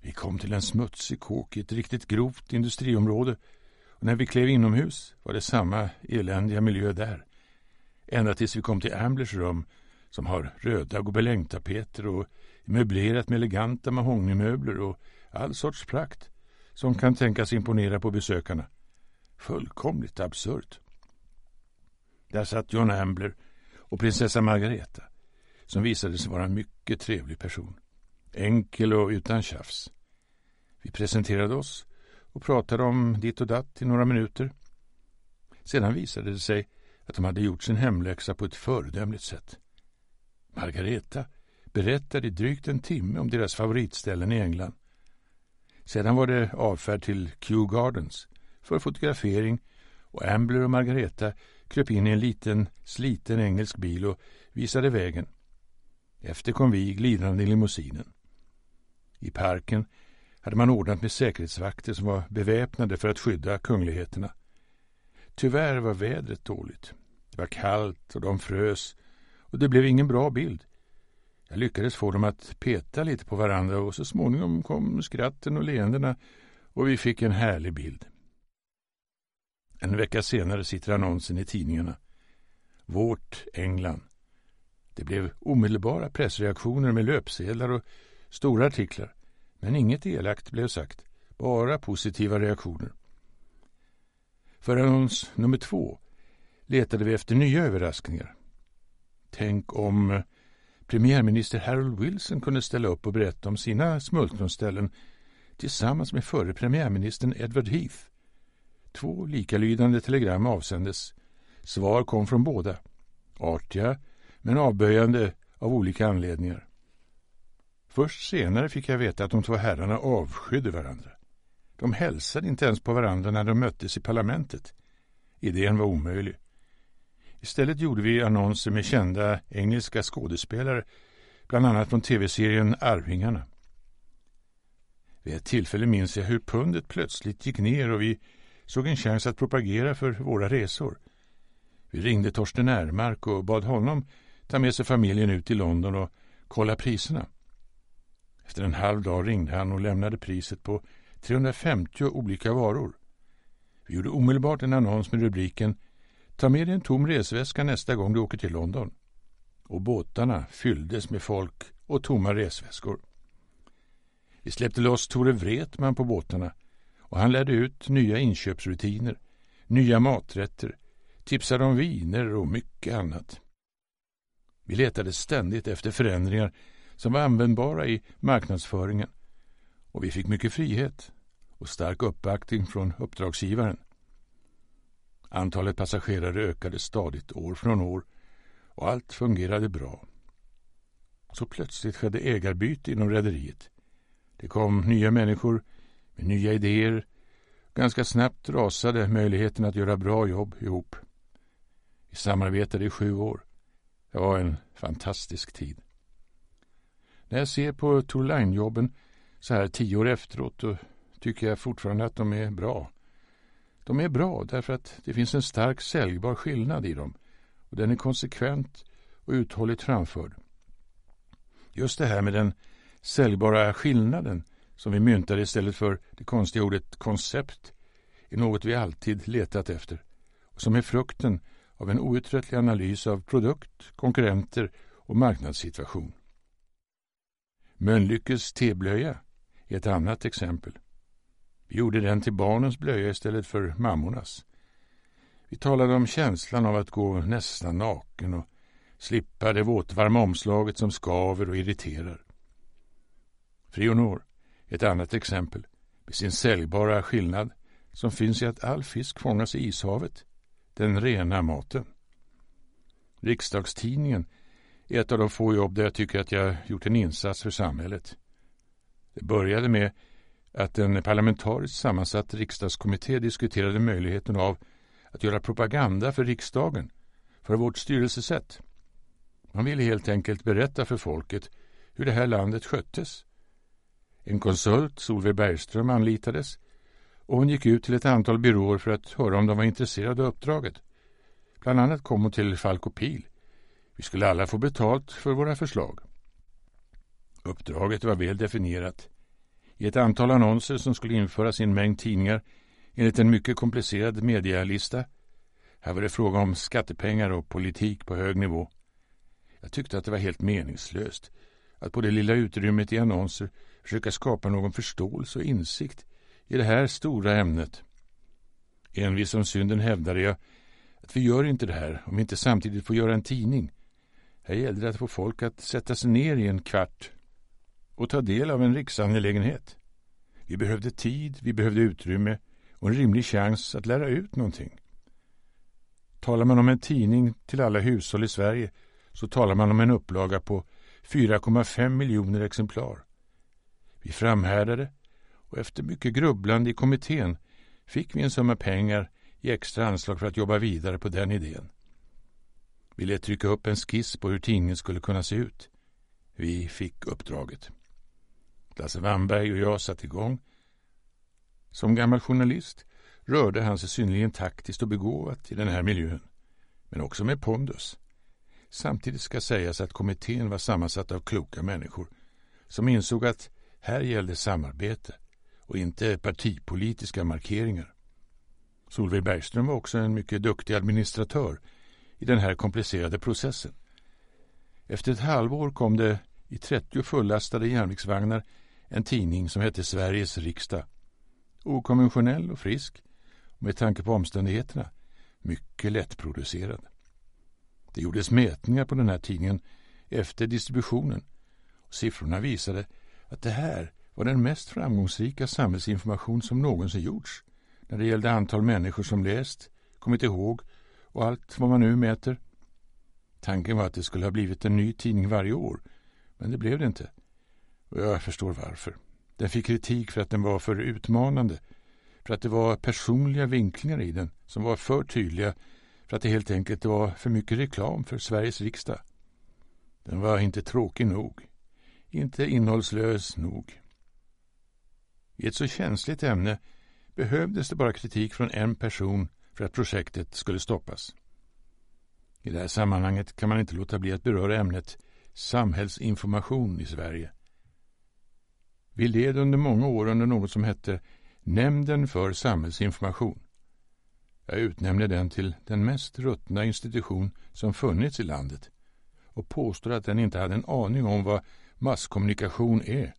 Speaker 1: Vi kom till en smutsig kåk i ett riktigt grovt industriområde och när vi klev inomhus var det samma eländiga miljö där ända tills vi kom till Amblers rum som har röda gobelängtapeter och möblerat med eleganta mahognymöbler och all sorts prakt som kan tänkas imponera på besökarna. Fullkomligt absurt. Där satt John Ambler och prinsessa Margareta som visade sig vara en mycket trevlig person. Enkel och utan tjafs. Vi presenterade oss och pratade om ditt och datt i några minuter. Sedan visade det sig att de hade gjort sin hemläxa på ett föredömligt sätt. Margareta berättade i drygt en timme om deras favoritställen i England. Sedan var det avfärd till Kew Gardens för fotografering och Ambler och Margareta kröp in i en liten sliten engelsk bil och visade vägen. Efter kom vi glidande i limousinen. I parken hade man ordnat med säkerhetsvakter som var beväpnade för att skydda kungligheterna. Tyvärr var vädret dåligt. Det var kallt och de frös och det blev ingen bra bild. Jag lyckades få dem att peta lite på varandra och så småningom kom skratten och leendena och vi fick en härlig bild. En vecka senare sitter annonsen i tidningarna. Vårt England. Det blev omedelbara pressreaktioner med löpsedlar och stora artiklar. Men inget elakt blev sagt, bara positiva reaktioner. För annons nummer två letade vi efter nya överraskningar. Tänk om eh, premiärminister Harold Wilson kunde ställa upp och berätta om sina smultronställen tillsammans med förre premiärministern Edward Heath. Två likalydande telegram avsändes. Svar kom från båda. Artiga, men avböjande av olika anledningar. Först senare fick jag veta att de två herrarna avskydde varandra. De hälsade inte ens på varandra när de möttes i parlamentet. Idén var omöjlig. Istället gjorde vi annonser med kända engelska skådespelare, bland annat från tv-serien Arvingarna. Vid ett tillfälle minns jag hur pundet plötsligt gick ner och vi såg en chans att propagera för våra resor. Vi ringde Torsten Ermark och bad honom ta med sig familjen ut till London och kolla priserna. Efter en halv dag ringde han och lämnade priset på 350 olika varor. Vi gjorde omedelbart en annons med rubriken Ta med dig en tom resväska nästa gång du åker till London. Och båtarna fylldes med folk och tomma resväskor. Vi släppte loss Tore Wretman på båtarna och han lärde ut nya inköpsrutiner, nya maträtter, tipsade om viner och mycket annat. Vi letade ständigt efter förändringar som var användbara i marknadsföringen och vi fick mycket frihet och stark uppbackning från uppdragsgivaren. Antalet passagerare ökade stadigt år från år och allt fungerade bra. Så plötsligt skedde ägarbyte inom rederiet. Det kom nya människor med nya idéer. Ganska snabbt rasade möjligheten att göra bra jobb ihop. Vi samarbetade i sju år. Det var en fantastisk tid. När jag ser på Tourline-jobben så här tio år efteråt och tycker jag fortfarande att de är bra. De är bra därför att det finns en stark säljbar skillnad i dem och den är konsekvent och uthålligt framförd. Just det här med den säljbara skillnaden som vi myntade istället för det konstiga ordet koncept är något vi alltid letat efter och som är frukten av en outtröttlig analys av produkt, konkurrenter och marknadssituation. Mölnlyckes teblöja i ett annat exempel. Vi gjorde den till barnens blöja istället för mammornas. Vi talade om känslan av att gå nästan naken och slippa det våtvarma omslaget som skaver och irriterar. Frionor, ett annat exempel, med sin säljbara skillnad som finns i att all fisk fångas i ishavet, den rena maten. Riksdagstidningen är ett av de få jobb där jag tycker att jag gjort en insats för samhället. Det började med att en parlamentariskt sammansatt riksdagskommitté diskuterade möjligheten av att göra propaganda för riksdagen, för vårt styrelsesätt. Man ville helt enkelt berätta för folket hur det här landet sköttes. En konsult, Solveig Bergström, anlitades och hon gick ut till ett antal byråer för att höra om de var intresserade av uppdraget. Bland annat kom hon till Falk Falkopil. Vi skulle alla få betalt för våra förslag. Uppdraget var väl definierat. I ett antal annonser som skulle införas i en mängd tidningar enligt en mycket komplicerad medialista. Här var det fråga om skattepengar och politik på hög nivå. Jag tyckte att det var helt meningslöst att på det lilla utrymmet i annonser försöka skapa någon förståelse och insikt i det här stora ämnet. Envis som synden hävdade jag att vi gör inte det här om vi inte samtidigt får göra en tidning. Här gällde det att få folk att sätta sig ner i en kvart och ta del av en riksangelägenhet. Vi behövde tid, vi behövde utrymme och en rimlig chans att lära ut någonting. Talar man om en tidning till alla hushåll i Sverige så talar man om en upplaga på 4,5 miljoner exemplar. Vi framhärdade och efter mycket grubblande i kommittén fick vi en summa pengar i extra anslag för att jobba vidare på den idén. Vi lät trycka upp en skiss på hur tidningen skulle kunna se ut. Vi fick uppdraget. Lasse Wamberg och jag satte igång. Som gammal journalist rörde han sig synligen taktiskt och begåvat i den här miljön, men också med pondus. Samtidigt ska sägas att kommittén var sammansatt av kloka människor som insåg att här gällde samarbete och inte partipolitiska markeringar. Solveig Bergström var också en mycket duktig administratör i den här komplicerade processen. Efter ett halvår kom det i 30 fullastade järnvägsvagnar en tidning som hette Sveriges riksdag. Okonventionell och frisk och med tanke på omständigheterna mycket lättproducerad. Det gjordes mätningar på den här tidningen efter distributionen och siffrorna visade att det här var den mest framgångsrika samhällsinformation som någonsin gjorts när det gällde antal människor som läst, kommit ihåg och allt vad man nu mäter. Tanken var att det skulle ha blivit en ny tidning varje år, men det blev det inte jag förstår varför. Den fick kritik för att den var för utmanande, för att det var personliga vinklingar i den som var för tydliga, för att det helt enkelt var för mycket reklam för Sveriges riksdag. Den var inte tråkig nog, inte innehållslös nog. I ett så känsligt ämne behövdes det bara kritik från en person för att projektet skulle stoppas. I det här sammanhanget kan man inte låta bli att beröra ämnet samhällsinformation i Sverige vi led under många år under något som hette Nämnden för samhällsinformation. Jag utnämnde den till den mest ruttna institution som funnits i landet och påstår att den inte hade en aning om vad masskommunikation är.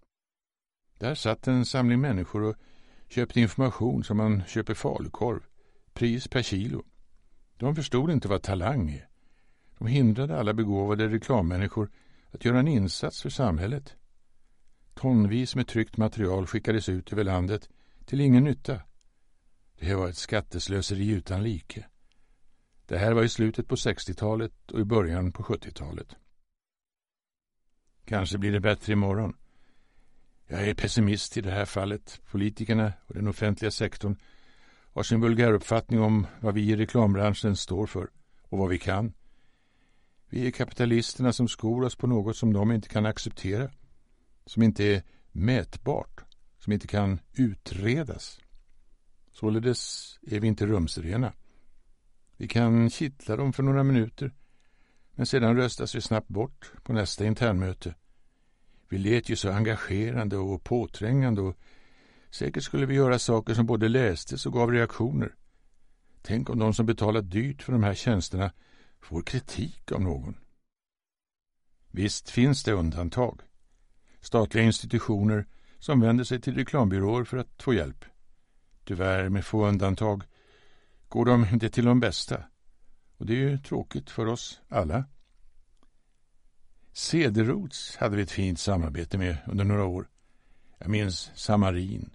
Speaker 1: Där satt en samling människor och köpte information som man köper falukorv, pris per kilo. De förstod inte vad talang är. De hindrade alla begåvade reklammänniskor att göra en insats för samhället. Tonvis med tryckt material skickades ut över landet till ingen nytta. Det var ett skatteslöseri utan like. Det här var i slutet på 60-talet och i början på 70-talet. Kanske blir det bättre imorgon. Jag är pessimist i det här fallet. Politikerna och den offentliga sektorn har sin vulgäruppfattning om vad vi i reklambranschen står för och vad vi kan. Vi är kapitalisterna som skor oss på något som de inte kan acceptera som inte är mätbart, som inte kan utredas. Således är vi inte rumsrena. Vi kan kittla dem för några minuter, men sedan röstas vi snabbt bort på nästa internmöte. Vi lät ju så engagerande och påträngande och säkert skulle vi göra saker som både lästes och gav reaktioner. Tänk om de som betalat dyrt för de här tjänsterna får kritik av någon. Visst finns det undantag statliga institutioner som vänder sig till reklambyråer för att få hjälp. Tyvärr, med få undantag, går de inte till de bästa. Och det är ju tråkigt för oss alla. Cederroths hade vi ett fint samarbete med under några år. Jag minns Samarin,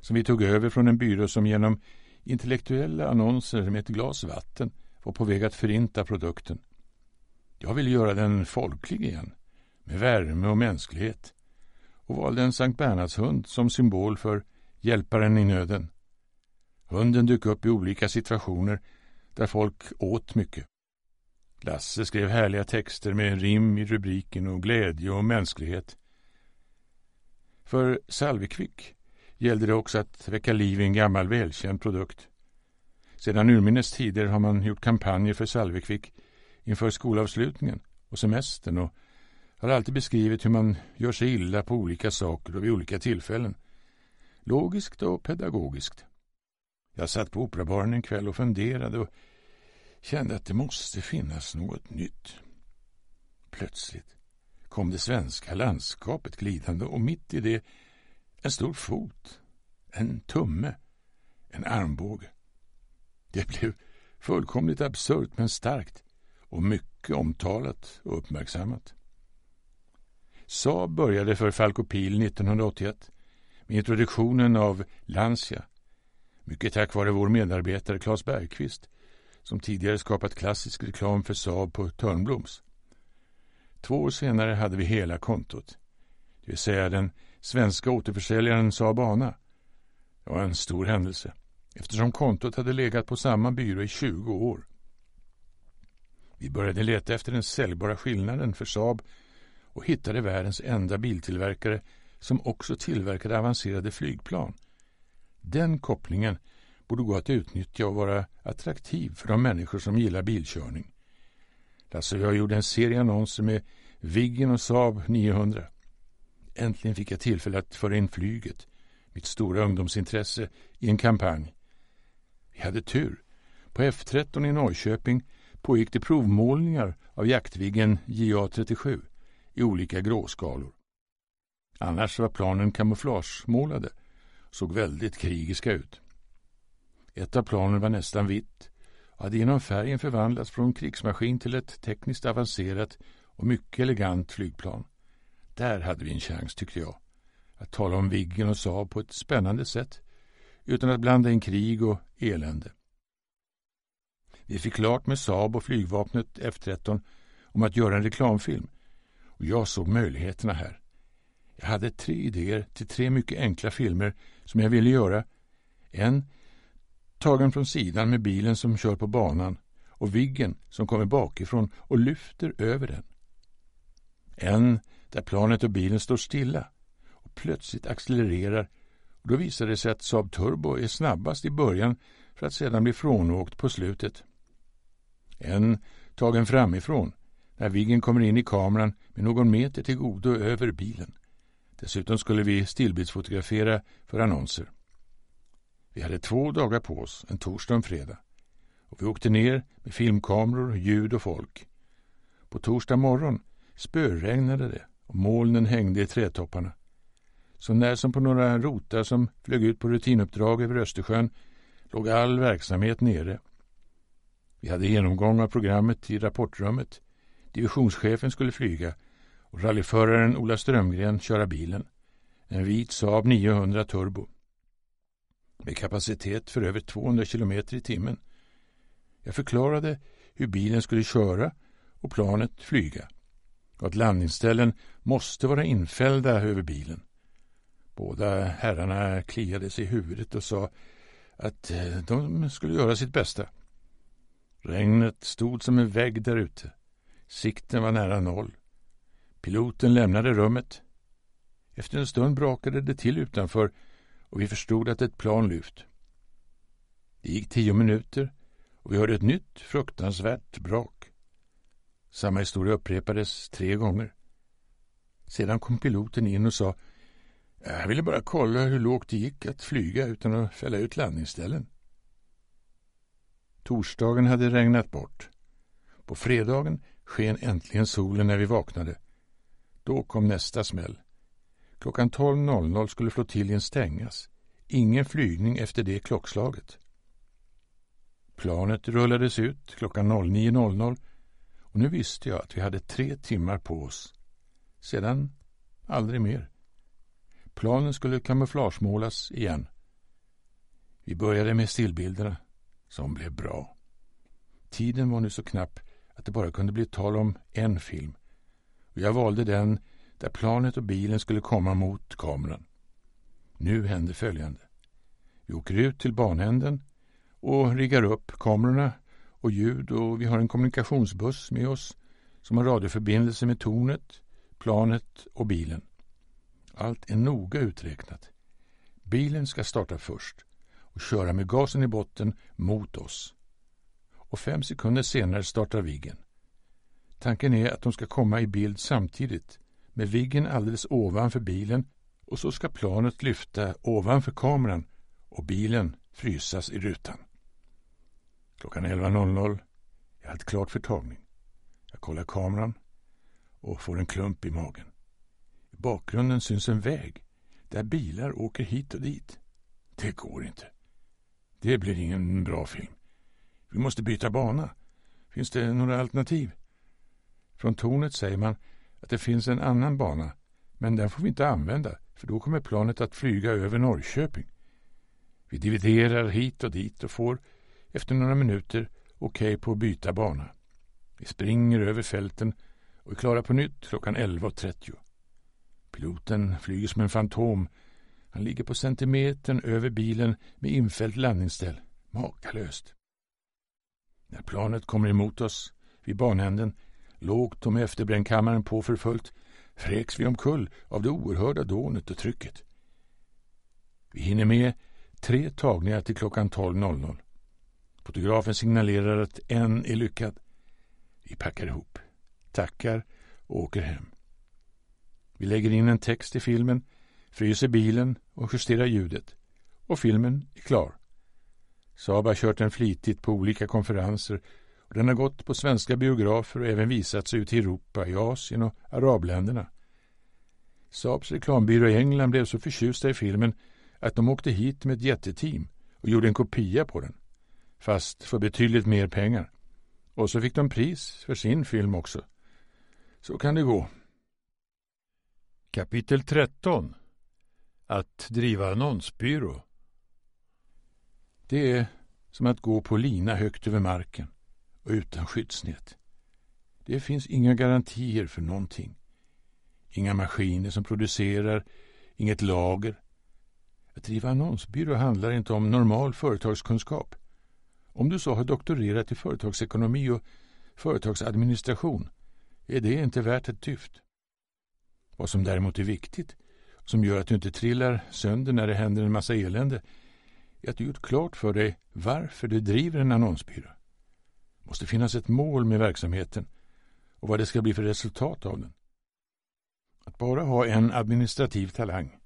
Speaker 1: som vi tog över från en byrå som genom intellektuella annonser med ett glas vatten var på väg att förinta produkten. Jag ville göra den folklig igen, med värme och mänsklighet och valde en Sankt Bernhardshund som symbol för hjälparen i nöden. Hunden dök upp i olika situationer där folk åt mycket. Lasse skrev härliga texter med rim i rubriken och glädje och mänsklighet. För Salvekvick gällde det också att väcka liv i en gammal välkänd produkt. Sedan urminnes tider har man gjort kampanjer för Salvekvick inför skolavslutningen och semestern och har alltid beskrivit hur man gör sig illa på olika saker och vid olika tillfällen. Logiskt och pedagogiskt. Jag satt på operabaren en kväll och funderade och kände att det måste finnas något nytt. Plötsligt kom det svenska landskapet glidande och mitt i det en stor fot, en tumme, en armbåge. Det blev fullkomligt absurt men starkt och mycket omtalat och uppmärksammat. Saab började för Falkopil 1981 med introduktionen av Lancia. Mycket tack vare vår medarbetare Claes Bergqvist som tidigare skapat klassisk reklam för Saab på Törnbloms. Två år senare hade vi hela kontot, det vill säga den svenska återförsäljaren Saab-Ana. Det var en stor händelse eftersom kontot hade legat på samma byrå i 20 år. Vi började leta efter den säljbara skillnaden för Saab och hittade världens enda biltillverkare som också tillverkade avancerade flygplan. Den kopplingen borde gå att utnyttja och vara attraktiv för de människor som gillar bilkörning. Lasse och jag gjorde en serie annonser med Viggen och Saab 900. Äntligen fick jag tillfälle att föra in flyget, mitt stora ungdomsintresse, i en kampanj. Vi hade tur. På F13 i Norrköping pågick det provmålningar av jaktviggen JA 37 i olika gråskalor. Annars var planen kamouflagemålade, såg väldigt krigiska ut. Ett av planen var nästan vitt och hade genom färgen förvandlats från krigsmaskin till ett tekniskt avancerat och mycket elegant flygplan. Där hade vi en chans, tyckte jag, att tala om Viggen och Saab på ett spännande sätt utan att blanda in krig och elände. Vi fick klart med Saab och flygvapnet F13 om att göra en reklamfilm och jag såg möjligheterna här. Jag hade tre idéer till tre mycket enkla filmer som jag ville göra. En tagen från sidan med bilen som kör på banan och Viggen som kommer bakifrån och lyfter över den. En där planet och bilen står stilla och plötsligt accelererar och då visar det sig att Saab Turbo är snabbast i början för att sedan bli frånåkt på slutet. En tagen framifrån när Viggen kommer in i kameran med någon meter till godo över bilen. Dessutom skulle vi stillbildsfotografera för annonser. Vi hade två dagar på oss, en torsdag och en fredag. Och vi åkte ner med filmkameror, ljud och folk. På torsdag morgon spöregnade det och molnen hängde i trädtopparna. Så när som på några rotar som flög ut på rutinuppdrag över Östersjön låg all verksamhet nere. Vi hade genomgång av programmet i rapportrummet. Divisionschefen skulle flyga och rallyföraren Ola Strömgren köra bilen. En vit Saab 900 Turbo. Med kapacitet för över 200 km i timmen. Jag förklarade hur bilen skulle köra och planet flyga och att landningsställen måste vara infällda över bilen. Båda herrarna kliade sig i huvudet och sa att eh, de skulle göra sitt bästa. Regnet stod som en vägg där ute. Sikten var nära noll. Piloten lämnade rummet. Efter en stund brakade det till utanför och vi förstod att ett plan lyft. Det gick tio minuter och vi hörde ett nytt fruktansvärt brak. Samma historia upprepades tre gånger. Sedan kom piloten in och sa jag ville bara kolla hur lågt det gick att flyga utan att fälla ut landningsställen. Torsdagen hade regnat bort. På fredagen sken äntligen solen när vi vaknade. Då kom nästa smäll. Klockan 12.00 skulle flottiljen stängas. Ingen flygning efter det klockslaget. Planet rullades ut klockan 09.00 och nu visste jag att vi hade tre timmar på oss. Sedan aldrig mer. Planen skulle kamouflagemålas igen. Vi började med stillbilderna, som blev bra. Tiden var nu så knapp att det bara kunde bli tal om en film och jag valde den där planet och bilen skulle komma mot kameran. Nu hände följande. Vi åker ut till banänden och riggar upp kamerorna och ljud och vi har en kommunikationsbuss med oss som har radioförbindelse med tornet, planet och bilen. Allt är noga uträknat. Bilen ska starta först och köra med gasen i botten mot oss och fem sekunder senare startar viggen. Tanken är att de ska komma i bild samtidigt med viggen alldeles ovanför bilen och så ska planet lyfta ovanför kameran och bilen frysas i rutan. Klockan 11.00. är allt klart för tagning. Jag kollar kameran och får en klump i magen. I bakgrunden syns en väg där bilar åker hit och dit. Det går inte. Det blir ingen bra film. Vi måste byta bana. Finns det några alternativ? Från tornet säger man att det finns en annan bana, men den får vi inte använda för då kommer planet att flyga över Norrköping. Vi dividerar hit och dit och får efter några minuter okej okay på att byta bana. Vi springer över fälten och är klara på nytt klockan 11.30. Piloten flyger som en fantom. Han ligger på centimetern över bilen med infällt landningsställ. Makalöst! När planet kommer emot oss vid banänden lågt och med efterbrännkammaren på för fullt, fräks vi omkull av det oerhörda dånet och trycket. Vi hinner med tre tagningar till klockan 12.00. Fotografen signalerar att en är lyckad. Vi packar ihop, tackar och åker hem. Vi lägger in en text i filmen, fryser bilen och justerar ljudet. Och filmen är klar. Saab har kört den flitigt på olika konferenser och den har gått på svenska biografer och även visats ut i Europa, i Asien och arabländerna. Saabs reklambyrå i England blev så förtjusta i filmen att de åkte hit med ett jätteteam och gjorde en kopia på den, fast för betydligt mer pengar. Och så fick de pris för sin film också. Så kan det gå. Kapitel 13 Att driva annonsbyrå det är som att gå på lina högt över marken och utan skyddsnät. Det finns inga garantier för någonting. Inga maskiner som producerar, inget lager. Att driva annonsbyrå handlar inte om normal företagskunskap. Om du så har doktorerat i företagsekonomi och företagsadministration är det inte värt ett dyft. Vad som däremot är viktigt, som gör att du inte trillar sönder när det händer en massa elände, är att du gjort klart för dig varför du driver en annonsbyrå. Det måste finnas ett mål med verksamheten och vad det ska bli för resultat av den. Att bara ha en administrativ talang,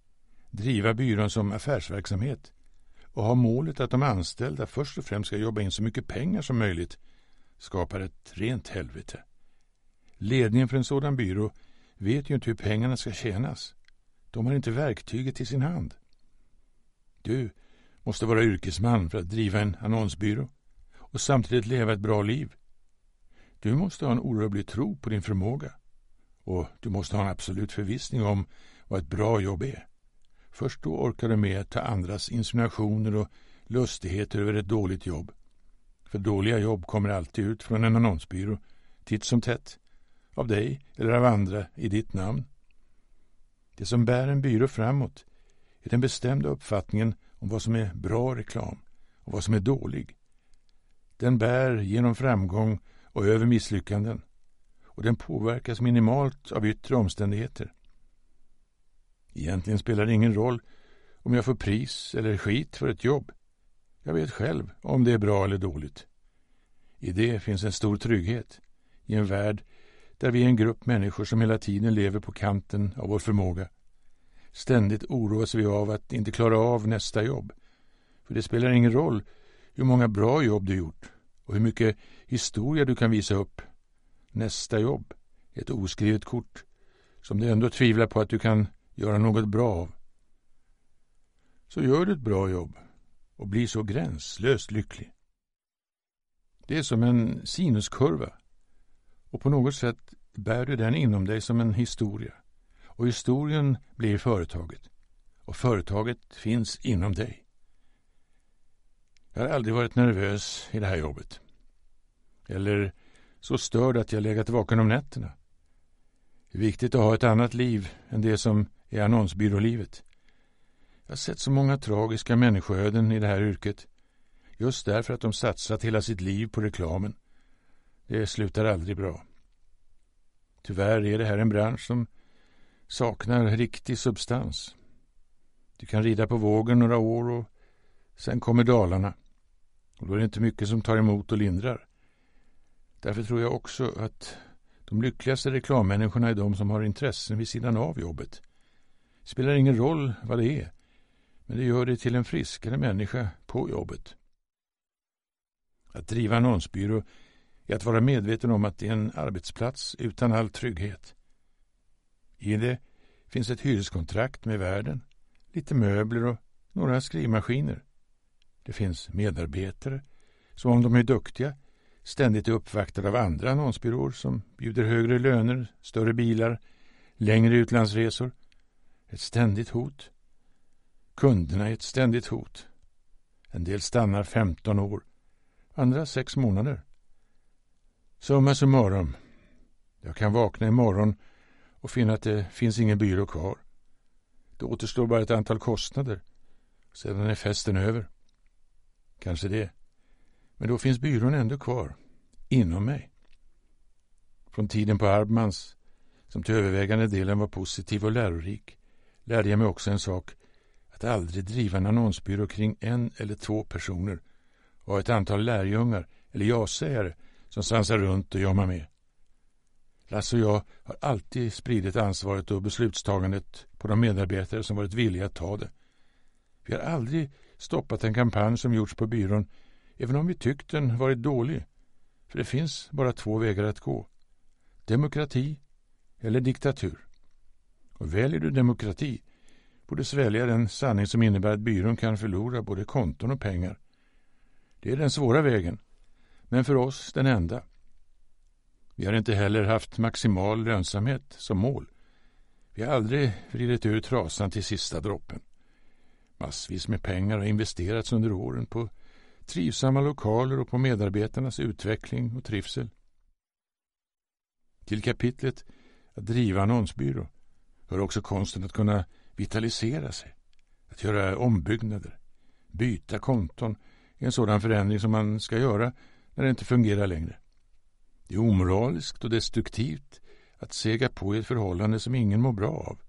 Speaker 1: driva byrån som affärsverksamhet och ha målet att de anställda först och främst ska jobba in så mycket pengar som möjligt skapar ett rent helvete. Ledningen för en sådan byrå vet ju inte hur pengarna ska tjänas. De har inte verktyget i sin hand. Du måste vara yrkesman för att driva en annonsbyrå och samtidigt leva ett bra liv. Du måste ha en orubblig tro på din förmåga och du måste ha en absolut förvissning om vad ett bra jobb är. Först då orkar du med att ta andras insinuationer och lustigheter över ett dåligt jobb. För dåliga jobb kommer alltid ut från en annonsbyrå, titt som tätt, av dig eller av andra i ditt namn. Det som bär en byrå framåt är den bestämda uppfattningen om vad som är bra reklam och vad som är dålig. Den bär genom framgång och över misslyckanden och den påverkas minimalt av yttre omständigheter. Egentligen spelar det ingen roll om jag får pris eller skit för ett jobb. Jag vet själv om det är bra eller dåligt. I det finns en stor trygghet i en värld där vi är en grupp människor som hela tiden lever på kanten av vår förmåga. Ständigt oroas vi av att inte klara av nästa jobb. För det spelar ingen roll hur många bra jobb du gjort och hur mycket historia du kan visa upp. Nästa jobb, ett oskrivet kort som du ändå tvivlar på att du kan göra något bra av. Så gör du ett bra jobb och blir så gränslöst lycklig. Det är som en sinuskurva och på något sätt bär du den inom dig som en historia och historien blir företaget och företaget finns inom dig. Jag har aldrig varit nervös i det här jobbet. Eller så störd att jag legat vaken om nätterna. Det är viktigt att ha ett annat liv än det som är annonsbyrålivet. Jag har sett så många tragiska människoöden i det här yrket. Just därför att de satsat hela sitt liv på reklamen. Det slutar aldrig bra. Tyvärr är det här en bransch som saknar riktig substans. Du kan rida på vågen några år och sen kommer dalarna. Och då är det inte mycket som tar emot och lindrar. Därför tror jag också att de lyckligaste reklammänniskorna är de som har intressen vid sidan av jobbet. Det spelar ingen roll vad det är, men det gör dig till en friskare människa på jobbet. Att driva annonsbyrå är att vara medveten om att det är en arbetsplats utan all trygghet. I det finns ett hyreskontrakt med värden, lite möbler och några skrivmaskiner. Det finns medarbetare som om de är duktiga ständigt är uppvaktade av andra annonsbyråer som bjuder högre löner, större bilar, längre utlandsresor. Ett ständigt hot. Kunderna är ett ständigt hot. En del stannar 15 år, andra 6 månader. Summa summarum. Jag kan vakna imorgon och finner att det finns ingen byrå kvar. Det återstår bara ett antal kostnader. Sedan är festen över. Kanske det. Men då finns byrån ändå kvar. Inom mig. Från tiden på Arbmans, som till övervägande delen var positiv och lärorik, lärde jag mig också en sak. Att aldrig driva en annonsbyrå kring en eller två personer och ha ett antal lärjungar eller ja-sägare som svansar runt och jamar med. Lasse och jag har alltid spridit ansvaret och beslutstagandet på de medarbetare som varit villiga att ta det. Vi har aldrig stoppat en kampanj som gjorts på byrån, även om vi tyckt den varit dålig. För det finns bara två vägar att gå. Demokrati eller diktatur. Och väljer du demokrati borde svälja den sanning som innebär att byrån kan förlora både konton och pengar. Det är den svåra vägen, men för oss den enda. Vi har inte heller haft maximal lönsamhet som mål. Vi har aldrig vridit ur trasan till sista droppen. Massvis med pengar har investerats under åren på trivsamma lokaler och på medarbetarnas utveckling och trivsel. Till kapitlet att driva annonsbyrå hör också konsten att kunna vitalisera sig, att göra ombyggnader, byta konton är en sådan förändring som man ska göra när det inte fungerar längre. Det är omoraliskt och destruktivt att sega på i ett förhållande som ingen mår bra av.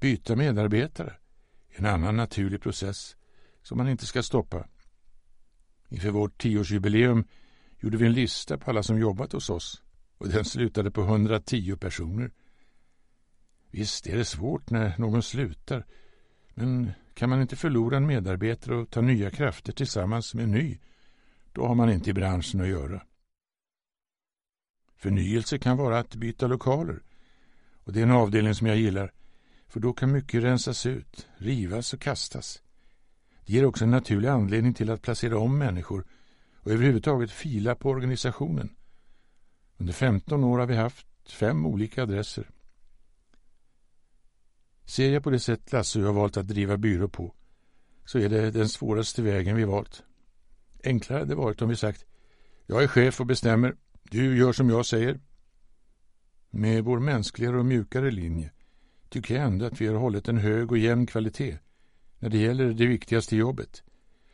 Speaker 1: Byta medarbetare är en annan naturlig process som man inte ska stoppa. Inför vårt tioårsjubileum gjorde vi en lista på alla som jobbat hos oss och den slutade på 110 personer. Visst är det svårt när någon slutar men kan man inte förlora en medarbetare och ta nya krafter tillsammans med en ny då har man inte i branschen att göra. Förnyelse kan vara att byta lokaler. Och det är en avdelning som jag gillar, för då kan mycket rensas ut, rivas och kastas. Det ger också en naturlig anledning till att placera om människor och överhuvudtaget fila på organisationen. Under 15 år har vi haft fem olika adresser. Ser jag på det sätt Lasse och jag valt att driva byrå på så är det den svåraste vägen vi valt. Enklare hade det varit om vi sagt jag är chef och bestämmer du gör som jag säger. Med vår mänskligare och mjukare linje tycker jag ändå att vi har hållit en hög och jämn kvalitet när det gäller det viktigaste jobbet.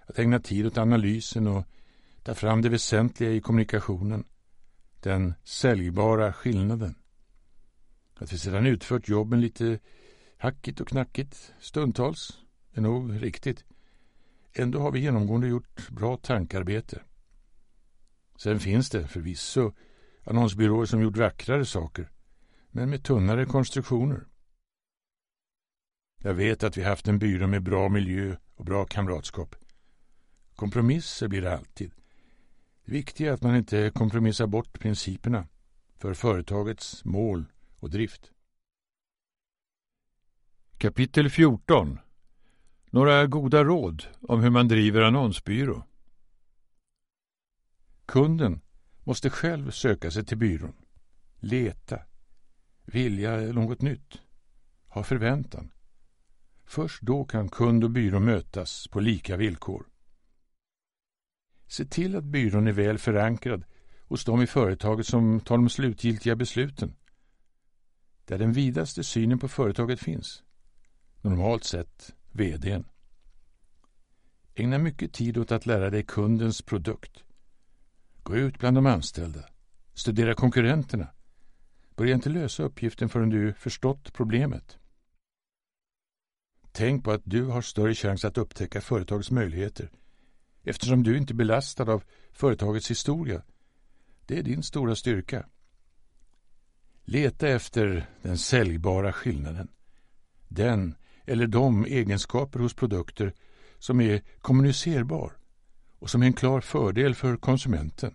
Speaker 1: Att ägna tid åt analysen och ta fram det väsentliga i kommunikationen. Den säljbara skillnaden. Att vi sedan utfört jobben lite hackigt och knackigt stundtals är nog riktigt. Ändå har vi genomgående gjort bra tankarbete. Sen finns det förvisso annonsbyråer som gjort vackrare saker, men med tunnare konstruktioner. Jag vet att vi haft en byrå med bra miljö och bra kamratskap. Kompromisser blir det alltid. Det viktiga är att man inte kompromissar bort principerna för företagets mål och drift. Kapitel 14 Några goda råd om hur man driver annonsbyrå. Kunden måste själv söka sig till byrån, leta, vilja något nytt, ha förväntan. Först då kan kund och byrå mötas på lika villkor. Se till att byrån är väl förankrad hos de i företaget som tar de slutgiltiga besluten. Där den vidaste synen på företaget finns. Normalt sett VDn. Ägna mycket tid åt att lära dig kundens produkt Gå ut bland de anställda. Studera konkurrenterna. Börja inte lösa uppgiften förrän du förstått problemet. Tänk på att du har större chans att upptäcka företagets möjligheter eftersom du inte är belastad av företagets historia. Det är din stora styrka. Leta efter den säljbara skillnaden. Den eller de egenskaper hos produkter som är kommunicerbar och som är en klar fördel för konsumenten.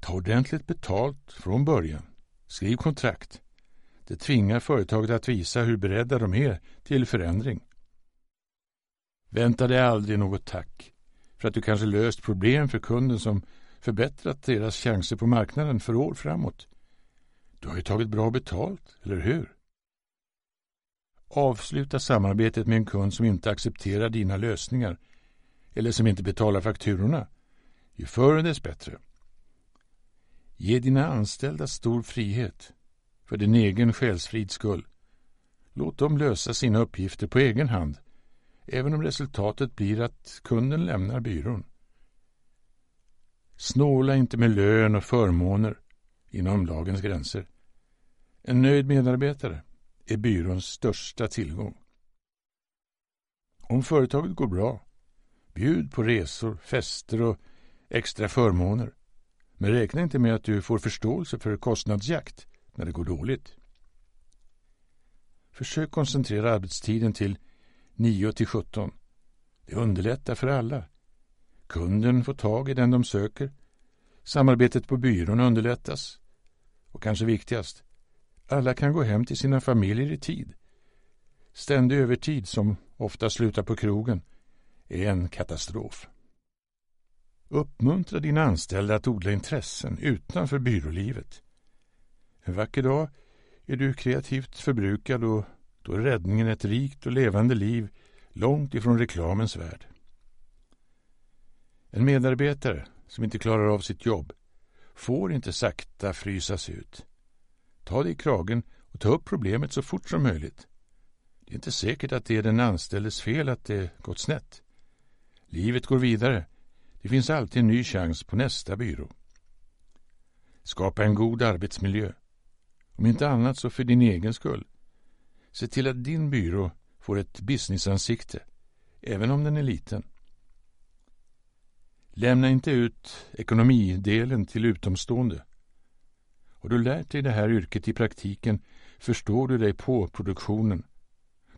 Speaker 1: Ta ordentligt betalt från början. Skriv kontrakt. Det tvingar företaget att visa hur beredda de är till förändring. Vänta dig aldrig något tack för att du kanske löst problem för kunden som förbättrat deras chanser på marknaden för år framåt. Du har ju tagit bra betalt, eller hur? Avsluta samarbetet med en kund som inte accepterar dina lösningar eller som inte betalar fakturorna. Ju förr dess bättre. Ge dina anställda stor frihet för din egen själsfrids skull. Låt dem lösa sina uppgifter på egen hand även om resultatet blir att kunden lämnar byrån. Snåla inte med lön och förmåner inom lagens gränser. En nöjd medarbetare är byråns största tillgång. Om företaget går bra Bjud på resor, fester och extra förmåner. Men räkna inte med att du får förståelse för kostnadsjakt när det går dåligt. Försök koncentrera arbetstiden till 9 17. Det underlättar för alla. Kunden får tag i den de söker. Samarbetet på byrån underlättas. Och kanske viktigast, alla kan gå hem till sina familjer i tid. Ständig övertid som ofta slutar på krogen är en katastrof. Uppmuntra dina anställda att odla intressen utanför byrålivet. En vacker dag är du kreativt förbrukad och då är räddningen ett rikt och levande liv långt ifrån reklamens värld. En medarbetare som inte klarar av sitt jobb får inte sakta frysas ut. Ta dig i kragen och ta upp problemet så fort som möjligt. Det är inte säkert att det är den anställdes fel att det gått snett. Livet går vidare. Det finns alltid en ny chans på nästa byrå. Skapa en god arbetsmiljö. Om inte annat så för din egen skull. Se till att din byrå får ett businessansikte, även om den är liten. Lämna inte ut ekonomidelen till utomstående. Har du lärt dig det här yrket i praktiken förstår du dig på produktionen.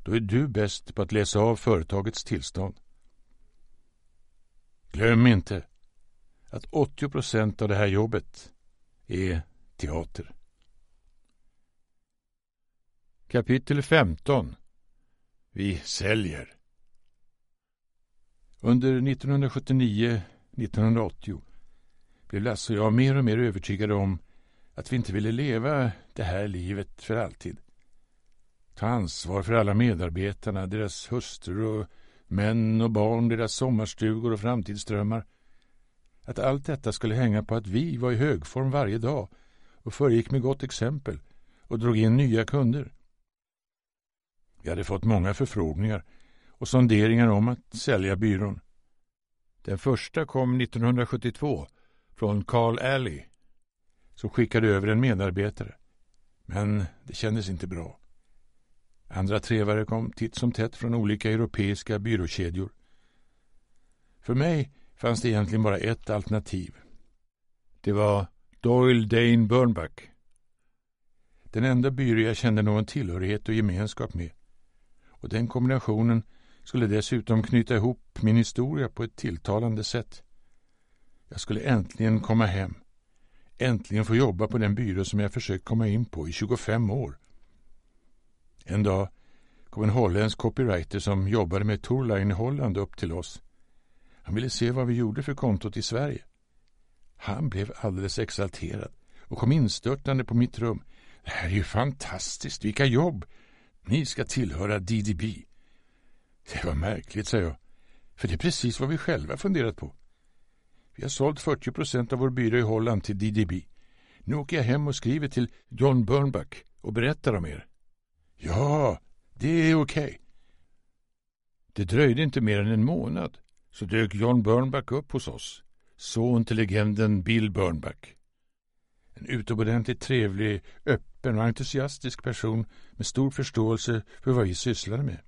Speaker 1: Då är du bäst på att läsa av företagets tillstånd. Glöm inte att 80 procent av det här jobbet är teater. Kapitel 15 Vi säljer. Under 1979-1980 blev Lasse och jag mer och mer övertygade om att vi inte ville leva det här livet för alltid. Ta ansvar för alla medarbetarna, deras hustrur och Män och barn, deras sommarstugor och framtidsdrömmar. Att allt detta skulle hänga på att vi var i högform varje dag och föregick med gott exempel och drog in nya kunder. Vi hade fått många förfrågningar och sonderingar om att sälja byrån. Den första kom 1972 från Carl Alley som skickade över en medarbetare. Men det kändes inte bra. Andra trevare kom titt som tätt från olika europeiska byråkedjor. För mig fanns det egentligen bara ett alternativ. Det var Doyle Dane Burnback. Den enda byrå jag kände någon tillhörighet och gemenskap med. Och den kombinationen skulle dessutom knyta ihop min historia på ett tilltalande sätt. Jag skulle äntligen komma hem. Äntligen få jobba på den byrå som jag försökt komma in på i 25 år. En dag kom en holländsk copywriter som jobbade med Torline i Holland upp till oss. Han ville se vad vi gjorde för kontot i Sverige. Han blev alldeles exalterad och kom instörtande på mitt rum. Det här är ju fantastiskt, vilka jobb! Ni ska tillhöra DDB. Det var märkligt, sa jag, för det är precis vad vi själva funderat på. Vi har sålt 40 procent av vår byrå i Holland till DDB. Nu åker jag hem och skriver till John Burnback och berättar om er. Ja, det är okej. Det dröjde inte mer än en månad så dök John Burnback upp hos oss, son till legenden Bill Burnback. En utomordentligt trevlig, öppen och entusiastisk person med stor förståelse för vad vi sysslade med.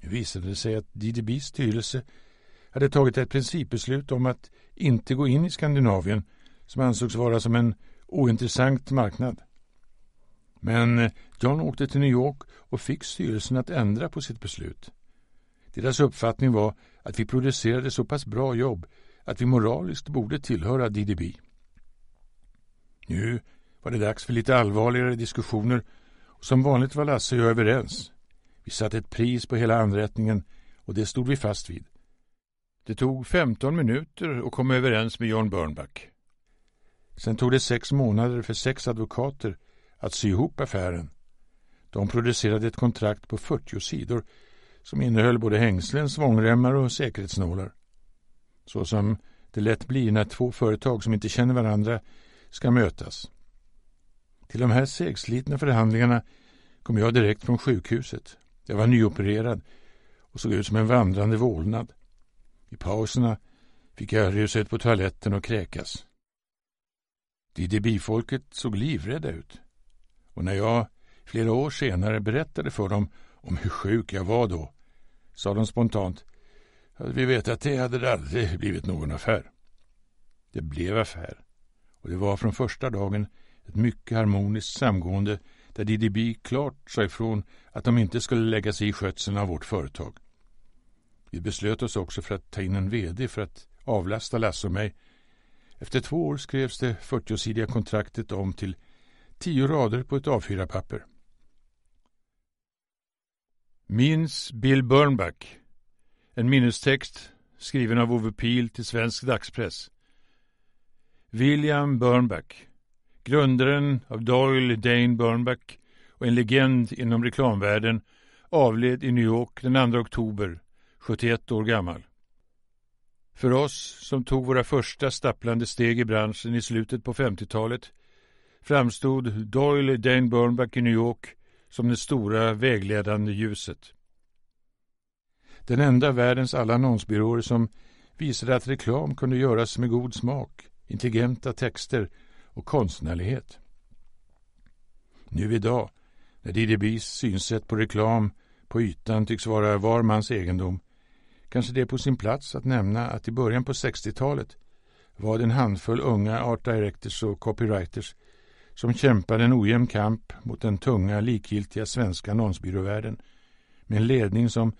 Speaker 1: Nu visade det sig att DDBs styrelse hade tagit ett principbeslut om att inte gå in i Skandinavien som ansågs vara som en ointressant marknad. Men eh, John åkte till New York och fick styrelsen att ändra på sitt beslut. Deras uppfattning var att vi producerade så pass bra jobb att vi moraliskt borde tillhöra DDB. Nu var det dags för lite allvarligare diskussioner och som vanligt var Lasse och jag överens. Vi satte ett pris på hela anrättningen och det stod vi fast vid. Det tog 15 minuter att komma överens med John Burnback. Sen tog det sex månader för sex advokater att sy ihop affären. De producerade ett kontrakt på 40 sidor som innehöll både hängslen, svångremmar och säkerhetsnålar. Så som det lätt blir när två företag som inte känner varandra ska mötas. Till de här segslitna förhandlingarna kom jag direkt från sjukhuset. Jag var nyopererad och såg ut som en vandrande vålnad. I pauserna fick jag rusa ut på toaletten och kräkas. DDB-folket såg livrädda ut. Och när jag flera år senare berättade för dem om hur sjuk jag var då sa de spontant att vi vet att det hade aldrig blivit någon affär. Det blev affär och det var från första dagen ett mycket harmoniskt samgående där DDB klart sa ifrån att de inte skulle lägga sig i skötseln av vårt företag. Vi beslöt oss också för att ta in en VD för att avlasta Lasse och mig. Efter två år skrevs det 40-sidiga kontraktet om till tio rader på ett A4-papper. Minns Bill Burnback. En minnestext skriven av Ove Pihl till svensk dagspress. William Burnback. grundaren av Doyle Dane Burnback och en legend inom reklamvärlden, avled i New York den 2 oktober, 71 år gammal. För oss som tog våra första stapplande steg i branschen i slutet på 50-talet framstod Doyle Dane Burnback i New York som det stora vägledande ljuset. Den enda världens alla annonsbyråer som visade att reklam kunde göras med god smak, intelligenta texter och konstnärlighet. Nu idag, när DDBs synsätt på reklam på ytan tycks vara var mans egendom, kanske det är på sin plats att nämna att i början på 60-talet var det en handfull unga art directors och copywriters som kämpade en ojämn kamp mot den tunga, likgiltiga svenska annonsbyråvärlden med en ledning som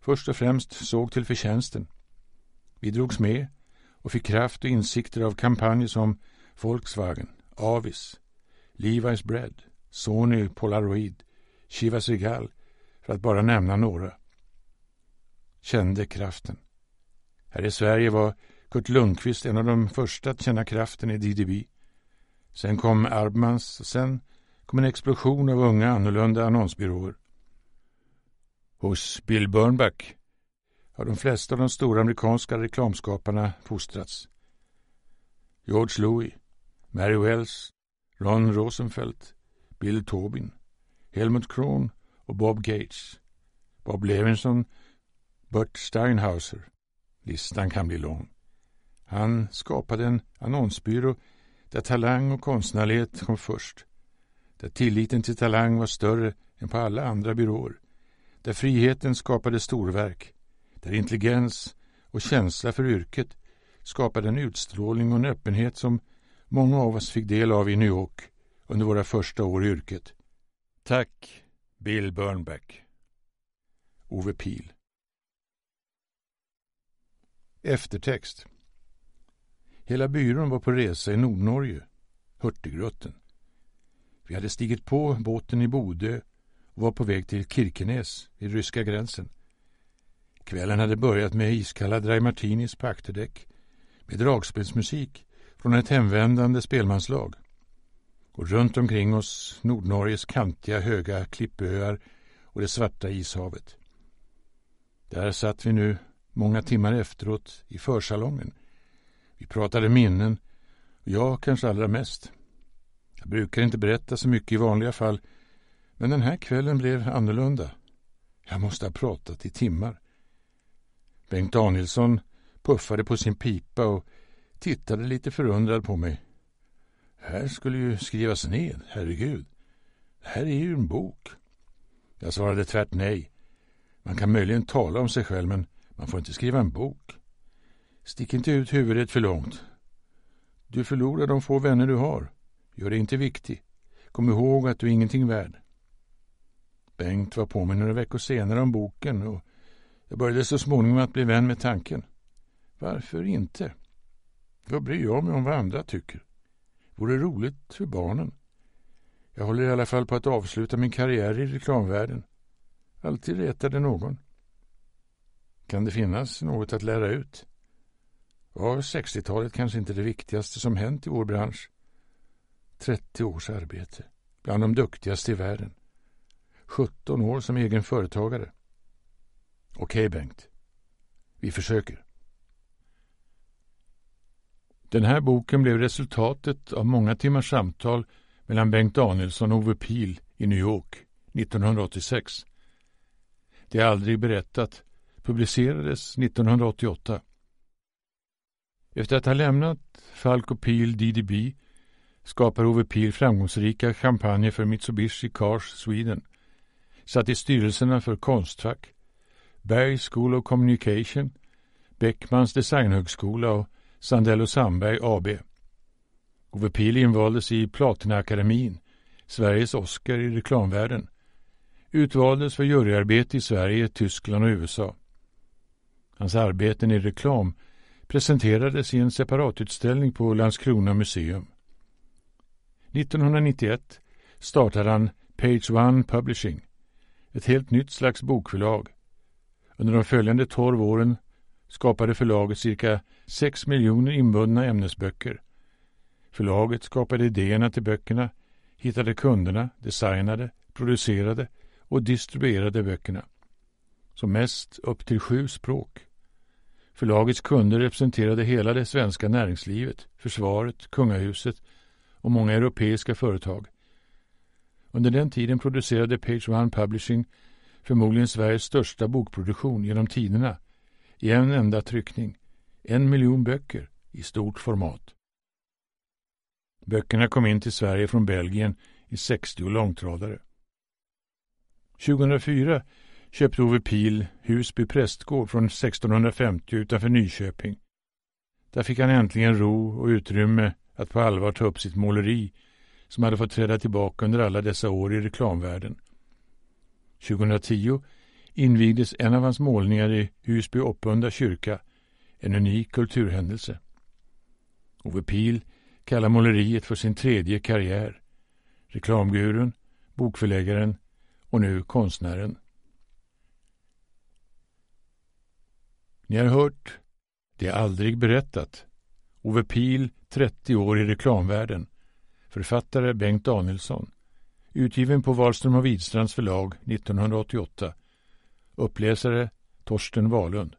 Speaker 1: först och främst såg till förtjänsten. Vi drogs med och fick kraft och insikter av kampanjer som Volkswagen, Avis, Levi's Bread, Sony Polaroid, Chivas Regal, för att bara nämna några. Kände kraften. Här i Sverige var Kurt Lundqvist en av de första att känna kraften i DDB. Sen kom Erbmans, sen kom en explosion av unga annorlunda annonsbyråer. Hos Bill Burnback har de flesta av de stora amerikanska reklamskaparna fostrats. George Louis, Mary Wells, Ron Rosenfeld, Bill Tobin, Helmut Krohn och Bob Gates, Bob Levinson, Burt Steinhauser. Listan kan bli lång. Han skapade en annonsbyrå där talang och konstnärlighet kom först. Där tilliten till talang var större än på alla andra byråer. Där friheten skapade storverk. Där intelligens och känsla för yrket skapade en utstrålning och en öppenhet som många av oss fick del av i New York under våra första år i yrket. Tack, Bill Burnback. Ove Pihl. Eftertext Hela byrån var på resa i Nordnorge, Hurtigruten. Vi hade stigit på båten i Bodö och var på väg till Kirkenes vid ryska gränsen. Kvällen hade börjat med iskalla dry martinis på akterdäck med dragspelsmusik från ett hemvändande spelmanslag. Och runt omkring oss Nordnorges kantiga höga klippöar och det svarta ishavet. Där satt vi nu, många timmar efteråt, i försalongen vi pratade minnen, jag kanske allra mest. Jag brukar inte berätta så mycket i vanliga fall, men den här kvällen blev annorlunda. Jag måste ha pratat i timmar. Bengt Danielsson puffade på sin pipa och tittade lite förundrad på mig. Här skulle ju skrivas ned, herregud. Det här är ju en bok. Jag svarade tvärt nej. Man kan möjligen tala om sig själv, men man får inte skriva en bok. Stick inte ut huvudet för långt. Du förlorar de få vänner du har. Gör dig inte viktig. Kom ihåg att du är ingenting värd. Bengt var på mig några veckor senare om boken och jag började så småningom att bli vän med tanken. Varför inte? Vad bryr jag mig om vad andra tycker? Vore roligt för barnen. Jag håller i alla fall på att avsluta min karriär i reklamvärlden. Alltid retade någon. Kan det finnas något att lära ut? Var 60-talet kanske inte det viktigaste som hänt i vår bransch? 30 års arbete, bland de duktigaste i världen. 17 år som egen företagare. Okej, okay, Bengt. Vi försöker. Den här boken blev resultatet av många timmars samtal mellan Bengt Danielsson och Ove Pihl i New York 1986. Det är aldrig berättat publicerades 1988. Efter att ha lämnat Falk och Pil DDB skapar Ove Pil framgångsrika kampanjer för Mitsubishi Cars Sweden, satt i styrelserna för Konstfack, Berg School of Communication, Beckmans Designhögskola och Sandell och Sandberg AB. Ove Pil invaldes i Platinaakademin, Sveriges Oscar i reklamvärlden, utvaldes för juryarbete i Sverige, Tyskland och USA. Hans arbeten i reklam presenterades i en separatutställning på Landskrona museum. 1991 startade han Page One Publishing, ett helt nytt slags bokförlag. Under de följande tolv åren skapade förlaget cirka 6 miljoner inbundna ämnesböcker. Förlaget skapade idéerna till böckerna, hittade kunderna, designade, producerade och distribuerade böckerna. Som mest upp till sju språk. Förlagets kunder representerade hela det svenska näringslivet, försvaret, kungahuset och många europeiska företag. Under den tiden producerade Page One Publishing förmodligen Sveriges största bokproduktion genom tiderna i en enda tryckning, en miljon böcker i stort format. Böckerna kom in till Sverige från Belgien i 60 långtradare. 2004 köpte Ove Pil Husby prästgård från 1650 utanför Nyköping. Där fick han äntligen ro och utrymme att på allvar ta upp sitt måleri som hade fått träda tillbaka under alla dessa år i reklamvärlden. 2010 invigdes en av hans målningar i Husby Oppunda kyrka, en unik kulturhändelse. Ove Pil kallar måleriet för sin tredje karriär. Reklamgurun, bokförläggaren och nu konstnären. Ni har hört Det är aldrig berättat. Ove Pil, 30 år i reklamvärlden. Författare Bengt Danielsson. Utgiven på Wahlström och Widstrands förlag 1988. Uppläsare Torsten Wahlund.